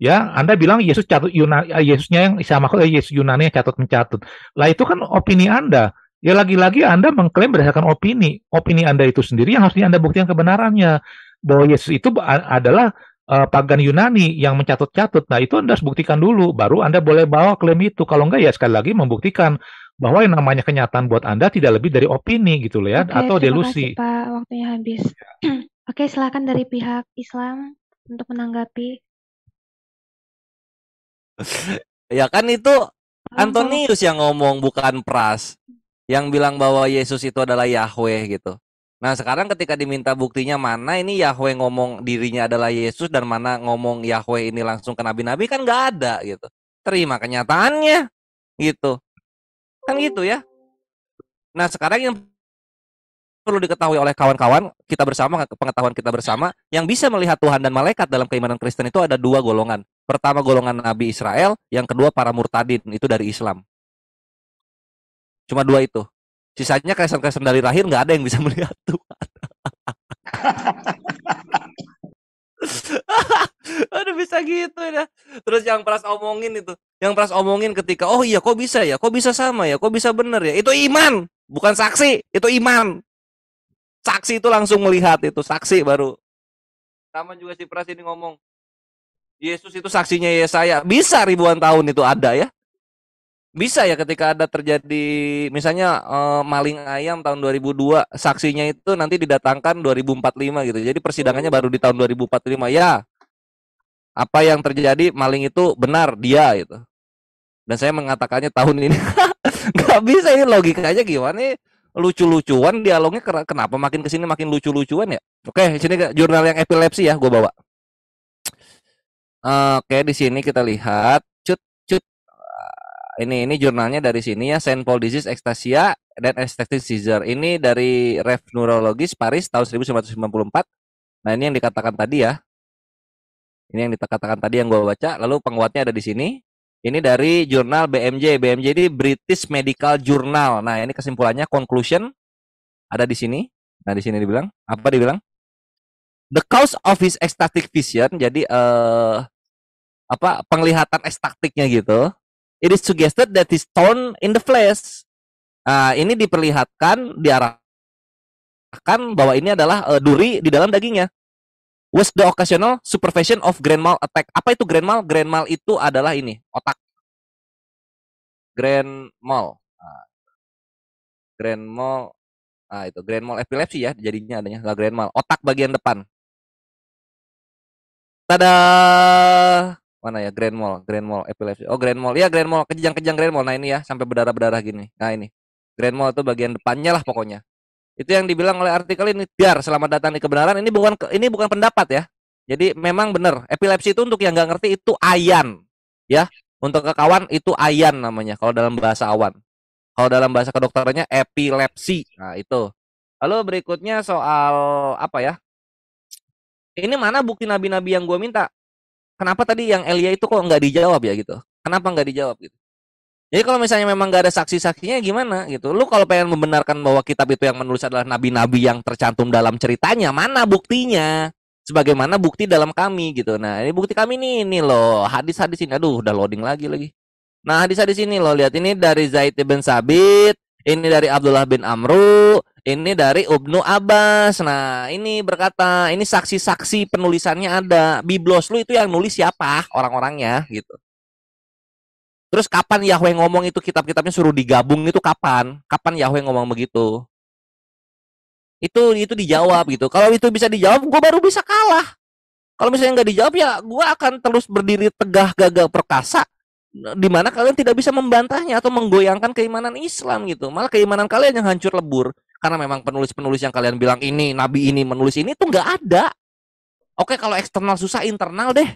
Ya, Anda bilang Yesus catut Yunani eh, Yesusnya yang sama eh, Yesus Yunani yang catut mencatut. Lah itu kan opini Anda. Ya lagi-lagi Anda mengklaim berdasarkan opini. Opini Anda itu sendiri yang harusnya Anda buktikan kebenarannya bahwa Yesus itu adalah uh, pagan Yunani yang mencatut-catut. Nah, itu Anda harus buktikan dulu, baru Anda boleh bawa klaim itu. Kalau enggak ya sekali lagi membuktikan bahwa yang namanya kenyataan buat Anda tidak lebih dari opini gitu loh ya Oke, atau delusi. Kasih, Pak, waktunya habis. Iya. Oke, silakan dari pihak Islam untuk menanggapi. ya kan itu Antonius yang ngomong bukan Pras yang bilang bahwa Yesus itu adalah Yahweh gitu. Nah sekarang ketika diminta buktinya mana ini Yahweh ngomong dirinya adalah Yesus dan mana ngomong Yahweh ini langsung ke nabi-nabi kan nggak ada gitu. Terima kenyataannya gitu. Kan gitu ya. Nah sekarang yang perlu diketahui oleh kawan-kawan kita bersama, pengetahuan kita bersama, yang bisa melihat Tuhan dan malaikat dalam keimanan Kristen itu ada dua golongan. Pertama golongan Nabi Israel, yang kedua para murtadin, itu dari Islam. Cuma dua itu. Sisanya kresen-kresen dari lahir nggak ada yang bisa melihat Tuhan. Aduh bisa gitu ya. Terus yang Pras omongin itu, yang Pras omongin ketika oh iya kok bisa ya, kok bisa sama ya, kok bisa bener ya. Itu iman, bukan saksi, itu iman. Saksi itu langsung melihat itu, saksi baru. Sama juga si Pras ini ngomong, Yesus itu saksinya ya saya. Bisa ribuan tahun itu ada ya bisa ya ketika ada terjadi misalnya uh, maling ayam tahun 2002 saksinya itu nanti didatangkan 2045 gitu. Jadi persidangannya baru di tahun 2045 ya. Apa yang terjadi maling itu benar dia itu Dan saya mengatakannya tahun ini nggak bisa ini logikanya gimana lucu-lucuan dialognya kenapa makin kesini makin lucu-lucuan ya oke sini jurnal yang epilepsi ya gue bawa oke di sini kita lihat ini ini jurnalnya dari sini ya Saint Paul Disease Ectasia dan Ecstatic Seizure. Ini dari Rev Neurologis Paris tahun 1994. Nah, ini yang dikatakan tadi ya. Ini yang dikatakan tadi yang gue baca. Lalu penguatnya ada di sini. Ini dari jurnal BMJ. BMJ ini British Medical Journal. Nah, ini kesimpulannya conclusion ada di sini. Nah, di sini dibilang apa dibilang? The cause of his ecstatic vision. Jadi uh, apa penglihatan estatiknya gitu It is suggested that his torn in the flesh. Uh, ini diperlihatkan diarahkan bahwa ini adalah uh, duri di dalam dagingnya. Was the occasional supervision of grand mal attack. Apa itu grand mal? Grand mal itu adalah ini, otak. Grand mal. Ah. Grand mal Ah itu grand mal epilepsi ya jadinya adanya nggak grand mal otak bagian depan. Tada mana ya Grand Mall, Grand Mall epilepsi. Oh Grand Mall, ya Grand Mall, kejang-kejang Grand Mall. Nah ini ya sampai berdarah-berdarah gini. Nah ini Grand Mall itu bagian depannya lah pokoknya. Itu yang dibilang oleh artikel ini. Biar selamat datang di kebenaran. Ini bukan ini bukan pendapat ya. Jadi memang benar epilepsi itu untuk yang nggak ngerti itu ayan ya. Untuk kekawan itu ayan namanya kalau dalam bahasa awan. Kalau dalam bahasa kedokterannya epilepsi. Nah itu. Lalu berikutnya soal apa ya? Ini mana bukti nabi-nabi yang gue minta? kenapa tadi yang Elia itu kok nggak dijawab ya gitu? Kenapa nggak dijawab gitu? Jadi kalau misalnya memang nggak ada saksi-saksinya gimana gitu? Lu kalau pengen membenarkan bahwa kitab itu yang menulis adalah nabi-nabi yang tercantum dalam ceritanya, mana buktinya? Sebagaimana bukti dalam kami gitu. Nah ini bukti kami nih, ini loh hadis-hadis ini. Aduh udah loading lagi lagi. Nah hadis-hadis ini loh lihat ini dari Zaid bin Sabit, ini dari Abdullah bin Amru, ini dari Ubnu Abbas. Nah, ini berkata, ini saksi-saksi penulisannya ada. Biblos lu itu yang nulis siapa orang-orangnya gitu. Terus kapan Yahweh ngomong itu kitab-kitabnya suruh digabung itu kapan? Kapan Yahweh ngomong begitu? Itu itu dijawab gitu. Kalau itu bisa dijawab, gue baru bisa kalah. Kalau misalnya nggak dijawab ya, gue akan terus berdiri tegah gagah perkasa di mana kalian tidak bisa membantahnya atau menggoyangkan keimanan Islam gitu. Malah keimanan kalian yang hancur lebur karena memang penulis-penulis yang kalian bilang ini nabi ini menulis ini tuh nggak ada oke kalau eksternal susah internal deh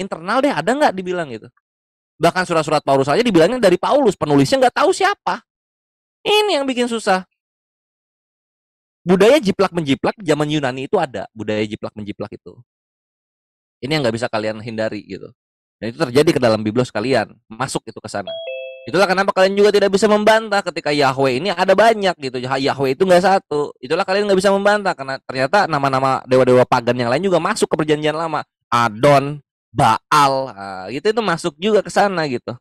internal deh ada nggak dibilang gitu bahkan surat-surat Paulus aja dibilangnya dari Paulus penulisnya nggak tahu siapa ini yang bikin susah budaya jiplak menjiplak zaman Yunani itu ada budaya jiplak menjiplak itu ini yang nggak bisa kalian hindari gitu dan itu terjadi ke dalam biblos kalian masuk itu ke sana Itulah kenapa kalian juga tidak bisa membantah ketika Yahweh ini ada banyak gitu. Yahweh itu nggak satu. Itulah kalian nggak bisa membantah karena ternyata nama-nama dewa-dewa pagan yang lain juga masuk ke perjanjian lama. Adon, Baal, gitu itu masuk juga ke sana gitu.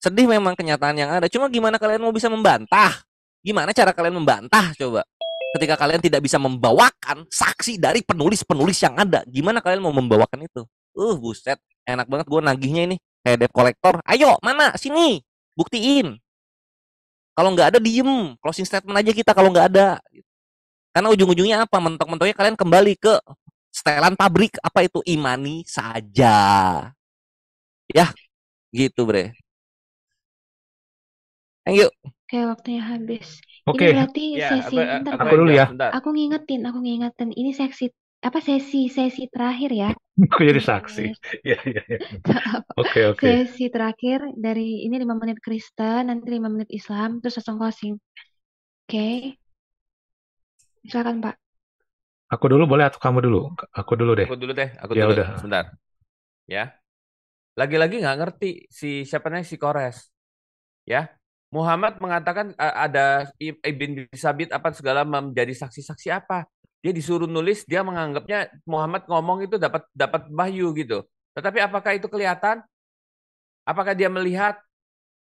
Sedih memang kenyataan yang ada. Cuma gimana kalian mau bisa membantah? Gimana cara kalian membantah coba? Ketika kalian tidak bisa membawakan saksi dari penulis-penulis yang ada, gimana kalian mau membawakan itu? Uh, buset, enak banget gue nagihnya ini kayak eh, debt collector, ayo mana sini buktiin. Kalau nggak ada diem, closing statement aja kita kalau nggak ada. Karena ujung-ujungnya apa? Mentok-mentoknya kalian kembali ke setelan pabrik apa itu imani saja. Ya, gitu bre. Thank you. Oke, waktunya habis. Oke. Okay. Ini berarti ya, sesi apa, bentar, aku dulu ya. Aku ngingetin, aku ngingetin. Ini seksi apa sesi sesi terakhir ya? Aku jadi saksi. Iya iya. iya. iya, iya oke oke. Sesi terakhir dari ini lima menit Kristen, nanti lima menit Islam, terus langsung closing. Oke. Okay. Silakan Pak. Aku dulu boleh atau kamu dulu? Aku dulu deh. Aku dulu deh. Aku ya dulu. udah. Sebentar. Ya. Lagi-lagi nggak ngerti si siapa nih si Kores. Ya. Muhammad mengatakan ada Ibn Sabit apa segala menjadi saksi-saksi apa? dia disuruh nulis dia menganggapnya Muhammad ngomong itu dapat dapat wahyu gitu tetapi apakah itu kelihatan apakah dia melihat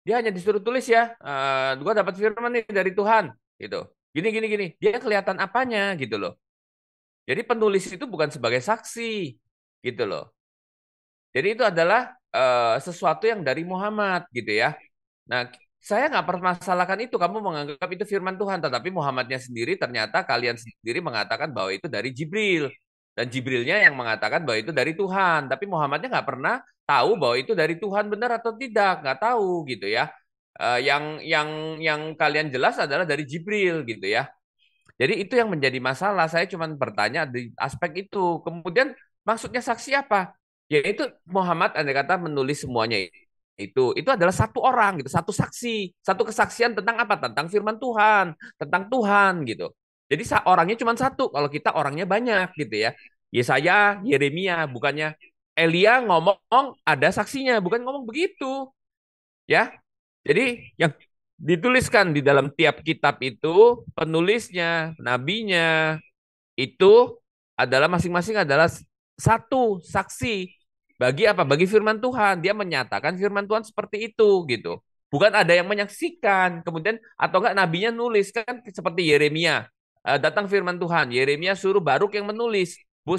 dia hanya disuruh tulis ya uh, gua dapat firman nih dari Tuhan gitu gini gini gini dia kelihatan apanya gitu loh jadi penulis itu bukan sebagai saksi gitu loh jadi itu adalah eh, sesuatu yang dari Muhammad gitu ya nah saya nggak permasalahkan itu. Kamu menganggap itu firman Tuhan, tetapi Muhammadnya sendiri ternyata kalian sendiri mengatakan bahwa itu dari Jibril dan Jibrilnya yang mengatakan bahwa itu dari Tuhan. Tapi Muhammadnya nggak pernah tahu bahwa itu dari Tuhan benar atau tidak, nggak tahu gitu ya. Uh, yang yang yang kalian jelas adalah dari Jibril gitu ya. Jadi itu yang menjadi masalah. Saya cuma bertanya di aspek itu. Kemudian maksudnya saksi apa? Yaitu Muhammad anda kata menulis semuanya itu itu itu adalah satu orang gitu, satu saksi, satu kesaksian tentang apa? Tentang firman Tuhan, tentang Tuhan gitu. Jadi orangnya cuma satu, kalau kita orangnya banyak gitu ya. Yesaya, Yeremia, bukannya Elia ngomong ada saksinya, bukan ngomong begitu. Ya. Jadi yang dituliskan di dalam tiap kitab itu penulisnya, nabinya itu adalah masing-masing adalah satu saksi bagi apa? Bagi firman Tuhan. Dia menyatakan firman Tuhan seperti itu gitu. Bukan ada yang menyaksikan. Kemudian atau enggak nabinya nulis kan seperti Yeremia. Eh, datang firman Tuhan, Yeremia suruh Baruk yang menulis. bu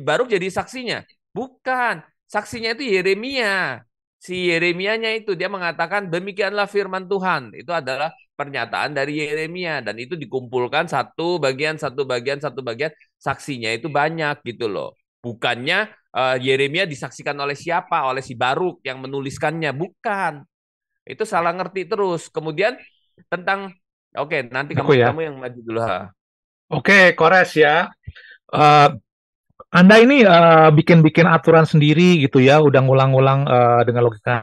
Baruk jadi saksinya. Bukan, saksinya itu Yeremia. Si Yeremianya itu dia mengatakan demikianlah firman Tuhan. Itu adalah pernyataan dari Yeremia dan itu dikumpulkan satu bagian satu bagian satu bagian saksinya itu banyak gitu loh bukannya uh, Yeremia disaksikan oleh siapa? Oleh si Baruk yang menuliskannya, bukan. Itu salah ngerti terus. Kemudian tentang oke, okay, nanti kamu ya. kamu yang maju dulu Oke, okay, Kores ya. Uh, anda ini eh, bikin-bikin uh, aturan sendiri gitu ya, udah ngulang-ngulang uh, dengan logika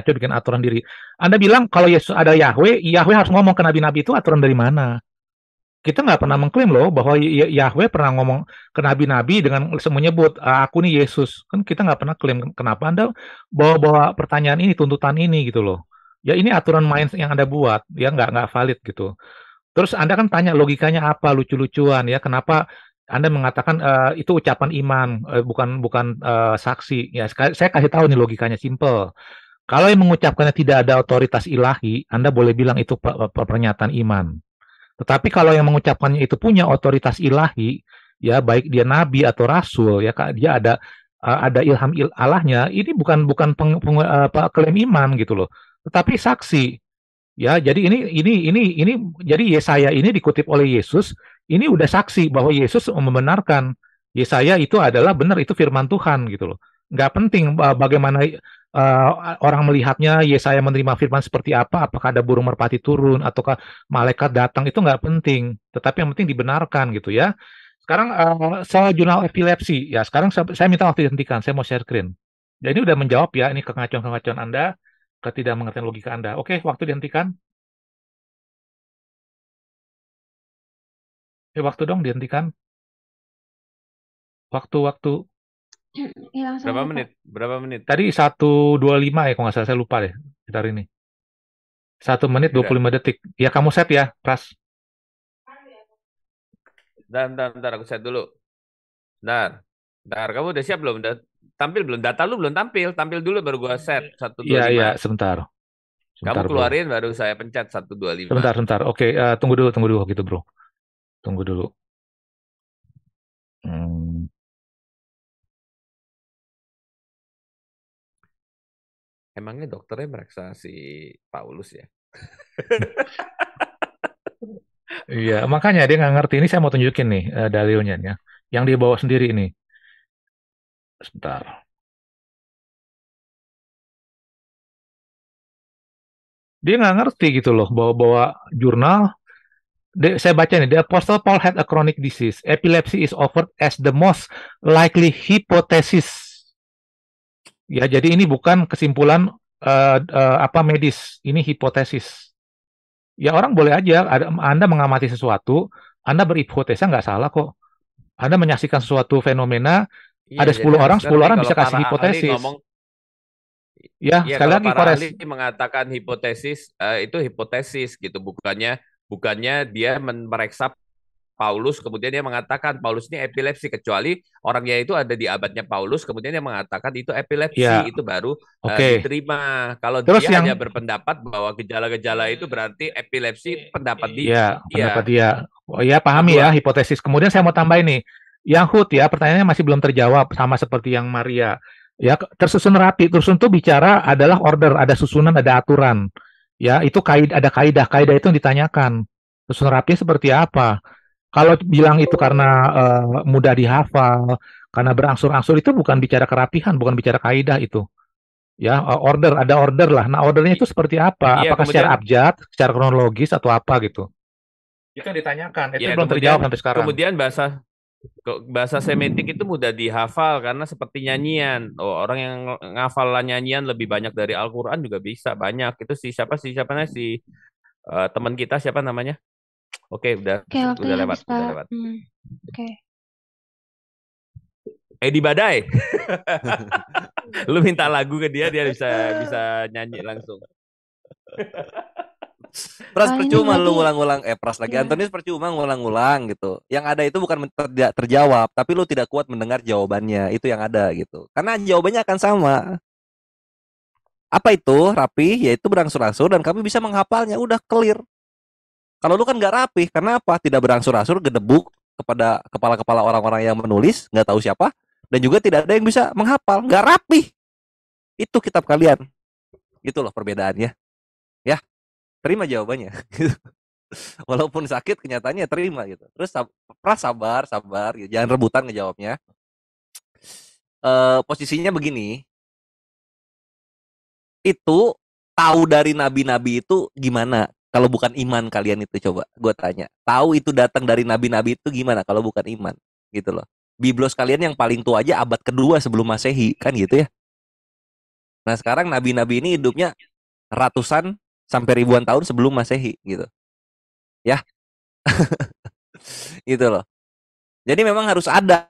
itu bikin aturan diri. Anda bilang kalau Yesus ada Yahweh, Yahweh harus ngomong ke nabi-nabi itu aturan dari mana? kita nggak pernah mengklaim loh bahwa Yahweh pernah ngomong ke nabi-nabi dengan menyebut ah, aku nih Yesus kan kita nggak pernah klaim kenapa anda bawa-bawa pertanyaan ini tuntutan ini gitu loh ya ini aturan main yang anda buat ya nggak nggak valid gitu terus anda kan tanya logikanya apa lucu-lucuan ya kenapa anda mengatakan e, itu ucapan iman eh, bukan bukan e, saksi ya saya kasih tahu nih logikanya simple kalau yang mengucapkannya tidak ada otoritas ilahi Anda boleh bilang itu pernyataan iman tetapi kalau yang mengucapkannya itu punya otoritas ilahi, ya baik dia nabi atau rasul, ya dia ada eh, ada ilham il Allahnya, ini bukan bukan peng, peng, apa, klaim iman gitu loh, tetapi saksi. Ya, jadi ini ini ini ini jadi Yesaya ini dikutip oleh Yesus, ini udah saksi bahwa Yesus membenarkan Yesaya itu adalah benar itu firman Tuhan gitu loh. Nggak penting bagaimana uh, orang melihatnya Yesaya ya, menerima firman seperti apa, apakah ada burung merpati turun ataukah malaikat datang itu nggak penting, tetapi yang penting dibenarkan gitu ya. Sekarang uh, saya jurnal epilepsi ya, sekarang saya, saya minta waktu dihentikan, saya mau share screen. Jadi ini udah menjawab ya, ini kekacauan-kekacauan Anda, ketidakmengertian logika Anda. Oke, waktu dihentikan. Eh waktu dong dihentikan. Waktu-waktu hilang iya, berapa menit berapa menit tadi satu dua lima ya kalau nggak salah saya lupa deh sekitar ini satu menit iya. dua puluh lima detik ya kamu set ya pras dan dan, bentar, aku set dulu. Bentar. Bentar, kamu udah siap belum? Udah tampil belum? Data lu belum tampil. Tampil dulu baru gua set. satu dua Iya, iya, sebentar. sebentar. Kamu keluarin baru saya pencet satu dua lima Sebentar, sebentar. Oke, uh, tunggu dulu, tunggu dulu gitu, Bro. Tunggu dulu. Hmm. Emangnya dokternya meriksa si Paulus ya? Iya, makanya dia nggak ngerti. Ini saya mau tunjukin nih uh, dalilnya. Ya. Yang dia bawa sendiri ini. Sebentar. Dia nggak ngerti gitu loh, bawa-bawa jurnal. Dia, saya baca nih, The Apostle Paul had a chronic disease. Epilepsy is offered as the most likely hypothesis Ya, jadi ini bukan kesimpulan uh, uh, apa medis, ini hipotesis. Ya orang boleh aja ada, Anda mengamati sesuatu, Anda berhipotesa nggak salah kok. Anda menyaksikan sesuatu fenomena, iya, ada 10 orang, 10 orang bisa kasih hipotesis. Ngomong, ya, ya, sekali lagi para ahli mengatakan hipotesis uh, itu hipotesis gitu, bukannya bukannya dia memeriksa Paulus kemudian dia mengatakan Paulus ini epilepsi kecuali orangnya itu ada di abadnya Paulus kemudian dia mengatakan itu epilepsi ya. itu baru eh, okay. uh, diterima kalau Terus dia yang... hanya berpendapat bahwa gejala-gejala itu berarti epilepsi iya. pendapat dia ya, ya. pendapat dia oh ya pahami ya hipotesis kemudian saya mau tambah ini yang Hud ya pertanyaannya masih belum terjawab sama seperti yang Maria ya tersusun rapi tersusun itu bicara adalah order ada susunan ada aturan ya itu kaid ada kaidah kaidah itu yang ditanyakan tersusun rapi seperti apa kalau bilang itu karena uh, mudah dihafal, karena berangsur-angsur itu bukan bicara kerapihan, bukan bicara kaidah itu. Ya, order ada order lah. Nah, ordernya itu seperti apa? Ya, Apakah kemudian, secara abjad, secara kronologis atau apa gitu? Itu ya kan ditanyakan. Itu ya, belum kemudian, terjawab sampai sekarang. Kemudian bahasa bahasa semetik itu mudah dihafal karena seperti nyanyian. Oh, orang yang ngafal nyanyian lebih banyak dari Al-Qur'an juga bisa banyak. Itu si siapa sih siapa si uh, teman kita siapa namanya? Oke, udah udah lewat, udah lewat. Hmm. Oke. Okay. di Badai. Lu minta lagu ke dia, dia bisa bisa nyanyi langsung. Pras percuma lu ngulang-ngulang eh Pras lagi yeah. Antonius percuma ngulang-ngulang gitu. Yang ada itu bukan tidak terjawab, tapi lu tidak kuat mendengar jawabannya. Itu yang ada gitu. Karena jawabannya akan sama. Apa itu? Rapi, yaitu berangsur-angsur dan kami bisa menghafalnya. Udah clear. Kalau lu kan nggak rapih, karena apa? Tidak berangsur-angsur gedebuk kepada kepala-kepala orang-orang yang menulis, nggak tahu siapa, dan juga tidak ada yang bisa menghafal, nggak rapih. Itu kitab kalian. Itu loh perbedaannya. Ya, terima jawabannya. Walaupun sakit, kenyataannya terima gitu. Terus pras sabar, sabar, gitu. jangan rebutan ngejawabnya. e, posisinya begini, itu tahu dari nabi-nabi itu gimana kalau bukan iman kalian itu coba, gue tanya. Tahu itu datang dari nabi-nabi itu gimana kalau bukan iman? Gitu loh. Biblos kalian yang paling tua aja abad kedua sebelum masehi, kan gitu ya. Nah sekarang nabi-nabi ini hidupnya ratusan sampai ribuan tahun sebelum masehi gitu. Ya. gitu loh. Jadi memang harus ada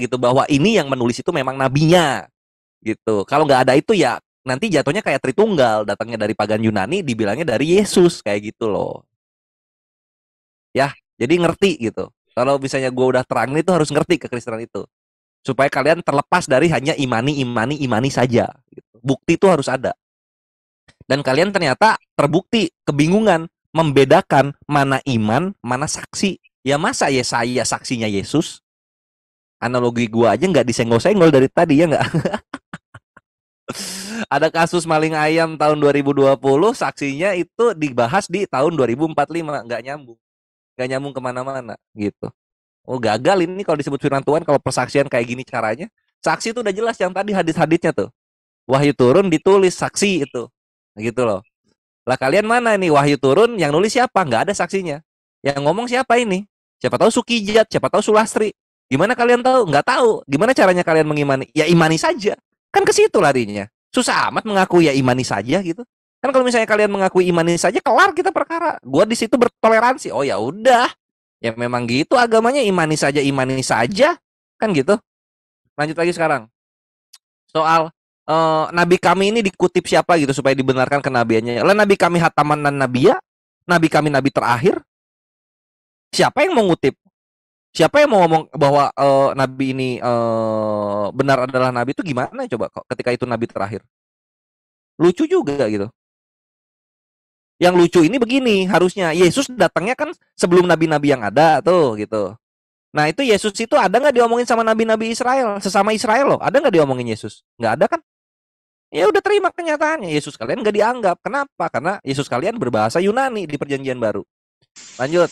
gitu bahwa ini yang menulis itu memang nabinya gitu. Kalau nggak ada itu ya nanti jatuhnya kayak Tritunggal datangnya dari pagan Yunani dibilangnya dari Yesus kayak gitu loh ya jadi ngerti gitu kalau misalnya gue udah terang itu harus ngerti ke Kristen itu supaya kalian terlepas dari hanya imani imani imani saja gitu. bukti itu harus ada dan kalian ternyata terbukti kebingungan membedakan mana iman mana saksi ya masa ya saya saksinya Yesus analogi gue aja nggak disenggol-senggol dari tadi ya nggak Ada kasus maling ayam tahun 2020, saksinya itu dibahas di tahun 2045, nggak nyambung. Nggak nyambung kemana-mana, gitu. Oh gagal ini kalau disebut firman Tuhan, kalau persaksian kayak gini caranya. Saksi itu udah jelas yang tadi hadis-hadisnya tuh. Wahyu turun ditulis saksi itu. Gitu loh. Lah kalian mana nih wahyu turun yang nulis siapa? Nggak ada saksinya. Yang ngomong siapa ini? Siapa tahu Sukijat, siapa tahu Sulastri. Gimana kalian tahu? Nggak tahu. Gimana caranya kalian mengimani? Ya imani saja. Kan ke situ larinya susah amat mengakui ya imani saja gitu. Kan kalau misalnya kalian mengakui imani saja kelar kita perkara. Gua di situ bertoleransi. Oh ya udah. Ya memang gitu agamanya imani saja imani saja kan gitu. Lanjut lagi sekarang. Soal uh, nabi kami ini dikutip siapa gitu supaya dibenarkan kenabiannya. Lah nabi kami hataman dan nabiya, nabi kami nabi terakhir. Siapa yang mengutip? siapa yang mau ngomong bahwa uh, nabi ini uh, benar adalah nabi itu gimana coba kok? ketika itu nabi terakhir? Lucu juga gitu. Yang lucu ini begini harusnya Yesus datangnya kan sebelum nabi-nabi yang ada tuh gitu. Nah itu Yesus itu ada nggak diomongin sama nabi-nabi Israel sesama Israel loh? Ada nggak diomongin Yesus? Nggak ada kan? Ya udah terima kenyataannya Yesus kalian nggak dianggap. Kenapa? Karena Yesus kalian berbahasa Yunani di Perjanjian Baru. Lanjut.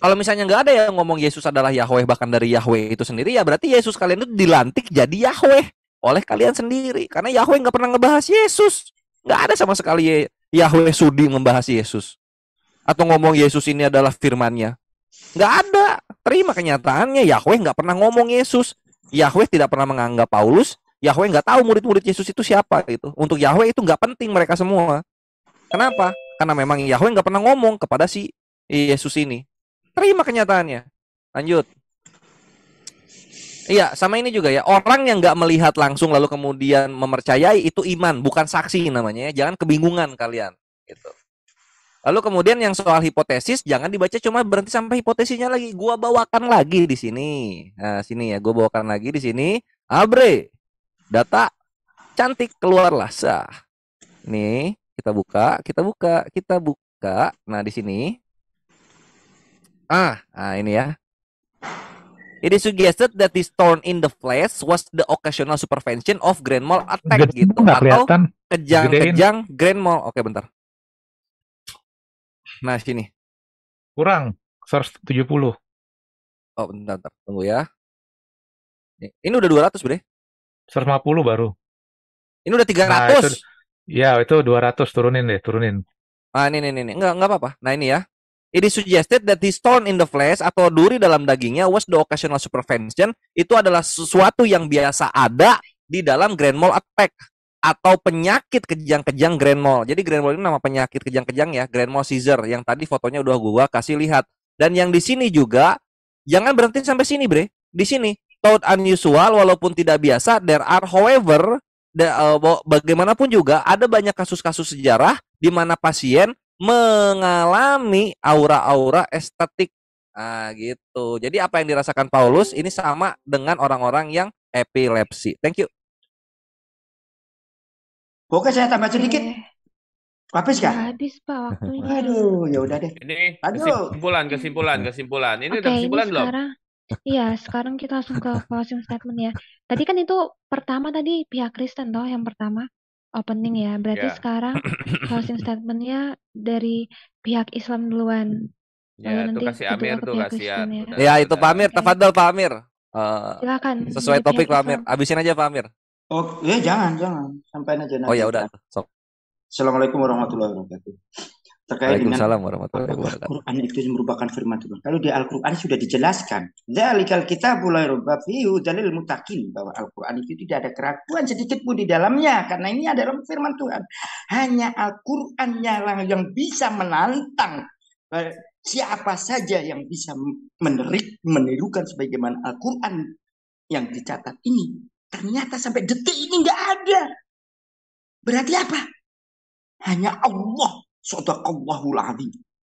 Kalau misalnya nggak ada yang ngomong Yesus adalah Yahweh bahkan dari Yahweh itu sendiri ya berarti Yesus kalian itu dilantik jadi Yahweh oleh kalian sendiri karena Yahweh nggak pernah ngebahas Yesus. Nggak ada sama sekali Yahweh sudi membahas Yesus atau ngomong Yesus ini adalah Firman-nya, Nggak ada. Terima kenyataannya Yahweh nggak pernah ngomong Yesus. Yahweh tidak pernah menganggap Paulus. Yahweh nggak tahu murid-murid Yesus itu siapa itu. Untuk Yahweh itu nggak penting mereka semua. Kenapa? Karena memang Yahweh nggak pernah ngomong kepada si Yesus ini. Terima kenyataannya. Lanjut. Iya, sama ini juga ya. Orang yang nggak melihat langsung lalu kemudian mempercayai itu iman, bukan saksi namanya. Ya. Jangan kebingungan kalian. Gitu. Lalu kemudian yang soal hipotesis jangan dibaca cuma berhenti sampai hipotesisnya lagi. Gua bawakan lagi di sini. Nah, sini ya, gua bawakan lagi di sini. Abre. Data cantik keluarlah sah. Nih, kita buka, kita buka, kita buka. Nah, di sini Ah, nah ini ya. It is suggested that this thorn in the flesh was the occasional supervention of grand mal attack Gede, gitu atau kejang-kejang grand mal. Oke, bentar. Nah, sini. Kurang tujuh puluh. Oh, bentar, bentar. tunggu ya. Ini udah dua ratus, 200, lima puluh baru. Ini udah tiga ratus. Nah, itu, ya, itu 200 turunin deh, turunin. Ah, ini ini ini. Enggak enggak apa-apa. Nah, ini ya. It is suggested that the thorn in the flesh atau duri dalam dagingnya was the occasional supervention. Itu adalah sesuatu yang biasa ada di dalam grand mal attack atau penyakit kejang-kejang grand mal. Jadi grand mal ini nama penyakit kejang-kejang ya, grand mal seizure yang tadi fotonya udah gua kasih lihat. Dan yang di sini juga jangan berhenti sampai sini, Bre. Di sini thought unusual walaupun tidak biasa, there are however the, uh, bagaimanapun juga ada banyak kasus-kasus sejarah di mana pasien mengalami aura-aura estetik. Nah, gitu. Jadi apa yang dirasakan Paulus ini sama dengan orang-orang yang epilepsi. Thank you. Oke, saya tambah sedikit. Habis kah? Habis Pak waktunya. Aduh, ya udah deh. Ini Aduh. kesimpulan, kesimpulan, hmm. kesimpulan. Ini okay, udah kesimpulan ini belum? iya, sekarang kita langsung ke closing statement ya. Tadi kan itu pertama tadi pihak Kristen toh yang pertama. Opening oh, ya. Berarti yeah. sekarang closing statementnya dari pihak Islam duluan. Ya, Lalu nanti kasih Amir tuh kasihan. ya. Ya itu Pak Amir, okay. tafadol Pak Amir. Uh, Silakan. sesuai topik Pak Amir. Abisin aja Pak Amir. Oh, ya jangan, jangan. sampai aja nanti. Oh ya udah, sok. Assalamualaikum warahmatullahi wabarakatuh terkait dengan Al-Quran itu merupakan firman Tuhan. Kalau di Al-Quran sudah dijelaskan, Zalikal kita mulai fihi dalil mutakin bahwa Al-Quran itu tidak ada keraguan sedikit pun di dalamnya karena ini adalah firman Tuhan. Hanya al quran lah yang bisa menantang eh, siapa saja yang bisa menerik menirukan sebagaimana Al-Qur'an yang dicatat ini. Ternyata sampai detik ini nggak ada. Berarti apa? Hanya Allah suatu azim.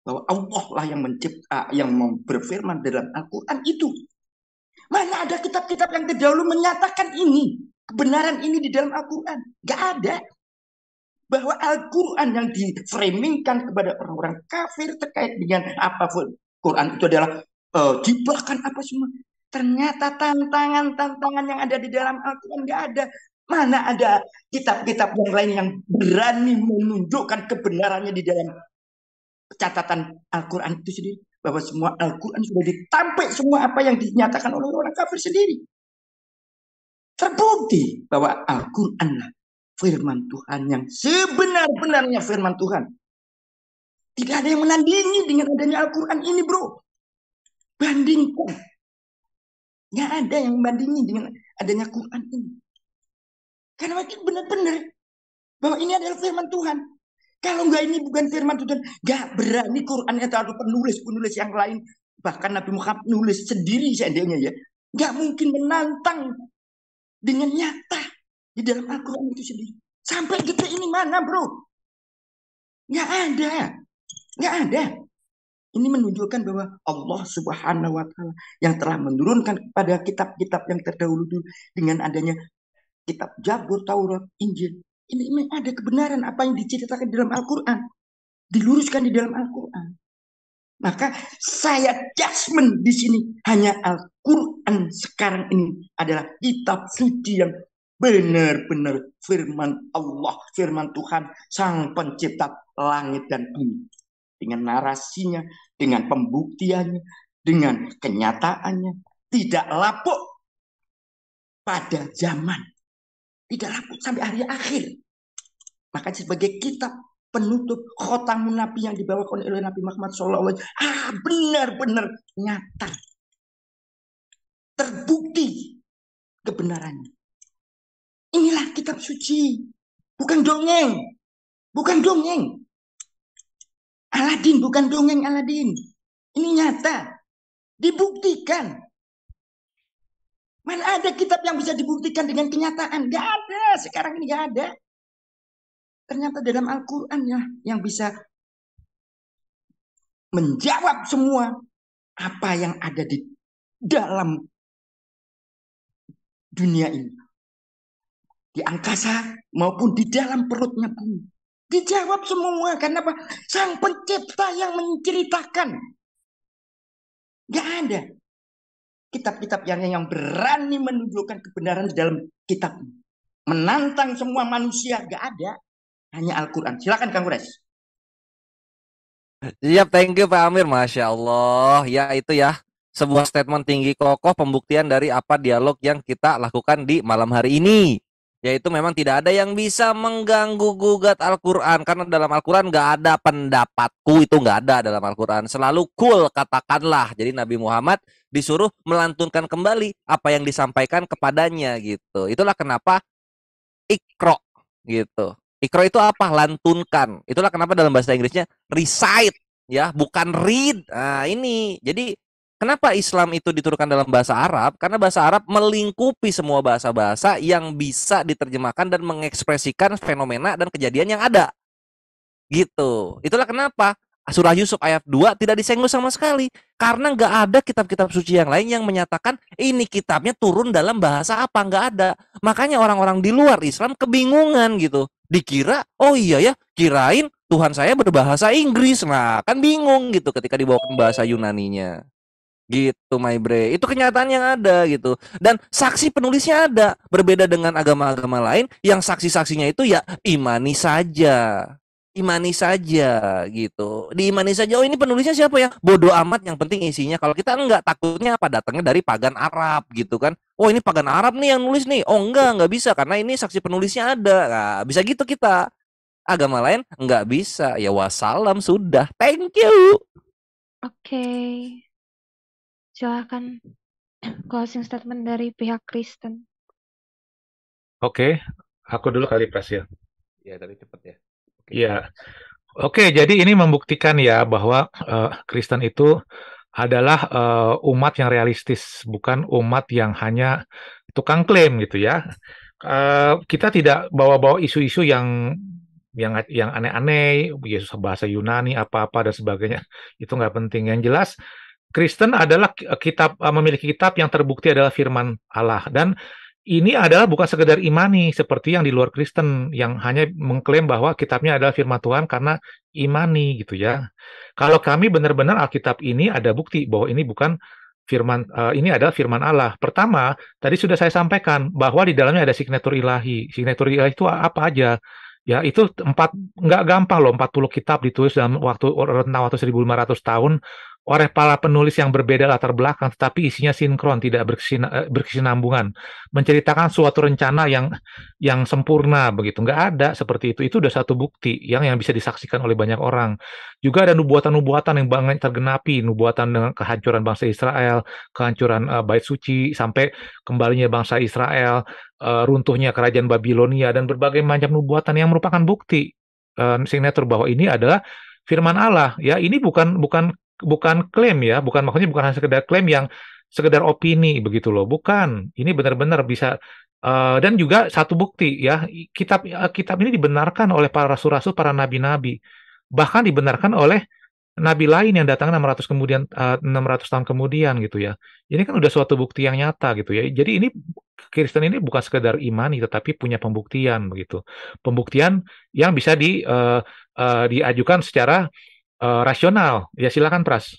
Bahwa Allah lah yang mencipta, yang berfirman dalam Al-Quran itu. Mana ada kitab-kitab yang terdahulu menyatakan ini. Kebenaran ini di dalam Al-Quran. Gak ada. Bahwa Al-Quran yang diframingkan kepada orang-orang kafir terkait dengan apa pun. Quran itu adalah uh, eh, jiplakan apa semua. Ternyata tantangan-tantangan yang ada di dalam Al-Quran gak ada. Mana ada kitab-kitab yang lain yang berani menunjukkan kebenarannya di dalam catatan Al-Quran itu sendiri. Bahwa semua Al-Quran sudah ditampik semua apa yang dinyatakan oleh orang kafir sendiri. Terbukti bahwa Al-Quran firman Tuhan yang sebenar-benarnya firman Tuhan. Tidak ada yang menandingi dengan adanya Al-Quran ini bro. Bandingkan. Tidak ada yang membandingi dengan adanya Quran ini. Karena makin benar-benar bahwa ini adalah firman Tuhan. Kalau enggak ini bukan firman Tuhan, enggak berani Quran yang atau penulis-penulis yang lain bahkan Nabi Muhammad nulis sendiri seandainya ya. Enggak mungkin menantang dengan nyata di dalam Al-Quran itu sendiri. Sampai detik ini mana bro? Enggak ada. Enggak ada. Ini menunjukkan bahwa Allah Subhanahu wa taala yang telah menurunkan kepada kitab-kitab yang terdahulu dulu dengan adanya kitab Jabur, Taurat, Injil. Ini memang ada kebenaran apa yang diceritakan dalam Al-Quran. Diluruskan di dalam Al-Quran. Maka saya judgement di sini hanya Al-Quran sekarang ini adalah kitab suci yang benar-benar firman Allah, firman Tuhan, sang pencipta langit dan bumi. Dengan narasinya, dengan pembuktiannya, dengan kenyataannya, tidak lapuk pada zaman tidak laku sampai hari akhir. Maka sebagai kitab penutup khotamun Nabi yang dibawa oleh Nabi Muhammad SAW. Ah benar-benar nyata. Terbukti kebenarannya. Inilah kitab suci. Bukan dongeng. Bukan dongeng. Aladin bukan dongeng Aladin. Ini nyata. Dibuktikan Mana ada kitab yang bisa dibuktikan dengan kenyataan? Gak ada. Sekarang ini gak ada. Ternyata dalam Al-Quran ya, yang bisa menjawab semua apa yang ada di dalam dunia ini. Di angkasa maupun di dalam perutnya bumi. Dijawab semua karena apa? Sang pencipta yang menceritakan. Gak ada kitab-kitab yang yang berani menunjukkan kebenaran di dalam kitab menantang semua manusia gak ada hanya Al-Quran silakan Kang Kures Siap, yep, thank you Pak Amir. Masya Allah. Ya itu ya, sebuah statement tinggi kokoh pembuktian dari apa dialog yang kita lakukan di malam hari ini yaitu memang tidak ada yang bisa mengganggu gugat Al-Quran karena dalam Al-Quran nggak ada pendapatku itu nggak ada dalam Al-Quran selalu cool, katakanlah jadi Nabi Muhammad disuruh melantunkan kembali apa yang disampaikan kepadanya gitu itulah kenapa ikro gitu ikro itu apa lantunkan itulah kenapa dalam bahasa Inggrisnya recite ya bukan read nah ini jadi Kenapa Islam itu diturunkan dalam bahasa Arab? Karena bahasa Arab melingkupi semua bahasa-bahasa yang bisa diterjemahkan dan mengekspresikan fenomena dan kejadian yang ada. Gitu. Itulah kenapa Surah Yusuf ayat 2 tidak disenggol sama sekali. Karena nggak ada kitab-kitab suci yang lain yang menyatakan ini kitabnya turun dalam bahasa apa. Nggak ada. Makanya orang-orang di luar Islam kebingungan gitu. Dikira, oh iya ya, kirain Tuhan saya berbahasa Inggris. Nah, kan bingung gitu ketika dibawa ke bahasa Yunaninya. Gitu my bre. Itu kenyataan yang ada gitu. Dan saksi penulisnya ada. Berbeda dengan agama-agama lain yang saksi-saksinya itu ya imani saja. Imani saja gitu. Diimani saja. Oh ini penulisnya siapa ya? Bodoh amat yang penting isinya. Kalau kita enggak takutnya apa datangnya dari pagan Arab gitu kan. Oh ini pagan Arab nih yang nulis nih. Oh enggak, enggak bisa karena ini saksi penulisnya ada. Nah, bisa gitu kita. Agama lain enggak bisa. Ya wassalam sudah. Thank you. Oke. Okay silakan closing statement dari pihak Kristen. Oke, okay. aku dulu kali pas ya. Iya, tapi cepat ya. Oke. Iya. Oke, jadi ini membuktikan ya bahwa uh, Kristen itu adalah uh, umat yang realistis, bukan umat yang hanya tukang klaim gitu ya. Uh, kita tidak bawa-bawa isu-isu yang yang yang aneh-aneh, Yesus bahasa Yunani apa-apa dan sebagainya. Itu nggak penting. Yang jelas Kristen adalah eh, kitab eh, memiliki kitab yang terbukti adalah firman Allah dan ini adalah bukan sekedar imani seperti yang di luar Kristen yang hanya mengklaim bahwa kitabnya adalah firman Tuhan karena imani gitu ya. ya. Kalau kami benar-benar Alkitab ini ada bukti bahwa ini bukan firman uh, ini adalah firman Allah. Pertama, tadi sudah saya sampaikan bahwa di dalamnya ada signatur ilahi. Signatur ilahi itu apa aja? Ya, itu empat nggak gampang loh 40 kitab ditulis dalam waktu rentang waktu 1500 tahun oleh para penulis yang berbeda latar belakang, tetapi isinya sinkron, tidak eh, berkesinambungan, menceritakan suatu rencana yang yang sempurna begitu, nggak ada seperti itu. Itu udah satu bukti yang yang bisa disaksikan oleh banyak orang. Juga ada nubuatan-nubuatan yang banget tergenapi, nubuatan dengan kehancuran bangsa Israel, kehancuran uh, bait suci sampai kembalinya bangsa Israel, uh, runtuhnya kerajaan Babilonia dan berbagai macam nubuatan yang merupakan bukti uh, sinetron bahwa ini adalah firman Allah ya ini bukan bukan bukan klaim ya, bukan maksudnya bukan hanya sekedar klaim yang sekedar opini begitu loh, bukan. Ini benar-benar bisa uh, dan juga satu bukti ya, kitab uh, kitab ini dibenarkan oleh para rasul-rasul, para nabi-nabi, bahkan dibenarkan oleh nabi lain yang datang 600 kemudian uh, eh, 600 tahun kemudian gitu ya. Ini kan udah suatu bukti yang nyata gitu ya. Jadi ini Kristen ini bukan sekedar imani tetapi punya pembuktian begitu. Pembuktian yang bisa di uh, uh, diajukan secara uh, rasional. Ya silakan Pras.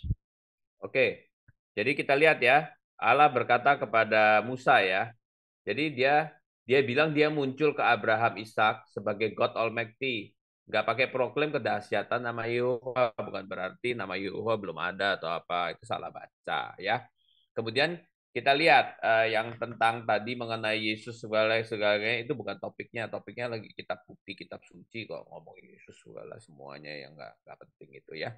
Oke. Jadi kita lihat ya, Allah berkata kepada Musa ya. Jadi dia dia bilang dia muncul ke Abraham Ishak sebagai God Almighty. Nggak pakai proklaim kedahsyatan nama Yehuwa bukan berarti nama Yehuwa belum ada atau apa. Itu salah baca ya. Kemudian kita lihat uh, yang tentang tadi mengenai Yesus segala segalanya itu bukan topiknya topiknya lagi kitab bukti kitab suci kok ngomong Yesus segala semuanya yang nggak nggak penting itu ya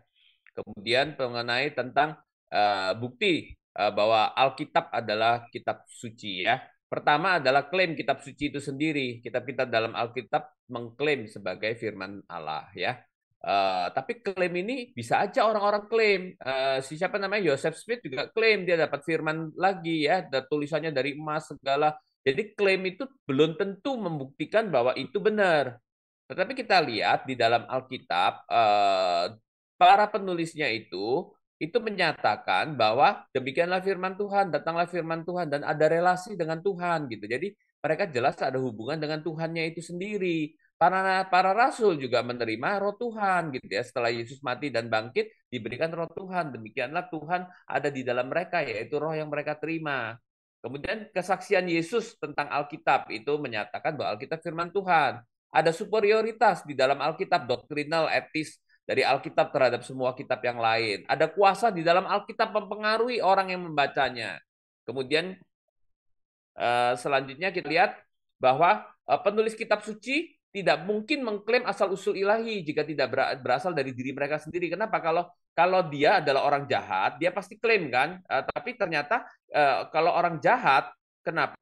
kemudian mengenai tentang uh, bukti uh, bahwa Alkitab adalah kitab suci ya pertama adalah klaim kitab suci itu sendiri kitab-kitab dalam Alkitab mengklaim sebagai firman Allah ya Eh, tapi klaim ini bisa aja orang-orang klaim. Uh, si siapa namanya Joseph Smith juga klaim dia dapat firman lagi ya, ada tulisannya dari emas segala. Jadi klaim itu belum tentu membuktikan bahwa itu benar. Tetapi kita lihat di dalam Alkitab uh, para penulisnya itu itu menyatakan bahwa demikianlah firman Tuhan, datanglah firman Tuhan dan ada relasi dengan Tuhan gitu. Jadi mereka jelas ada hubungan dengan Tuhannya itu sendiri Para para rasul juga menerima roh Tuhan gitu ya. Setelah Yesus mati dan bangkit diberikan roh Tuhan. Demikianlah Tuhan ada di dalam mereka yaitu roh yang mereka terima. Kemudian kesaksian Yesus tentang Alkitab itu menyatakan bahwa Alkitab firman Tuhan. Ada superioritas di dalam Alkitab doktrinal, etis dari Alkitab terhadap semua kitab yang lain. Ada kuasa di dalam Alkitab mempengaruhi orang yang membacanya. Kemudian eh, selanjutnya kita lihat bahwa eh, penulis kitab suci tidak mungkin mengklaim asal-usul ilahi jika tidak berasal dari diri mereka sendiri. Kenapa? Kalau kalau dia adalah orang jahat, dia pasti klaim kan. Uh, tapi ternyata uh, kalau orang jahat, kenapa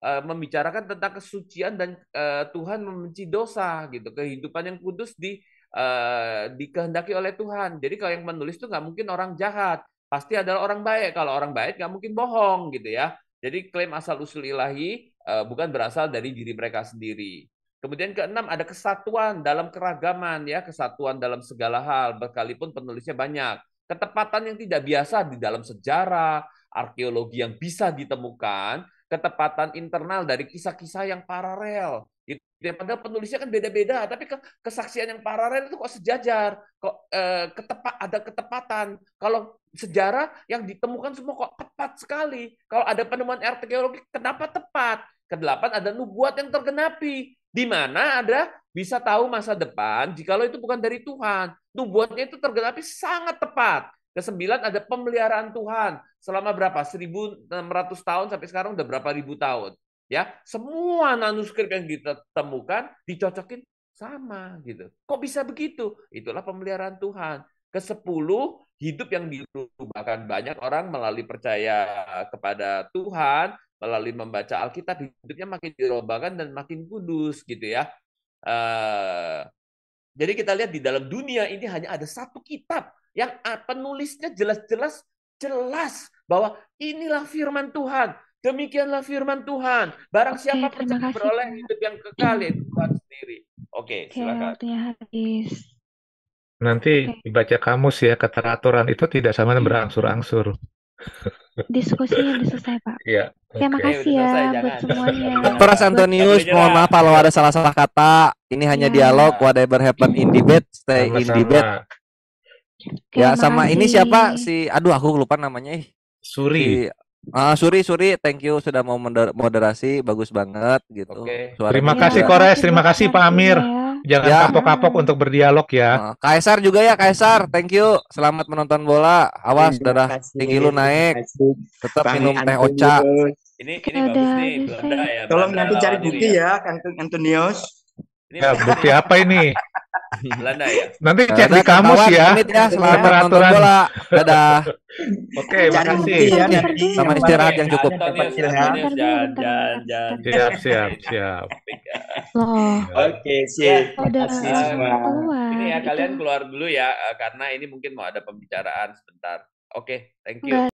uh, membicarakan tentang kesucian dan uh, Tuhan membenci dosa gitu. Kehidupan yang kudus di uh, dikehendaki oleh Tuhan. Jadi kalau yang menulis itu nggak mungkin orang jahat, pasti adalah orang baik. Kalau orang baik nggak mungkin bohong gitu ya. Jadi klaim asal usul ilahi uh, bukan berasal dari diri mereka sendiri. Kemudian keenam ada kesatuan dalam keragaman ya, kesatuan dalam segala hal, berkalipun penulisnya banyak. Ketepatan yang tidak biasa di dalam sejarah, arkeologi yang bisa ditemukan, ketepatan internal dari kisah-kisah yang paralel. Gitu. Daripada penulisnya kan beda-beda, tapi kesaksian yang paralel itu kok sejajar, kok eh, ketepat ada ketepatan. Kalau sejarah yang ditemukan semua kok tepat sekali. Kalau ada penemuan arkeologi, kenapa tepat? Kedelapan ada nubuat yang tergenapi. Di mana ada bisa tahu masa depan jikalau itu bukan dari Tuhan. Nubuatnya itu tergenapi sangat tepat. Kesembilan ada pemeliharaan Tuhan selama berapa? 1600 tahun sampai sekarang udah berapa ribu tahun. Ya, semua manuskrip yang kita temukan dicocokin sama gitu. Kok bisa begitu? Itulah pemeliharaan Tuhan. Kesepuluh hidup yang dirubahkan banyak orang melalui percaya kepada Tuhan melalui membaca Alkitab hidupnya makin dirobakan dan makin kudus gitu ya. Eh, jadi kita lihat di dalam dunia ini hanya ada satu kitab yang penulisnya jelas-jelas jelas bahwa inilah firman Tuhan. Demikianlah firman Tuhan. Barang Oke, siapa percaya kasih. beroleh hidup yang kekal itu Tuhan sendiri. Oke, silakan. Nanti dibaca kamus ya, keteraturan itu tidak sama iya. berangsur-angsur diskusinya selesai Pak. Iya. Okay. Terima kasih ya selesai, buat semuanya. Terus Antonius, mohon maaf kalau ada salah-salah kata. Ini hanya ya. dialog whatever happen in debate, stay sama in debate. Okay, ya sama ini siapa si aduh aku lupa namanya ih. Suri. Si, uh, Suri Suri thank you sudah mau moderasi bagus banget gitu. Okay. Terima ya, kasih Kores, terima kasih Pak Amir. Ya. Jangan ya. kapok-kapok untuk berdialog ya. Kaisar juga ya Kaisar, thank you. Selamat menonton bola. Awas darah tinggi lu naik. Tetap minum teh ocha. Ini ini bagus nih Belanda ya. Tolong nanti cari bukti ya, Antonius. Ini ya, bukti apa ini? Belanda ya. Nanti nah, cek nah, di kamus ya. ya selamat peraturan. Bola. Dadah. Oke, makasih. Ya, sama istirahat yang cukup. Ya, siap, siap, siap. Oh. Oke, ya, siap. Ini ya kalian keluar dulu ya eh, karena ini mungkin mau ada pembicaraan sebentar. Oke, thank you.